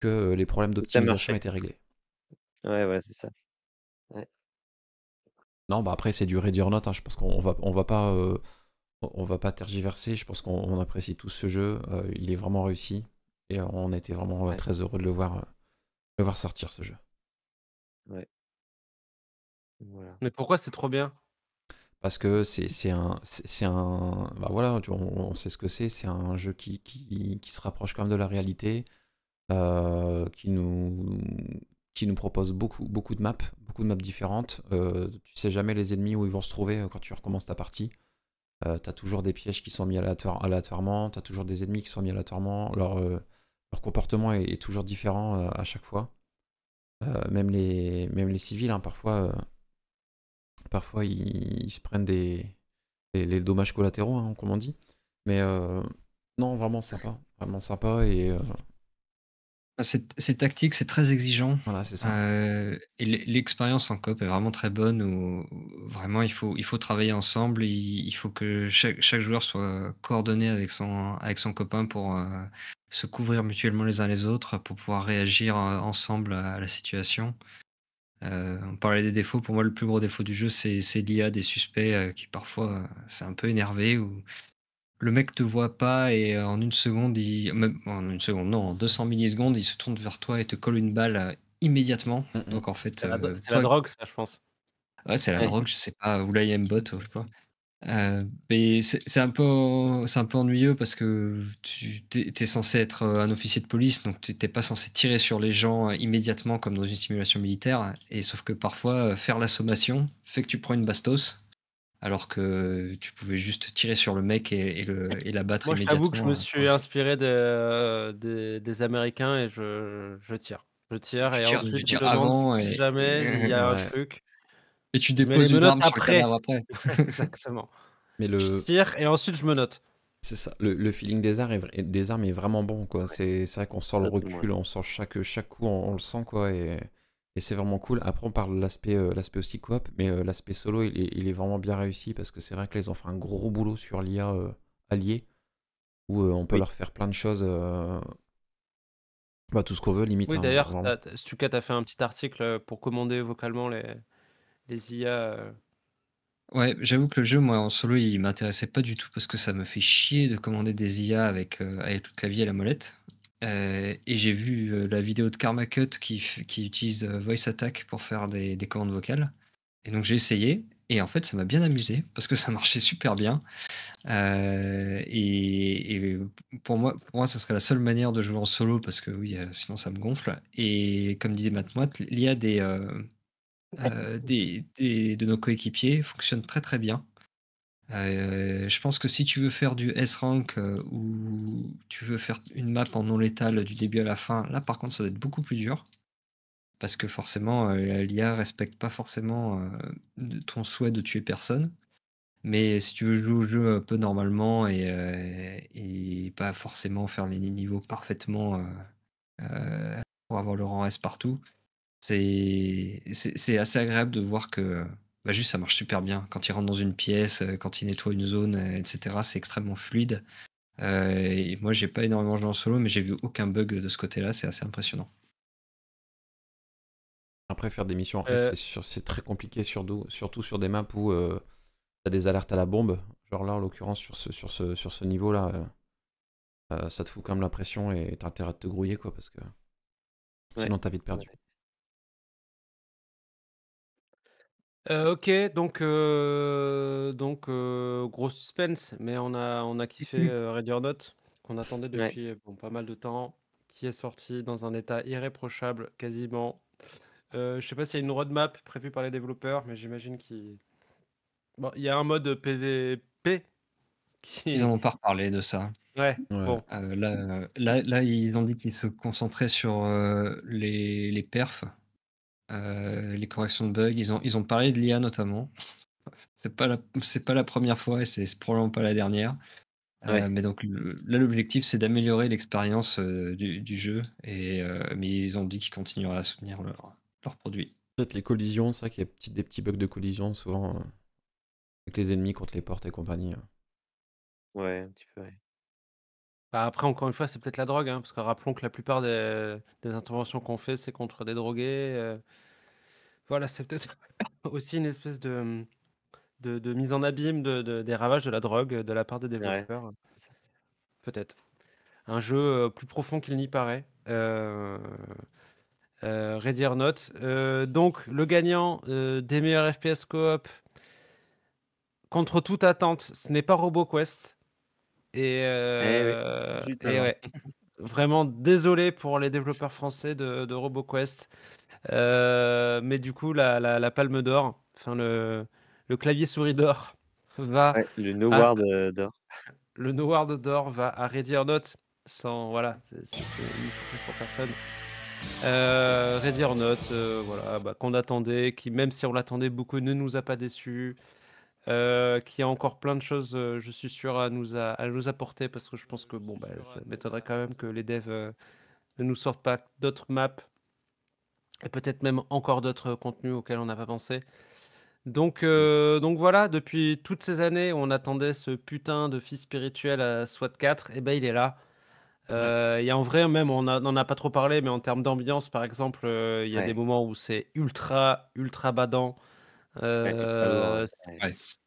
[SPEAKER 6] que les problèmes d'optimisation
[SPEAKER 3] étaient réglés. Ouais, ouais, c'est ça. Ouais.
[SPEAKER 6] Non, bah après, c'est du ready or not. Hein. Je pense qu'on va, on va pas. Euh, on va pas tergiverser, je pense qu'on apprécie tout ce jeu, euh, il est vraiment réussi et on était vraiment très heureux de le voir, euh, voir sortir ce jeu.
[SPEAKER 1] Ouais. Mais pourquoi c'est
[SPEAKER 2] trop bien
[SPEAKER 6] Parce que c'est un. c'est un bah voilà, on, sait ce que c'est. C'est un jeu qui, qui, se rapproche quand même de la réalité, qui nous qui nous propose beaucoup, beaucoup de maps, beaucoup de maps différentes. Euh, tu sais jamais les ennemis où ils vont se trouver euh, quand tu recommences ta partie. Euh, tu as toujours des pièges qui sont mis aléatoirement, as toujours des ennemis qui sont mis aléatoirement, leur, euh, comportement est, toujours différent à chaque fois. même, les, civils, hein, parfois, ils, se prennent des, les, dommages collatéraux, hein, comme on dit. Mais non, vraiment sympa,
[SPEAKER 5] vraiment sympa et c'est tactique, c'est très exigeant. Voilà, c'est ça. Euh, et l'expérience en COP est vraiment très bonne. ou vraiment, il faut, il faut travailler ensemble. Il, faut que chaque, joueur soit coordonné avec son, avec son copain pour euh, se couvrir mutuellement les uns les autres, pour pouvoir réagir euh, ensemble à la situation. on parlait des défauts. Pour moi, le plus gros défaut du jeu, c'est l'IA des suspects qui parfois c'est un peu énervé ou le mec te voit pas et euh, en une seconde, il... en une seconde, non, 200 millisecondes, il se tourne vers toi et te colle une balle euh, immédiatement. Mm, mm. Donc en fait, c'est la, euh, drogue, ça, je pense. Ouais, c'est la drogue, je sais pas, ou il bot a mais c'est un, peu, un peu ennuyeux parce que tu es, censé être un officier de police, donc tu n'es pas censé tirer sur les gens immédiatement comme dans une simulation militaire. Et sauf que parfois, faire la sommation fait que tu prends une bastos alors que tu pouvais juste tirer sur le mec et, et, le, et l'abattre Moi, immédiatement. Moi, que je me euh, suis
[SPEAKER 2] inspiré de, euh, des Américains et je, je tire. Je tire et ensuite, je tire si jamais il y a un truc. Et tu déposes une arme après.
[SPEAKER 6] Exactement.
[SPEAKER 2] Mais le... Je tire et ensuite, je me note. C'est ça,
[SPEAKER 6] le, feeling des, armes est, des armes est vraiment bon, quoi. C'est, c'est vrai qu'on sent le recul, on sent chaque, chaque coup, on, on le sent, quoi. Et et c'est vraiment cool. Après, on parle de l'aspect euh, aussi coop, mais euh, l'aspect solo, il est, vraiment bien réussi parce que c'est vrai que les ont fait un gros boulot sur l'IA euh, alliée où on peut leur faire plein de choses, bah, tout ce qu'on veut, limite. Oui, hein, d'ailleurs,
[SPEAKER 2] Stuka, tu as fait un petit article pour commander vocalement les, les IA.
[SPEAKER 5] Ouais, j'avoue que le jeu, moi, en solo, il m'intéressait pas du tout parce que ça me fait chier de commander des IA avec, avec toute la vie et la molette. Euh, et j'ai vu euh, la vidéo de Karma Cut qui, utilise euh, Voice Attack pour faire des, commandes vocales. Et donc j'ai essayé. Et en fait, ça m'a bien amusé parce que ça marchait super bien. Et, pour, moi, pour moi, ce serait la seule manière de jouer en solo parce que oui, sinon ça me gonfle. Et comme disait Matt l'IA des, de nos coéquipiers fonctionne très très bien. Euh, je pense que si tu veux faire du S-Rank euh, ou tu veux faire une map en non létale du début à la fin, là par contre ça doit être beaucoup plus dur. Parce que forcément, euh, l'IA respecte pas forcément ton souhait de tuer personne. Mais si tu veux jouer au jeu un peu normalement et, et pas forcément faire les niveaux parfaitement pour avoir le rang S partout, c'est assez agréable de voir que bah, juste, ça marche super bien. Quand il rentre dans une pièce, euh, quand il nettoie une zone, euh, etc., c'est extrêmement fluide. Euh, et moi, j'ai pas énormément joué en solo, mais j'ai vu aucun bug de ce côté-là. C'est assez impressionnant.
[SPEAKER 6] Après, faire des missions en c'est très compliqué, surtout, surtout sur des maps où t'as des alertes à la bombe. Genre là, en l'occurrence, sur ce, sur sur ce niveau-là, ça te fout quand même la pression et t'as intérêt à te grouiller, quoi, parce que sinon t'as vite perdu.
[SPEAKER 2] Euh, OK, donc euh, donc euh, gros suspense, mais on a on a kiffé, Red Note, qu'on attendait depuis, pas mal de temps, qui est sorti dans un état irréprochable quasiment. Je je sais pas s'il y a une roadmap prévue par les développeurs, mais j'imagine qu'il y a un mode PVP
[SPEAKER 5] Ils n'ont pas reparlé de ça.
[SPEAKER 1] Ouais, bon. là,
[SPEAKER 5] là ils ont dit qu'ils se concentraient sur, les les perfs. Euh, les corrections de bugs. Ils ont, ils ont parlé de l'IA notamment. C'est pas, c'est pas la première fois et c'est probablement pas la dernière. Euh, mais donc là, l'objectif, c'est d'améliorer l'expérience euh, du, jeu. Et, mais ils ont dit qu'ils continueraient à soutenir leurs leur produits. Peut-être les collisions, ça, qu'il y a petit, des petits bugs de collision souvent
[SPEAKER 6] avec les ennemis contre les portes et compagnie. Hein.
[SPEAKER 3] Ouais, un petit peu. Ouais.
[SPEAKER 2] Bah, après, encore une fois, c'est peut-être la drogue, hein, parce que rappelons que la plupart des, interventions qu'on fait, c'est contre des drogués. Euh. voilà, c'est peut-être aussi une espèce de, de, mise en abîme de- des ravages de la drogue de la part des développeurs, peut-être. Un jeu euh, plus profond qu'il n'y paraît. Euh, euh, Ready euh, donc, le gagnant des meilleurs FPS coop, contre toute attente, ce n'est pas RoboQuest. Et, eh euh, vraiment désolé pour les développeurs français de, RoboQuest. Euh, mais du coup, la, palme d'or, enfin le, le, clavier souris d'or, va. Euh, le no Ward d'or. Le Noward d'or va à Ready or Sans, voilà, c'est une surprise pour personne. Euh, Ready or voilà, bah, qu'on attendait, qui même si on l'attendait beaucoup ne nous a pas déçus. Euh, qui a encore plein de choses, euh, je suis sûr, à nous, nous apporter parce que je pense que bon, bah, ça m'étonnerait quand même que les devs euh, ne nous sortent pas d'autres maps et peut-être même encore d'autres contenus auxquels on n'a pas pensé. Donc, mm. donc voilà, depuis toutes ces années, on attendait ce putain de fils spirituel à SWAT 4, et ben il est là. Il en vrai, même, on n'en a pas trop parlé, mais en termes d'ambiance, par exemple, il y a des moments où c'est ultra, ultra badant. Euh,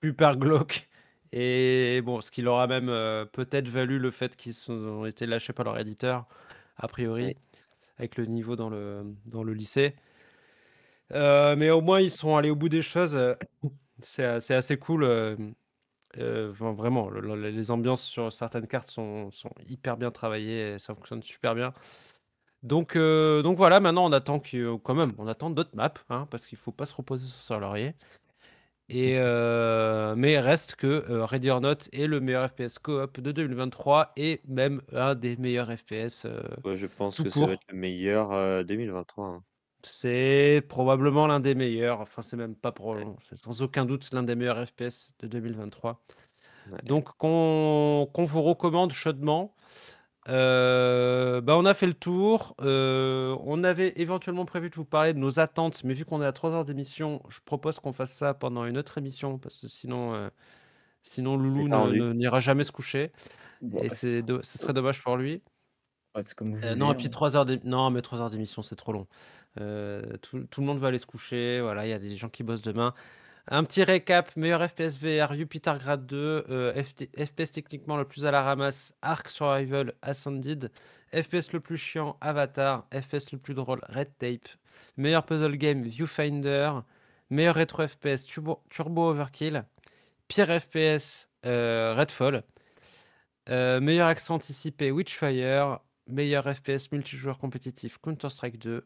[SPEAKER 2] super glauque. Et bon, ce qui leur a même euh, peut-être valu le fait qu'ils ont été lâchés par leur éditeur, a priori, avec le niveau dans le, dans le lycée. Euh, mais au moins, ils sont allés au bout des choses. C'est assez cool. vraiment, les ambiances sur certaines cartes sont, sont hyper bien travaillées ça fonctionne super bien. Donc, euh, donc voilà, maintenant on attend quand même, on attend d'autres maps, hein, parce qu'il ne faut pas se reposer sur son laurier. Et euh, mais reste que euh, Ready Not est le meilleur FPS coop de 2023 et même un des meilleurs FPS. Euh,
[SPEAKER 3] je pense que ça va être le meilleur 2023. Euh, hein.
[SPEAKER 2] C'est probablement l'un des meilleurs. Enfin, c'est même pas pour C'est sans aucun doute l'un des meilleurs FPS de 2023. Donc, qu'on vous recommande chaudement. Euh, bah on a fait le tour. Euh, on avait éventuellement prévu de vous parler de nos attentes, mais vu qu'on est à 3 heures d'émission, je propose qu'on fasse ça pendant une autre émission, parce que sinon, euh, sinon Loulou n'ira jamais se coucher. et bah, c'est ce serait dommage pour lui. Euh, non, hein. puis 3 heures non, mais 3 heures d'émission, c'est trop long. Tout, tout, le monde va aller se coucher. Voilà, il y a des gens qui bossent demain. Un petit récap, meilleur FPS VR, Jupiter Grade 2, euh, FPS techniquement le plus à la ramasse, Arc Survival Ascended, FPS le plus chiant, Avatar, FPS le plus drôle, Red Tape, meilleur puzzle game, Viewfinder, meilleur rétro FPS, Turbo, Overkill, pire FPS, euh, Redfall, euh, meilleur accent anticipé, Witchfire, meilleur FPS multijoueur compétitif, Counter-Strike 2,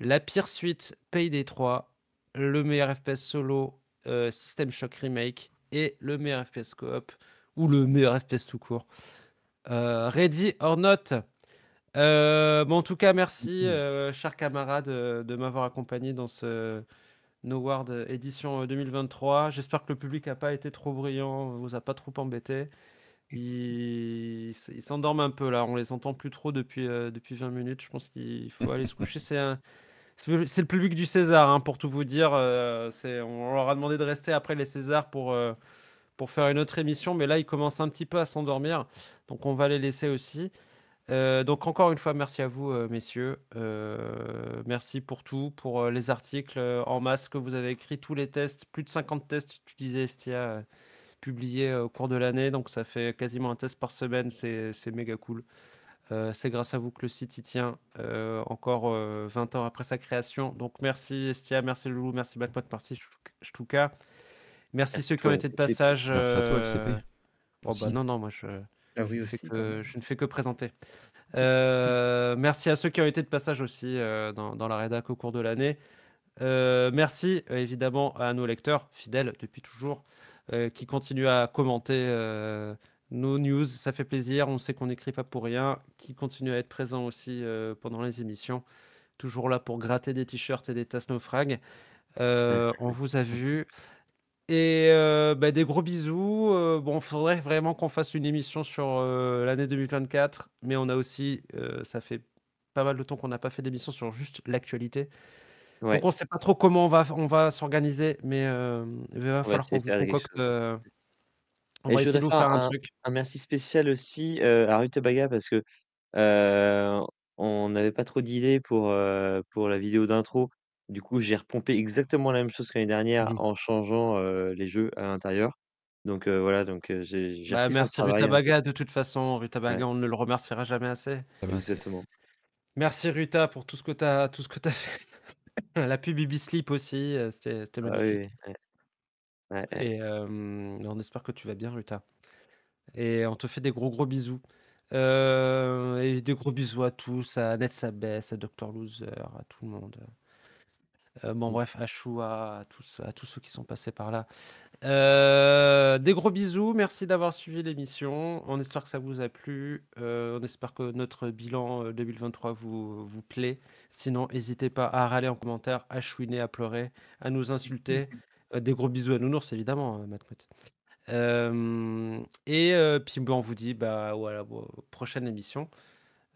[SPEAKER 2] la pire suite, Payday 3, le meilleur FPS solo, Système euh, System Shock Remake et le meilleur FPS coop ou le meilleur FPS tout court. Euh, ready or not. Euh, bon, en tout cas, merci, mm-hmm. chers camarades de m'avoir accompagné dans ce No Ward édition 2023. J'espère que le public n'a pas été trop brillant, vous a pas trop embêté. Ils s'endorment un peu là, on les entend plus trop depuis, depuis 20 minutes. Je pense qu'il faut aller se coucher. C'est un. C'est le public du César, hein, pour tout vous dire. Euh, on leur a demandé de rester après les Césars pour, euh, pour faire une autre émission, mais là, ils commencent un petit peu à s'endormir, donc on va les laisser aussi. Euh, donc encore une fois, merci à vous, messieurs. merci pour tout, pour les articles en masse que vous avez écrits, tous les tests, plus de 50 tests utilisés, Estia, publiés au cours de l'année, donc ça fait quasiment un test par semaine, c'est méga cool. Euh, c'est grâce à vous que le site y tient euh, encore 20 euh, ans après sa création. Donc merci Estia, merci Loulou, merci Blackpot, merci Stuka. Merci ceux qui ont été de passage. Merci à toi, FCP. Oh, bah, non, non, moi ah je, ne fais que présenter. merci à ceux qui ont été de passage aussi dans, dans, la rédac au cours de l'année. merci évidemment à nos lecteurs fidèles depuis toujours qui continuent à commenter nos news, ça fait plaisir. On sait qu'on n'écrit pas pour rien, qui continue à être présent aussi euh, pendant les émissions. Toujours là pour gratter des t-shirts et des tasses naufrages. Euh, on vous a vu. Et euh, bah, des gros bisous. Euh, bon, il faudrait vraiment qu'on fasse une émission sur l'année 2024, mais on a aussi, ça fait pas mal de temps qu'on n'a pas fait d'émission sur juste l'actualité. Donc on ne sait pas trop comment on va, on va s'organiser, mais il va falloir qu'on concocte
[SPEAKER 3] et je voudrais faire un truc. un merci spécial aussi euh, à à Baga parce que euh, on n'avait pas trop d'idées pour, euh, pour la vidéo d'intro. Du coup, j'ai repompé exactement la même chose que l'année dernière mmh. en changeant les jeux à l'intérieur. Donc voilà, donc j'ai pu Bah, merci hein, Ruta
[SPEAKER 2] de toute façon. Ruta Baga, on ne le remerciera jamais assez.
[SPEAKER 3] Ah bah, exactement.
[SPEAKER 2] Merci Ruta pour tout ce que tu as, tout ce que fait. la pub Sleep aussi, c'était c'était ah magnifique. Et on espère que tu vas bien, Ruta. Et on te fait des gros gros bisous. et des gros bisous à tous, à Ned Sabès, à Dr Loser, à tout le monde. bon mmh. bref, à Choua, à tous, à tous ceux qui sont passés par là. des gros bisous, merci d'avoir suivi l'émission. On espère que ça vous a plu. on espère que notre bilan 2023 vous, vous plaît. Sinon, n'hésitez pas à râler en commentaire, à chouiner, à pleurer, à nous insulter, Euh, des gros bisous à Nounours, évidemment, euh, Matmout. Euh, et puis on vous dit bah voilà prochaine émission.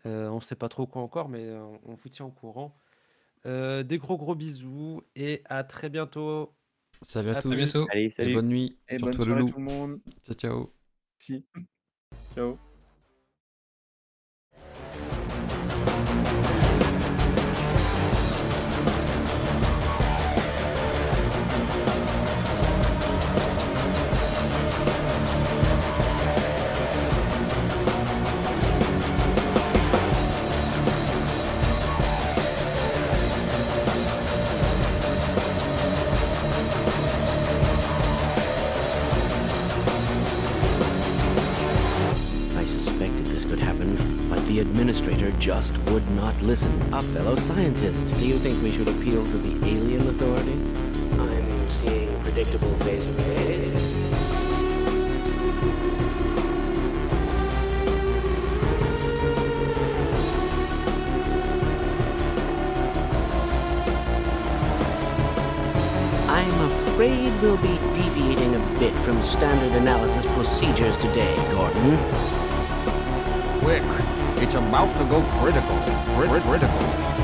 [SPEAKER 2] on ne sait pas trop quoi encore, mais on vous tient au courant. des gros gros bisous et à très bientôt. Salut à, tous.
[SPEAKER 6] bonne nuit. Et bonne tout le monde. Ciao ciao.
[SPEAKER 4] Si. Ciao. the administrator just would not listen. A fellow scientist. Do you think we should appeal to the alien authority? I'm seeing predictable phase
[SPEAKER 1] arrays.
[SPEAKER 2] afraid we'll be deviating a bit from standard analysis procedures today, Gordon.
[SPEAKER 5] Quick, it's about to go critical. Crit critical.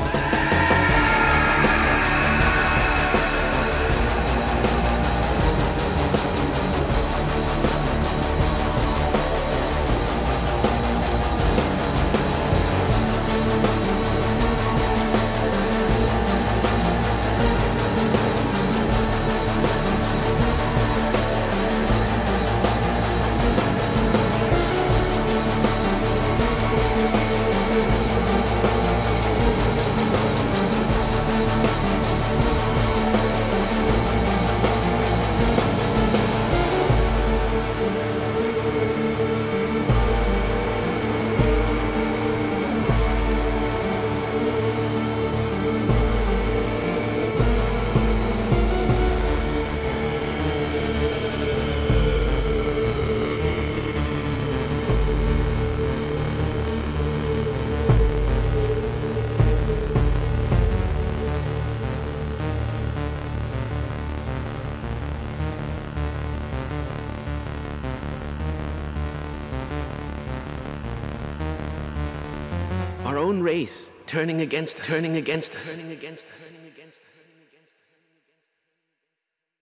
[SPEAKER 2] turning against us, turning against us.